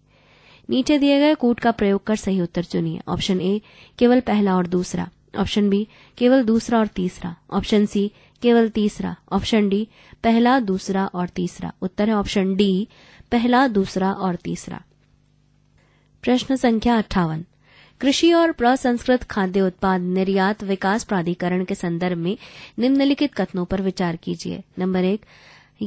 नीचे दिए गए कूट का प्रयोग कर सही उत्तर चुनिए ऑप्शन ए केवल पहला और दूसरा ऑप्शन बी केवल दूसरा और तीसरा ऑप्शन सी केवल तीसरा ऑप्शन डी पहला दूसरा और तीसरा उत्तर है ऑप्शन डी पहला दूसरा और तीसरा प्रश्न संख्या अट्ठावन कृषि और प्रसंस्कृत खाद्य उत्पाद निर्यात विकास प्राधिकरण के संदर्भ में निम्नलिखित कथनों पर विचार कीजिए नंबर एक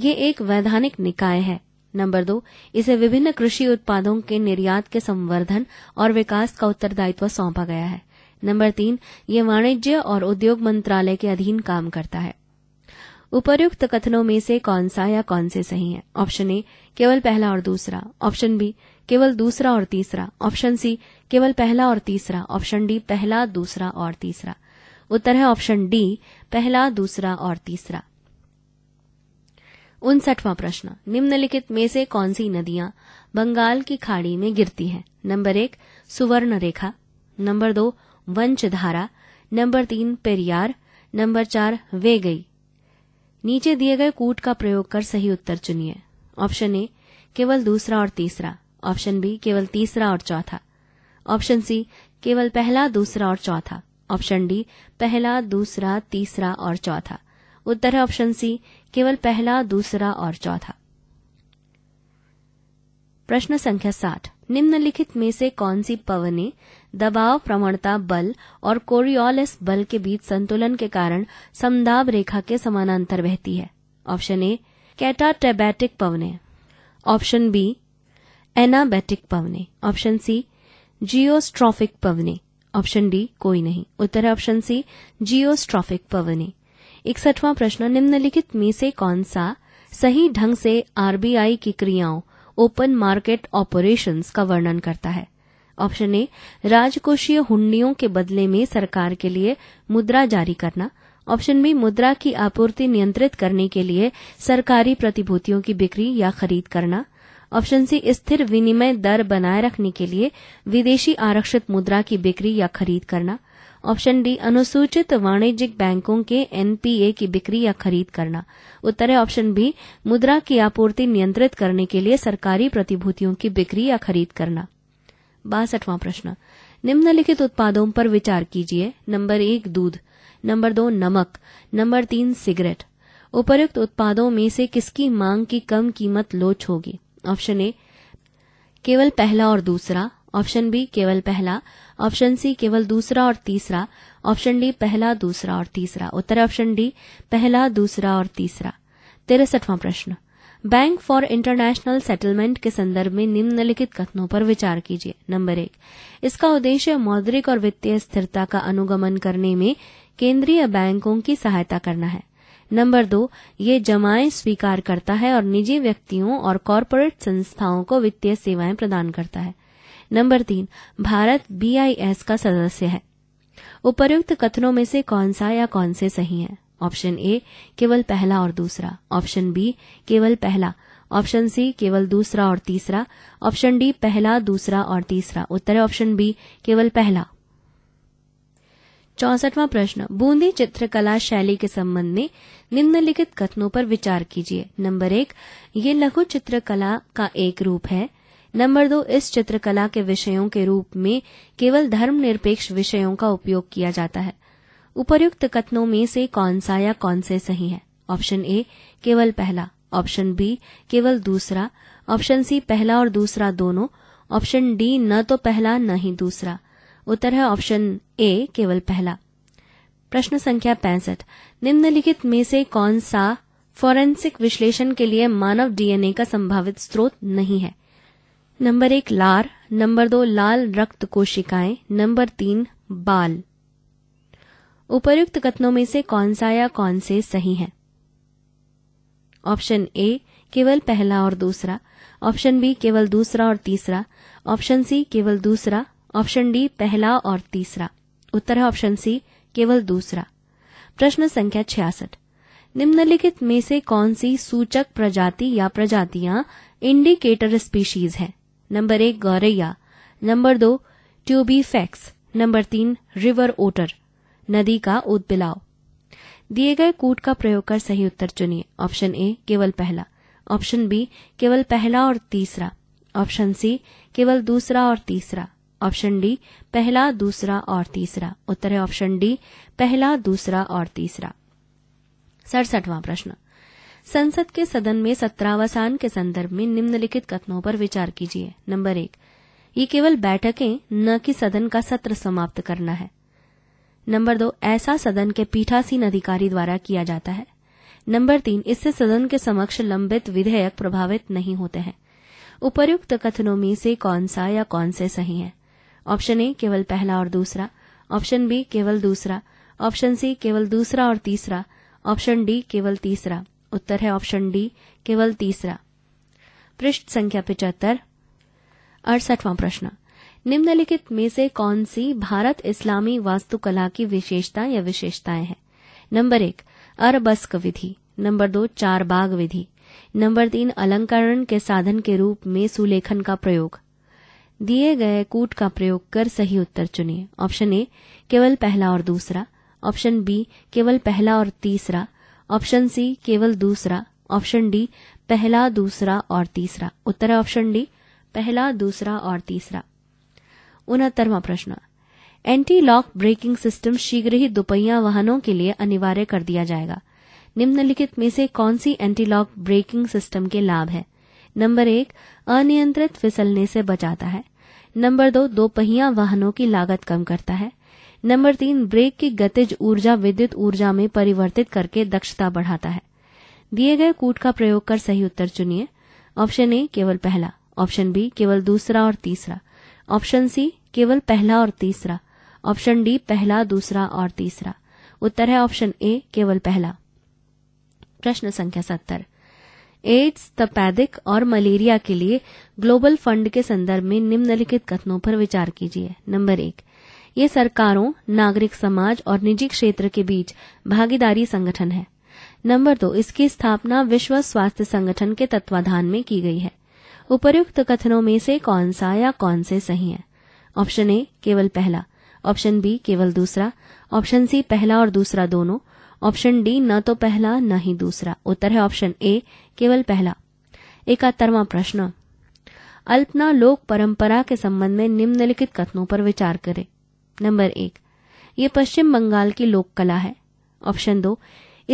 ये एक वैधानिक निकाय है नंबर दो इसे विभिन्न कृषि उत्पादों के निर्यात के संवर्धन और विकास का उत्तरदायित्व सौंपा गया है नंबर तीन ये वाणिज्य और उद्योग मंत्रालय के अधीन काम करता है उपर्युक्त कथनों में से कौन सा या कौन से सही है ऑप्शन ए केवल पहला और दूसरा ऑप्शन बी केवल दूसरा और तीसरा ऑप्शन सी केवल पहला और तीसरा ऑप्शन डी पहला दूसरा और तीसरा उत्तर है ऑप्शन डी पहला दूसरा और तीसरा उनसठवां प्रश्न निम्नलिखित में से कौन सी नदियां बंगाल की खाड़ी में गिरती हैं नंबर एक सुवर्ण रेखा नंबर दो वंशधारा नंबर तीन पेरियार नंबर चार वे गई नीचे दिए गए कूट का प्रयोग कर सही उत्तर चुनिए ऑप्शन ए केवल दूसरा और तीसरा ऑप्शन बी केवल तीसरा और चौथा ऑप्शन सी केवल पहला दूसरा और चौथा ऑप्शन डी पहला दूसरा तीसरा और चौथा उत्तर है ऑप्शन सी केवल पहला दूसरा और चौथा प्रश्न संख्या साठ निम्नलिखित में से कौन सी पवने दबाव प्रवणता बल और कोरियोलिस बल के बीच संतुलन के कारण समदाब रेखा के समानांतर बहती है ऑप्शन ए कैटाटेबैटिक पवने ऑप्शन बी एनाबैटिक पवने ऑप्शन सी जियोस्ट्रॉफिक पवने ऑप्शन डी कोई नहीं उत्तर ऑप्शन सी जियोस्ट्रॉफिक पवने इकसठवां प्रश्न निम्नलिखित में से कौन सा सही ढंग से आरबीआई की क्रियाओं ओपन मार्केट ऑपरेशंस का वर्णन करता है ऑप्शन ए राजकोषीय हुंडियों के बदले में सरकार के लिए मुद्रा जारी करना ऑप्शन बी मुद्रा की आपूर्ति नियंत्रित करने के लिए सरकारी प्रतिभूतियों की बिक्री या खरीद करना ऑप्शन सी स्थिर विनिमय दर बनाए रखने के लिए विदेशी आरक्षित मुद्रा की बिक्री या खरीद करना ऑप्शन डी अनुसूचित वाणिज्यिक बैंकों के एनपीए की बिक्री या खरीद करना उत्तर है ऑप्शन बी मुद्रा की आपूर्ति नियंत्रित करने के लिए सरकारी प्रतिभूतियों की बिक्री या खरीद करना बासठवां प्रश्न निम्नलिखित उत्पादों पर विचार कीजिए नंबर एक दूध नंबर दो नमक नंबर तीन सिगरेट उपयुक्त उत्पादों में से किसकी मांग की कम कीमत लोच होगी ऑप्शन ए केवल पहला और दूसरा ऑप्शन बी केवल पहला ऑप्शन सी केवल दूसरा और तीसरा ऑप्शन डी पहला दूसरा और तीसरा उत्तर ऑप्शन डी पहला दूसरा और तीसरा तिरसठवां प्रश्न बैंक फॉर इंटरनेशनल सेटलमेंट के संदर्भ में निम्नलिखित कथनों पर विचार कीजिए नंबर एक इसका उद्देश्य मौद्रिक और वित्तीय स्थिरता का अनुगमन करने में केंद्रीय बैंकों की सहायता करना है नंबर दो ये जमाएं स्वीकार करता है और निजी व्यक्तियों और कॉरपोरेट संस्थाओं को वित्तीय सेवाएं प्रदान करता है नंबर तीन भारत बीआईएस का सदस्य है उपर्युक्त कथनों में से कौन सा या कौन से सही है ऑप्शन ए केवल पहला और दूसरा ऑप्शन बी केवल पहला ऑप्शन सी केवल दूसरा और तीसरा ऑप्शन डी पहला दूसरा और तीसरा उत्तर है ऑप्शन बी केवल पहला चौसठवां प्रश्न बूंदी चित्रकला शैली के संबंध में निम्नलिखित कथनों पर विचार कीजिए नंबर एक ये लघु चित्रकला का एक रूप है नंबर दो इस चित्रकला के विषयों के रूप में केवल धर्मनिरपेक्ष विषयों का उपयोग किया जाता है उपर्युक्त कथनों में से कौन सा या कौन से सही है ऑप्शन ए केवल पहला ऑप्शन बी केवल दूसरा ऑप्शन सी पहला और दूसरा दोनों ऑप्शन डी न तो पहला न ही दूसरा उत्तर है ऑप्शन ए केवल पहला प्रश्न संख्या पैंसठ निम्नलिखित में से कौन सा फॉरेंसिक विश्लेषण के लिए मानव डीएनए का संभावित स्रोत नहीं है नंबर एक लार नंबर दो लाल रक्त कोशिकाएं नंबर तीन बाल उपयुक्त कथनों में से कौन सा या कौन से सही है ऑप्शन ए केवल पहला और दूसरा ऑप्शन बी केवल दूसरा और तीसरा ऑप्शन सी केवल दूसरा ऑप्शन डी पहला और तीसरा उत्तर है ऑप्शन सी केवल दूसरा प्रश्न संख्या छियासठ निम्नलिखित में से कौन सी सूचक प्रजाति या प्रजातियां इंडिकेटर स्पीशीज है नंबर एक गौरैया नंबर दो ट्यूबीफेक्स नंबर तीन रिवर ओटर नदी का उदबिलाव दिए गए कूट का प्रयोग कर सही उत्तर चुनिए ऑप्शन ए केवल पहला ऑप्शन बी केवल पहला और तीसरा ऑप्शन सी केवल दूसरा और तीसरा ऑप्शन डी पहला दूसरा और तीसरा उत्तर है ऑप्शन डी पहला दूसरा और तीसरा सड़सठवां प्रश्न संसद के सदन में सत्रावसान के संदर्भ में निम्नलिखित कथनों पर विचार कीजिए नंबर एक ये केवल बैठकें न कि सदन का सत्र समाप्त करना है नंबर दो ऐसा सदन के पीठासीन अधिकारी द्वारा किया जाता है नंबर तीन इससे सदन के समक्ष लंबित विधेयक प्रभावित नहीं होते हैं उपर्युक्त कथनों में से कौन सा या कौन से सही है ऑप्शन ए केवल पहला और दूसरा ऑप्शन बी केवल दूसरा ऑप्शन सी केवल दूसरा और तीसरा ऑप्शन डी केवल तीसरा उत्तर है ऑप्शन डी केवल तीसरा पृष्ठ संख्या पिचहत्तर अड़सठवां प्रश्न निम्नलिखित में से कौन सी भारत इस्लामी वास्तुकला की विशेषता या विशेषताएं हैं नंबर एक अरबस्क विधि नंबर दो चार बाग विधि नंबर तीन अलंकरण के साधन के रूप में सुलेखन का प्रयोग दिए गए कूट का प्रयोग कर सही उत्तर चुनिए ऑप्शन ए केवल पहला और दूसरा ऑप्शन बी केवल पहला और तीसरा ऑप्शन सी केवल दूसरा ऑप्शन डी पहला दूसरा और तीसरा उत्तर है ऑप्शन डी पहला दूसरा और तीसरा उनहत्तरवा प्रश्न एंटी लॉक ब्रेकिंग सिस्टम शीघ्र ही दोपहिया वाहनों के लिए अनिवार्य कर दिया जाएगा निम्नलिखित में से कौन सी एंटी लॉक ब्रेकिंग सिस्टम के लाभ है नंबर एक अनियंत्रित फिसलने से बचाता है नंबर दो दो पहिया वाहनों की लागत कम करता है नंबर तीन ब्रेक की गतिज ऊर्जा विद्युत ऊर्जा में परिवर्तित करके दक्षता बढ़ाता है दिए गए कूट का प्रयोग कर सही उत्तर चुनिए ऑप्शन ए केवल पहला ऑप्शन बी केवल दूसरा और तीसरा ऑप्शन सी केवल पहला और तीसरा ऑप्शन डी पहला दूसरा और तीसरा उत्तर है ऑप्शन ए केवल पहला प्रश्न संख्या सत्तर एड्स तपैदिक और मलेरिया के लिए ग्लोबल फंड के संदर्भ में निम्नलिखित कथनों पर विचार कीजिए नंबर एक ये सरकारों नागरिक समाज और निजी क्षेत्र के बीच भागीदारी संगठन है नंबर दो इसकी स्थापना विश्व स्वास्थ्य संगठन के तत्वाधान में की गई है उपयुक्त कथनों में से कौन सा या कौन से सही है ऑप्शन ए केवल पहला ऑप्शन बी केवल दूसरा ऑप्शन सी पहला और दूसरा दोनों ऑप्शन डी न तो पहला न ही दूसरा उत्तर है ऑप्शन ए केवल पहला इकहत्तरवा प्रश्न अल्पना लोक परंपरा के संबंध में निम्नलिखित कथनों पर विचार करें नंबर एक ये पश्चिम बंगाल की लोक कला है ऑप्शन दो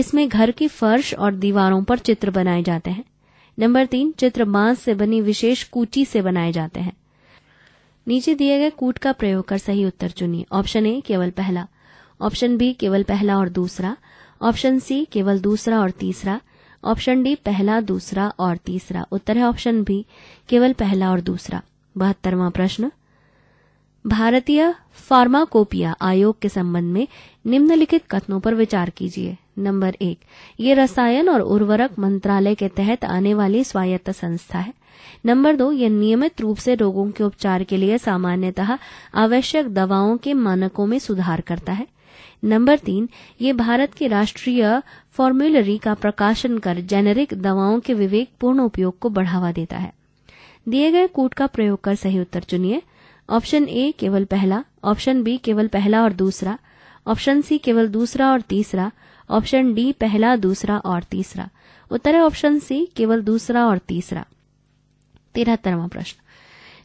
इसमें घर की फर्श और दीवारों पर चित्र बनाए जाते हैं नंबर तीन चित्र बांस से बनी विशेष कूची से बनाए जाते हैं नीचे दिए गए कूट का प्रयोग कर सही उत्तर चुनिए ऑप्शन ए केवल पहला ऑप्शन बी केवल पहला और दूसरा ऑप्शन सी केवल दूसरा और तीसरा ऑप्शन डी पहला दूसरा और तीसरा उत्तर है ऑप्शन बी केवल पहला और दूसरा बहत्तरवा प्रश्न भारतीय फार्माकोपिया आयोग के संबंध में निम्नलिखित कथनों पर विचार कीजिए नंबर एक ये रसायन और उर्वरक मंत्रालय के तहत आने वाली स्वायत्त संस्था है नंबर दो ये नियमित रूप से रोगों के उपचार के लिए सामान्यतः आवश्यक दवाओं के मानकों में सुधार करता है नंबर तीन ये भारत के राष्ट्रीय फॉर्मुलरी का प्रकाशन कर जेनेरिक दवाओं के विवेकपूर्ण उपयोग को बढ़ावा देता है दिए गए कूट का प्रयोग कर सही उत्तर चुनिए ऑप्शन ए केवल पहला ऑप्शन बी केवल पहला और दूसरा ऑप्शन सी केवल दूसरा और तीसरा ऑप्शन डी पहला दूसरा और तीसरा उत्तर है ऑप्शन सी केवल दूसरा और तीसरा तिहत्तरवा प्रश्न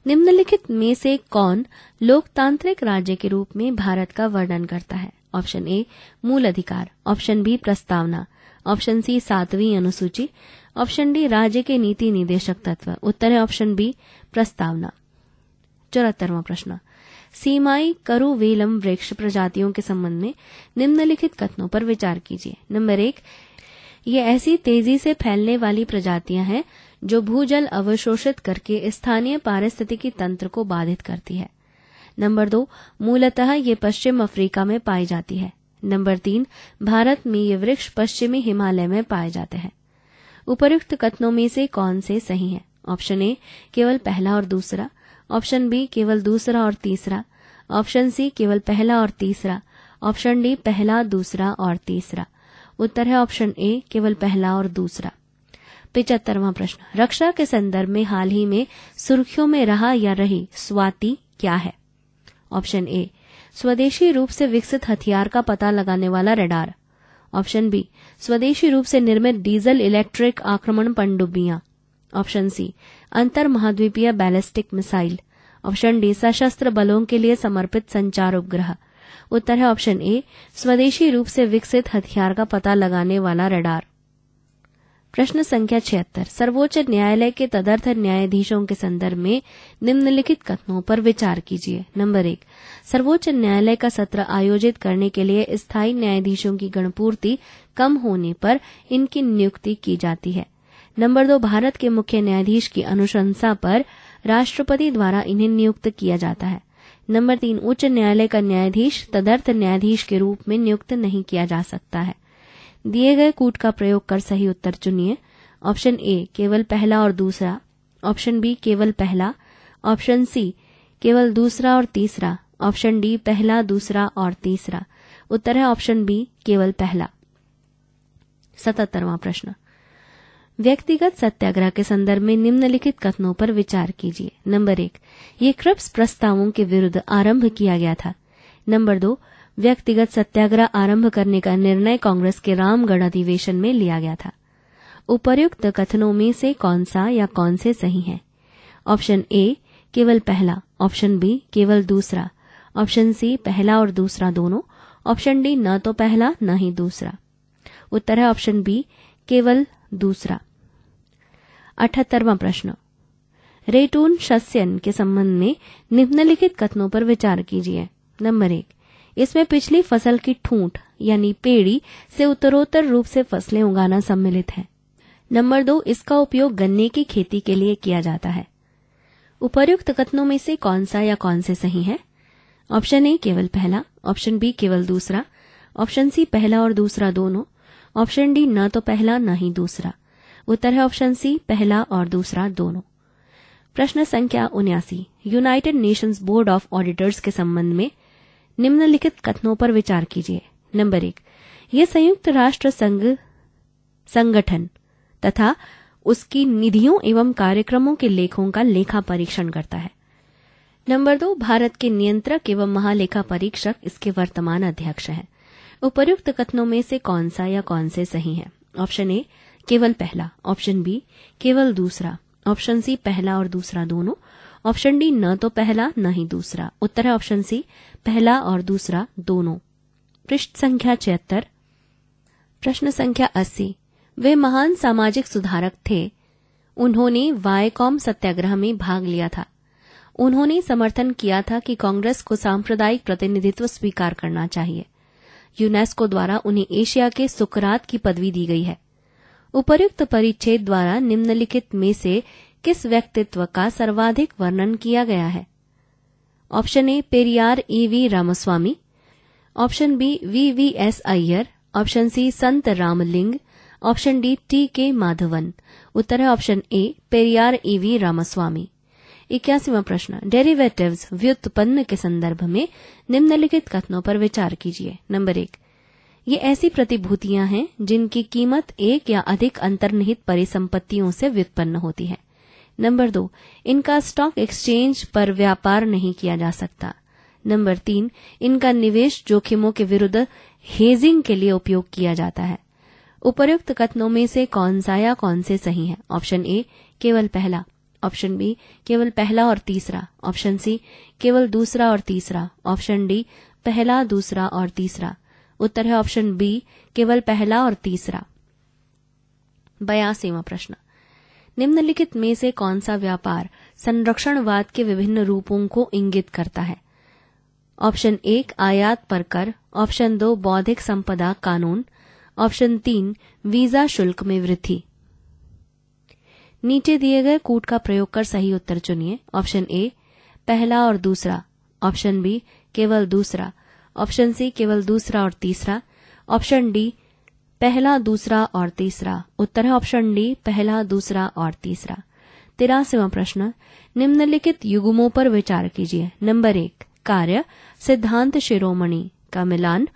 निम्नलिखित में से कौन लोकतांत्रिक राज्य के रूप में भारत का वर्णन करता है ऑप्शन ए मूल अधिकार ऑप्शन बी प्रस्तावना ऑप्शन सी सातवीं अनुसूची ऑप्शन डी राज्य के नीति निदेशक तत्व उत्तर है ऑप्शन बी प्रस्तावना चौहत्तरवा प्रश्न सीमाई करु वेलम वृक्ष प्रजातियों के संबंध में निम्नलिखित कथनों पर विचार कीजिए नंबर एक ये ऐसी तेजी से फैलने वाली प्रजातियां हैं जो भूजल अवशोषित करके स्थानीय पारिस्थितिकी तंत्र को बाधित करती है नंबर दो मूलतः ये पश्चिम अफ्रीका में पाई जाती है नंबर तीन भारत में ये वृक्ष पश्चिमी हिमालय में पाए जाते हैं उपरुक्त कथनों में से कौन से सही है ऑप्शन ए केवल पहला और दूसरा ऑप्शन बी केवल दूसरा और तीसरा ऑप्शन सी केवल पहला और तीसरा ऑप्शन डी पहला दूसरा और तीसरा उत्तर है ऑप्शन ए केवल पहला और दूसरा पिचहत्तरवा प्रश्न रक्षा के संदर्भ में हाल ही में सुर्खियों में रहा या रही स्वाति क्या है ऑप्शन ए स्वदेशी रूप से विकसित हथियार का पता लगाने वाला रडार ऑप्शन बी स्वदेशी रूप से निर्मित डीजल इलेक्ट्रिक आक्रमण पनडुब्बियां ऑप्शन सी अंतर महाद्वीपीय बैलिस्टिक मिसाइल ऑप्शन डी सशस्त्र बलों के लिए समर्पित संचार उपग्रह उत्तर है ऑप्शन ए स्वदेशी रूप से विकसित हथियार का पता लगाने वाला रडार प्रश्न संख्या छिहत्तर सर्वोच्च न्यायालय के तदर्थ न्यायाधीशों के संदर्भ में निम्नलिखित कथनों पर विचार कीजिए नंबर एक सर्वोच्च न्यायालय का सत्र आयोजित करने के लिए स्थायी न्यायाधीशों की गणपूर्ति कम होने पर इनकी नियुक्ति की जाती है नंबर दो भारत के मुख्य न्यायाधीश की अनुशंसा पर राष्ट्रपति द्वारा इन्हें नियुक्त किया जाता है नंबर तीन उच्च न्यायालय का न्यायाधीश तदर्थ न्यायाधीश के रूप में नियुक्त नहीं किया जा सकता है दिए गए कूट का प्रयोग कर सही उत्तर चुनिए ऑप्शन ए केवल पहला और दूसरा ऑप्शन बी केवल पहला ऑप्शन सी केवल दूसरा और तीसरा ऑप्शन डी पहला दूसरा और तीसरा उत्तर है ऑप्शन बी केवल पहला सतहत्तरवा प्रश्न व्यक्तिगत सत्याग्रह के संदर्भ में निम्नलिखित कथनों पर विचार कीजिए नंबर एक ये क्रप्स प्रस्तावों के विरुद्ध आरंभ किया गया था नंबर दो व्यक्तिगत सत्याग्रह आरंभ करने का निर्णय कांग्रेस के रामगढ़ अधिवेशन में लिया गया था उपर्युक्त कथनों में से कौन सा या कौन से सही है ऑप्शन ए केवल पहला ऑप्शन बी केवल दूसरा ऑप्शन सी पहला और दूसरा दोनों ऑप्शन डी न तो पहला न ही दूसरा उत्तर है ऑप्शन बी केवल दूसरा अठहत्तरवा प्रश्न रेटून शस्यन के संबंध में निम्नलिखित कथनों पर विचार कीजिए नंबर एक इसमें पिछली फसल की ठूंठ यानी पेड़ी से उत्तरोत्तर रूप से फसलें उगाना सम्मिलित है नंबर दो इसका उपयोग गन्ने की खेती के लिए किया जाता है उपर्युक्त कथनों में से कौन सा या कौन से सही है ऑप्शन ए केवल पहला ऑप्शन बी केवल दूसरा ऑप्शन सी पहला और दूसरा दोनों ऑप्शन डी न तो पहला न ही दूसरा उत्तर है ऑप्शन सी पहला और दूसरा दोनों प्रश्न संख्या उन्यासी United Nations Board of Auditors के संबंध में निम्नलिखित कथनों पर विचार कीजिए नंबर एक ये संयुक्त राष्ट्र संघ संगठन तथा उसकी निधियों एवं कार्यक्रमों के लेखों का लेखा परीक्षण करता है नंबर दो भारत के नियंत्रक एवं महालेखा परीक्षक इसके वर्तमान अध्यक्ष हैं उपर्युक्त कथनों में से कौन सा या कौन से सही है ऑप्शन ए केवल पहला ऑप्शन बी केवल दूसरा ऑप्शन सी पहला और दूसरा दोनों ऑप्शन डी न तो पहला न ही दूसरा उत्तर है ऑप्शन सी पहला और दूसरा दोनों पृष्ठ संख्या छिहत्तर प्रश्न संख्या अस्सी वे महान सामाजिक सुधारक थे उन्होंने वायकॉम सत्याग्रह में भाग लिया था उन्होंने समर्थन किया था कि कांग्रेस को सांप्रदायिक प्रतिनिधित्व स्वीकार करना चाहिए यूनेस्को द्वारा उन्हें एशिया के सुकरात की पदवी दी गई है उपर्युक्त परिच्छेद द्वारा निम्नलिखित में से किस व्यक्तित्व का सर्वाधिक वर्णन किया गया है option A Periyar EV Ramaswamy option B we V S Iyer option C संत रामलिंग ऑप्शन डी टी के माधवन उत्तर है ऑप्शन ए पेरियार ईवी रामस्वामी इक्यासीवा प्रश्न डेरिवेटिव्स व्युत्पन्न के संदर्भ में निम्नलिखित कथनों पर विचार कीजिए नंबर एक ये ऐसी प्रतिभूतियां हैं जिनकी कीमत एक या अधिक अंतर्निहित परिसंपत्तियों से व्युत्पन्न होती है नंबर दो इनका स्टॉक एक्सचेंज पर व्यापार नहीं किया जा सकता नंबर तीन इनका निवेश जोखिमों के विरुद्ध हेजिंग के लिए उपयोग किया जाता है उपर्युक्त कथनों में से कौन सा या कौन से सही है ऑप्शन ए केवल पहला ऑप्शन बी केवल पहला और तीसरा ऑप्शन सी केवल दूसरा और तीसरा ऑप्शन डी पहला दूसरा और तीसरा उत्तर है ऑप्शन बी केवल पहला और तीसरा बयासीवा प्रश्न निम्नलिखित में से कौन सा व्यापार संरक्षणवाद के विभिन्न रूपों को इंगित करता है ऑप्शन एक आयात पर कर ऑप्शन दो बौद्धिक संपदा कानून ऑप्शन तीन वीजा शुल्क में वृद्धि नीचे दिए गए कूट का प्रयोग कर सही उत्तर चुनिए ऑप्शन ए पहला और दूसरा ऑप्शन बी केवल दूसरा ऑप्शन सी केवल दूसरा और तीसरा ऑप्शन डी पहला दूसरा और तीसरा उत्तर है ऑप्शन डी पहला दूसरा और तीसरा तिरासीवा प्रश्न निम्नलिखित युगमों पर विचार कीजिए नंबर एक कार्य सिद्धांत शिरोमणि का मिलान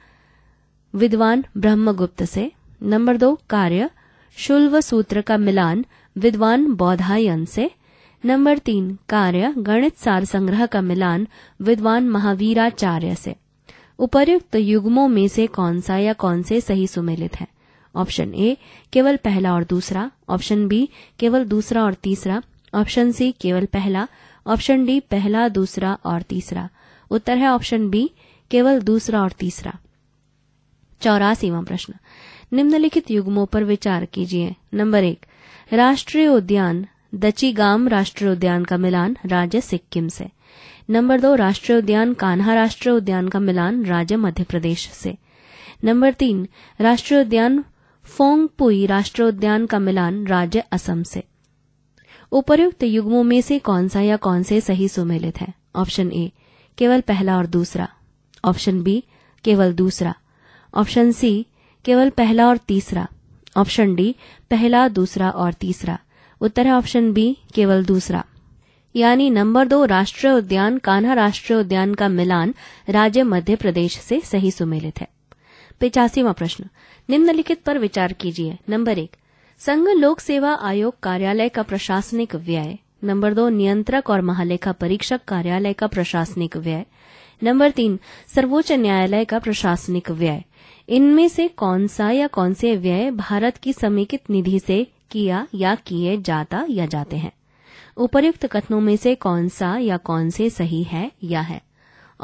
विद्वान ब्रह्मगुप्त से नंबर दो कार्य शुल्व सूत्र का मिलान विद्वान बौधायन से नंबर तीन कार्य गणित सार संग्रह का मिलान विद्वान महावीराचार्य से उपर्युक्त युग्मों में से कौन सा या कौन से सही सुमेलित है ऑप्शन ए केवल पहला और दूसरा ऑप्शन बी केवल दूसरा और तीसरा ऑप्शन सी केवल पहला ऑप्शन डी पहला दूसरा और तीसरा उत्तर है ऑप्शन बी केवल दूसरा और तीसरा चौरासीवा प्रश्न निम्नलिखित युग्मों पर विचार कीजिए नंबर एक राष्ट्रीय उद्यान दचीगाम राष्ट्रीय उद्यान का मिलान राज्य सिक्किम से नंबर दो राष्ट्रीय उद्यान कान्हा राष्ट्रीय उद्यान का मिलान राज्य मध्य प्रदेश से नंबर तीन राष्ट्रीय उद्यान फोंगपुई राष्ट्रीय उद्यान का मिलान राज्य असम से उपर्युक्त युग्मों में से कौन सा या कौन से सही सुमेलित है ऑप्शन ए केवल पहला और दूसरा ऑप्शन बी केवल दूसरा ऑप्शन सी केवल पहला और तीसरा ऑप्शन डी पहला दूसरा और तीसरा उत्तर है ऑप्शन बी केवल दूसरा यानी नंबर दो राष्ट्रीय उद्यान कान्हा राष्ट्रीय उद्यान का मिलान राज्य मध्य प्रदेश से सही सुमेलित है पिचासीवा प्रश्न निम्नलिखित पर विचार कीजिए नंबर एक संघ लोक सेवा आयोग कार्यालय का प्रशासनिक व्यय नंबर दो नियंत्रक और महालेखा परीक्षक कार्यालय का प्रशासनिक व्यय नंबर तीन सर्वोच्च न्यायालय का प्रशासनिक व्यय इनमें से कौन सा या कौन से व्यय भारत की समेकित निधि से किया या किए जाता या जाते हैं उपर्युक्त कथनों में से कौन सा या कौन से सही है या है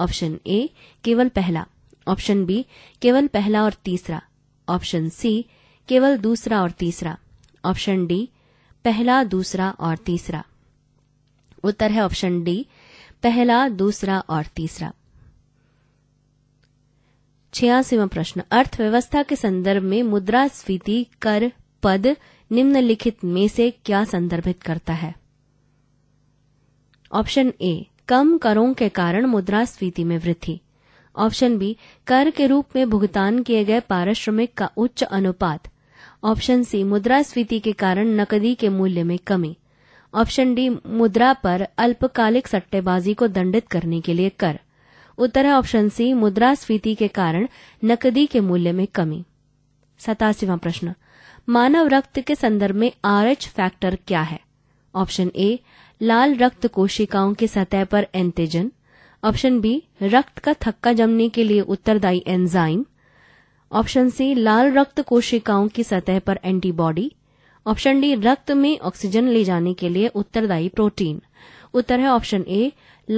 ऑप्शन ए केवल पहला ऑप्शन बी केवल पहला और तीसरा ऑप्शन सी केवल दूसरा और तीसरा ऑप्शन डी पहला दूसरा और तीसरा उत्तर है ऑप्शन डी पहला दूसरा और तीसरा छियासीवा प्रश्न अर्थव्यवस्था के संदर्भ में मुद्रास्फीति कर पद निम्नलिखित में से क्या संदर्भित करता है ऑप्शन ए कम करों के कारण मुद्रास्फीति में वृद्धि ऑप्शन बी कर के रूप में भुगतान किए गए पारिश्रमिक का उच्च अनुपात ऑप्शन सी मुद्रास्फीति के कारण नकदी के मूल्य में कमी ऑप्शन डी मुद्रा पर अल्पकालिक सट्टेबाजी को दंडित करने के लिए कर उत्तर है ऑप्शन सी मुद्रास्फीति के कारण नकदी के मूल्य में कमी सतासीवा प्रश्न मानव रक्त के संदर्भ में आरएच फैक्टर क्या है ऑप्शन ए लाल रक्त कोशिकाओं के सतह पर एंटीजन ऑप्शन बी रक्त का थक्का जमने के लिए उत्तरदायी एंजाइम ऑप्शन सी लाल रक्त कोशिकाओं की सतह पर एंटीबॉडी ऑप्शन डी रक्त में ऑक्सीजन ले जाने के लिए उत्तरदायी प्रोटीन उत्तर है ऑप्शन ए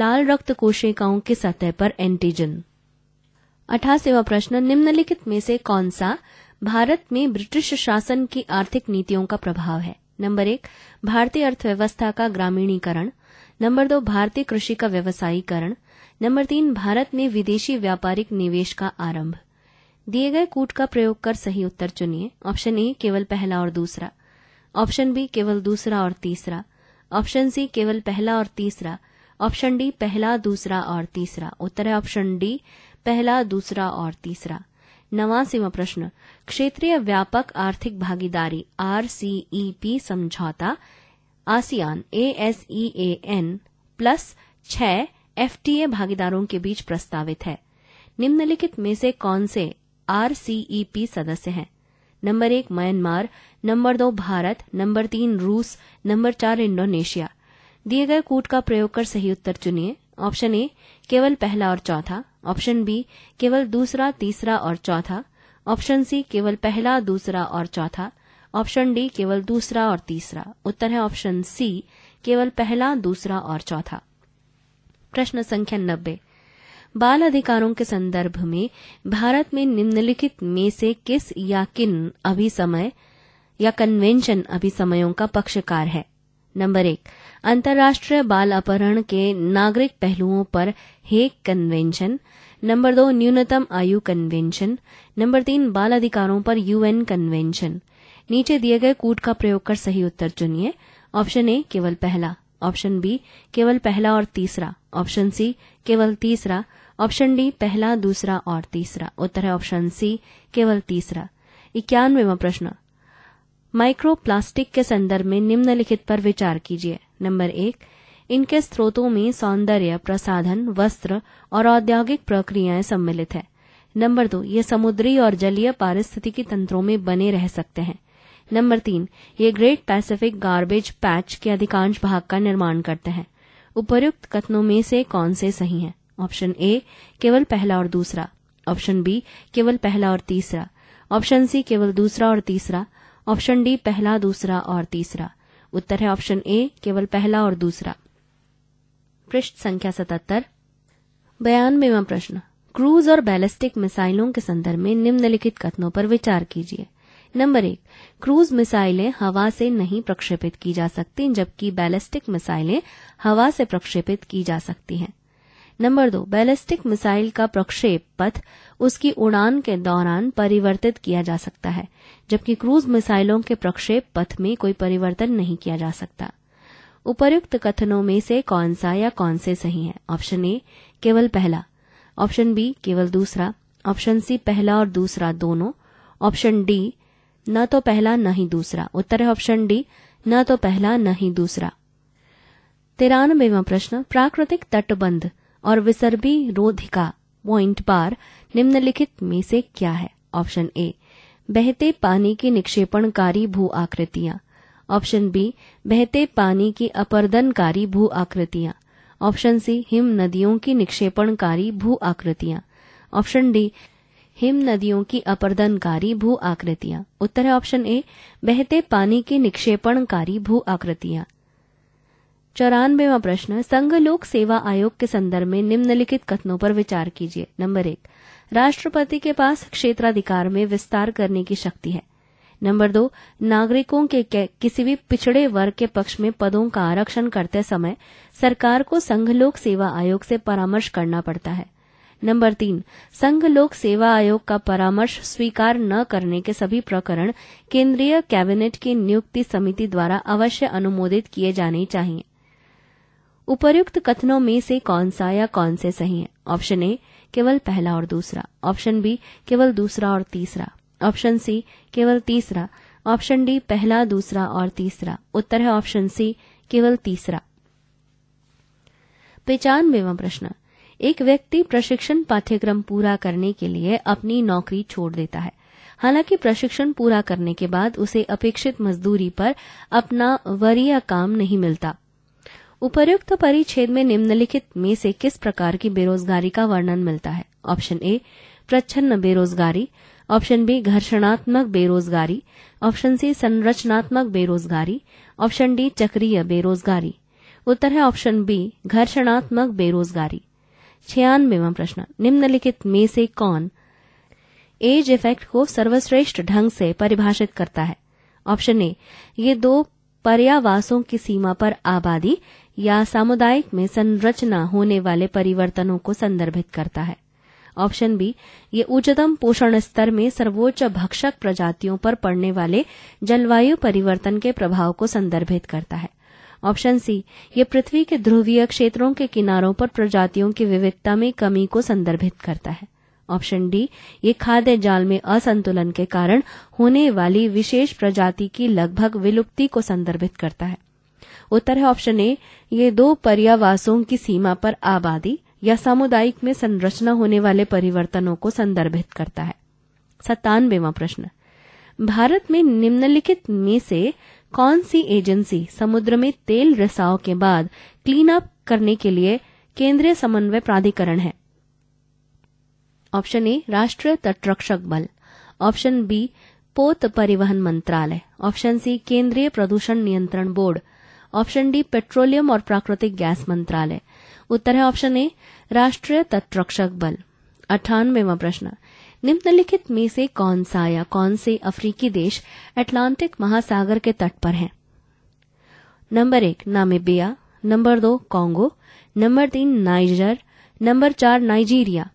लाल रक्त कोशिकाओं की सतह पर एंटीजन अठासीवा प्रश्न निम्नलिखित में से कौन सा भारत में ब्रिटिश शासन की आर्थिक नीतियों का प्रभाव है नंबर एक भारतीय अर्थव्यवस्था का ग्रामीणीकरण नंबर दो भारतीय कृषि का व्यवसायीकरण नंबर तीन भारत में विदेशी व्यापारिक निवेश का आरंभ दिए गए कूट का प्रयोग कर सही उत्तर चुनिए ऑप्शन ए केवल पहला और दूसरा ऑप्शन बी केवल दूसरा और तीसरा ऑप्शन सी केवल पहला और तीसरा ऑप्शन डी पहला दूसरा और तीसरा उत्तर है ऑप्शन डी पहला दूसरा और तीसरा नवासीवा प्रश्न क्षेत्रीय व्यापक आर्थिक भागीदारी आरसीईपी e समझौता आसियान एन प्लस e छह एफटीए भागीदारों के बीच प्रस्तावित है निम्नलिखित में से कौन से आरसीईपी e सदस्य हैं नंबर एक म्यांमार नंबर दो भारत नंबर तीन रूस नंबर चार इंडोनेशिया दिए गए कूट का प्रयोग कर सही उत्तर चुनिए ऑप्शन ए केवल पहला और चौथा ऑप्शन बी केवल दूसरा तीसरा और चौथा ऑप्शन सी केवल पहला दूसरा और चौथा ऑप्शन डी केवल दूसरा और तीसरा उत्तर है ऑप्शन सी केवल पहला दूसरा और चौथा प्रश्न संख्या नब्बे बाल अधिकारों के संदर्भ में भारत में निम्नलिखित में से किस या किन अभिसमय या कन्वेंशन अभिसमयों का पक्षकार है नंबर एक अंतर्राष्ट्रीय बाल अपहरण के नागरिक पहलुओं पर हेक कन्वेंशन नंबर दो न्यूनतम आयु कन्वेंशन नंबर तीन बाल अधिकारों पर यूएन कन्वेंशन नीचे दिए गए कूट का प्रयोग कर सही उत्तर चुनिए ऑप्शन ए केवल पहला ऑप्शन बी केवल पहला और तीसरा ऑप्शन सी केवल तीसरा ऑप्शन डी पहला दूसरा और तीसरा उत्तर है ऑप्शन सी केवल तीसरा इक्यानवेवा प्रश्न माइक्रोप्लास्टिक के संदर्भ में निम्नलिखित पर विचार कीजिए नंबर एक इनके स्रोतों में सौंदर्य प्रसाधन वस्त्र और औद्योगिक प्रक्रियाएं सम्मिलित है नंबर दो ये समुद्री और जलीय पारिस्थितिकी तंत्रों में बने रह सकते हैं नंबर तीन ये ग्रेट पैसिफिक गार्बेज पैच के अधिकांश भाग का निर्माण करते हैं उपर्युक्त कथनों में से कौन से सही हैं ऑप्शन ए केवल पहला और दूसरा ऑप्शन बी केवल पहला और तीसरा ऑप्शन सी केवल दूसरा और तीसरा ऑप्शन डी पहला दूसरा और तीसरा उत्तर है ऑप्शन ए केवल पहला और दूसरा पृष्ठ संख्या सतहत्तर बयानवेवा प्रश्न क्रूज और बैलिस्टिक मिसाइलों के संदर्भ में निम्नलिखित कथनों पर विचार कीजिए नंबर एक क्रूज मिसाइलें हवा से नहीं प्रक्षेपित की जा सकती जबकि बैलिस्टिक मिसाइलें हवा से प्रक्षेपित की जा सकती हैं नंबर दो बैलिस्टिक मिसाइल का प्रक्षेप पथ उसकी उड़ान के दौरान परिवर्तित किया जा सकता है जबकि क्रूज मिसाइलों के प्रक्षेप पथ में कोई परिवर्तन नहीं किया जा सकता उपर्युक्त कथनों में से कौन सा या कौन से सही है ऑप्शन ए केवल पहला ऑप्शन बी केवल दूसरा ऑप्शन सी पहला और दूसरा दोनों ऑप्शन डी न तो पहला न ही दूसरा उत्तर है ऑप्शन डी न तो पहला न ही दूसरा तिरानबेवा प्रश्न प्राकृतिक तटबंध और विसर्बी रोधिका पॉइंट बार निम्नलिखित में से क्या है ऑप्शन ए बहते पानी की निक्षेपणकारी भू आकृतियां ऑप्शन बी बहते पानी की अपर्दनकारी भू आकृतियां ऑप्शन सी हिम नदियों की निक्षेपणकारी भू आकृतियां ऑप्शन डी हिम नदियों की अपर्दनकारी भू आकृतियां उत्तर है ऑप्शन ए बहते पानी की निक्षेपणकारी भू आकृतियां चौरानवेवा प्रश्न संघ लोक सेवा आयोग के संदर्भ में निम्नलिखित कथनों पर विचार कीजिए नंबर एक राष्ट्रपति के पास क्षेत्राधिकार में विस्तार करने की शक्ति है नंबर दो नागरिकों के किसी भी पिछड़े वर्ग के पक्ष में पदों का आरक्षण करते समय सरकार को संघ लोक सेवा आयोग से परामर्श करना पड़ता है नंबर तीन संघ लोक सेवा आयोग का परामर्श स्वीकार न करने के सभी प्रकरण केंद्रीय कैबिनेट की नियुक्ति समिति द्वारा अवश्य अनुमोदित किए जाने चाहिए उपर्युक्त कथनों में से कौन सा या कौन से सही है ऑप्शन ए केवल पहला और दूसरा ऑप्शन बी केवल दूसरा और तीसरा ऑप्शन सी केवल तीसरा ऑप्शन डी पहला दूसरा और तीसरा उत्तर है ऑप्शन सी केवल तीसरा पहचानवेवा प्रश्न एक व्यक्ति प्रशिक्षण पाठ्यक्रम पूरा करने के लिए अपनी नौकरी छोड़ देता है हालांकि प्रशिक्षण पूरा करने के बाद उसे अपेक्षित मजदूरी पर अपना वरीय काम नहीं मिलता उपर्युक्त परिच्छेद में निम्नलिखित में से किस प्रकार की बेरोजगारी का वर्णन मिलता है ऑप्शन ए प्रच्छन्न बेरोजगारी ऑप्शन बी घर्षणात्मक बेरोजगारी ऑप्शन सी संरचनात्मक बेरोजगारी ऑप्शन डी चक्रीय बेरोजगारी उत्तर है ऑप्शन बी घर्षणात्मक बेरोजगारी छियानवेवा प्रश्न निम्नलिखित में से कौन एज इफेक्ट को सर्वश्रेष्ठ ढंग से परिभाषित करता है ऑप्शन ए ये दो पर्यावासों की सीमा पर आबादी या सामुदायिक में संरचना होने वाले परिवर्तनों को संदर्भित करता है ऑप्शन बी ये उच्चतम पोषण स्तर में सर्वोच्च भक्षक प्रजातियों पर पड़ने वाले जलवायु परिवर्तन के प्रभाव को संदर्भित करता है ऑप्शन सी ये पृथ्वी के ध्रुवीय क्षेत्रों के किनारों पर प्रजातियों की विविधता में कमी को संदर्भित करता है ऑप्शन डी ये खाद्य जाल में असंतुलन के कारण होने वाली विशेष प्रजाति की लगभग विलुप्ति को संदर्भित करता है उत्तर है ऑप्शन ए ये दो पर्यावासों की सीमा पर आबादी या सामुदायिक में संरचना होने वाले परिवर्तनों को संदर्भित करता है सत्तानवेवा प्रश्न भारत में निम्नलिखित में से कौन सी एजेंसी समुद्र में तेल रिसाव के बाद क्लीन अप करने के लिए केंद्रीय समन्वय प्राधिकरण है ऑप्शन ए राष्ट्रीय तटरक्षक बल ऑप्शन बी पोत परिवहन मंत्रालय ऑप्शन सी केंद्रीय प्रदूषण नियंत्रण बोर्ड ऑप्शन डी पेट्रोलियम और प्राकृतिक गैस मंत्रालय उत्तर है ऑप्शन ए राष्ट्रीय तटरक्षक बल अठानवेवा प्रश्न निम्नलिखित में से कौन सा या कौन से अफ्रीकी देश अटलांटिक महासागर के तट पर हैं नंबर एक नामेबिया नंबर दो कांगो नंबर तीन नाइजर नंबर चार नाइजीरिया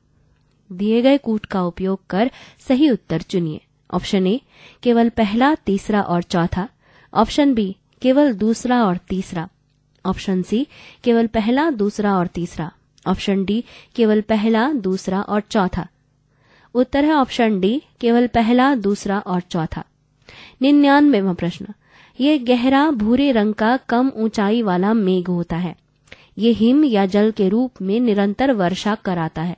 दिए गए कूट का उपयोग कर सही उत्तर चुनिए ऑप्शन ए केवल पहला तीसरा और चौथा ऑप्शन बी केवल दूसरा और तीसरा ऑप्शन सी केवल पहला दूसरा और तीसरा ऑप्शन डी केवल पहला दूसरा और चौथा उत्तर है ऑप्शन डी केवल पहला दूसरा और चौथा निन्यानवेवा प्रश्न ये गहरा भूरे रंग का कम ऊंचाई वाला मेघ होता है ये हिम या जल के रूप में निरंतर वर्षा कराता है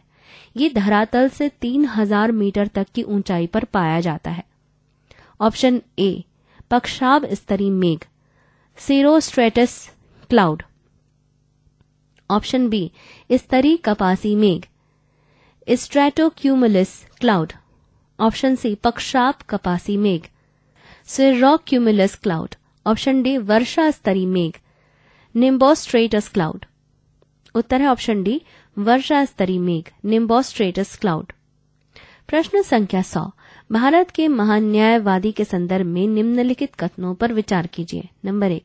ये धरातल से तीन हजार मीटर तक की ऊंचाई पर पाया जाता है ऑप्शन ए पक्षाब स्तरी मेघ सीरोस्ट्रेटस क्लाउड ऑप्शन बी स्तरी कपासी मेघ स्ट्रेटोक्यूमुलस क्लाउड ऑप्शन सी पक्षाप कपासी मेघ सिरोक्यूमुलस क्लाउड ऑप्शन डी वर्षा स्तरी मेघ निम्बोस्ट्रेटस क्लाउड उत्तर है ऑप्शन डी वर्षा स्तरी मेघ निम्बोस्ट्रेटस क्लाउड प्रश्न संख्या सौ भारत के महान न्यायवादी के संदर्भ में निम्नलिखित कथनों पर विचार कीजिए नंबर एक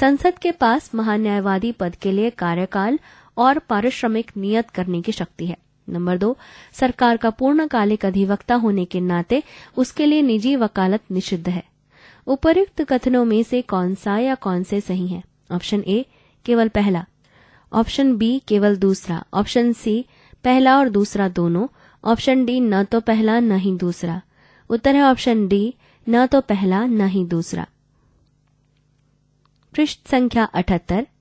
संसद के पास महान्यायवादी पद के लिए कार्यकाल और पारिश्रमिक नियत करने की शक्ति है नंबर दो सरकार का पूर्णकालिक अधिवक्ता होने के नाते उसके लिए निजी वकालत निषिद्ध है उपरोक्त कथनों में से कौन सा या कौन से सही है ऑप्शन ए केवल पहला ऑप्शन बी केवल दूसरा ऑप्शन सी पहला और दूसरा दोनों ऑप्शन डी न तो पहला न ही दूसरा उत्तर है ऑप्शन डी न तो पहला न ही दूसरा पृष्ठ संख्या अठहत्तर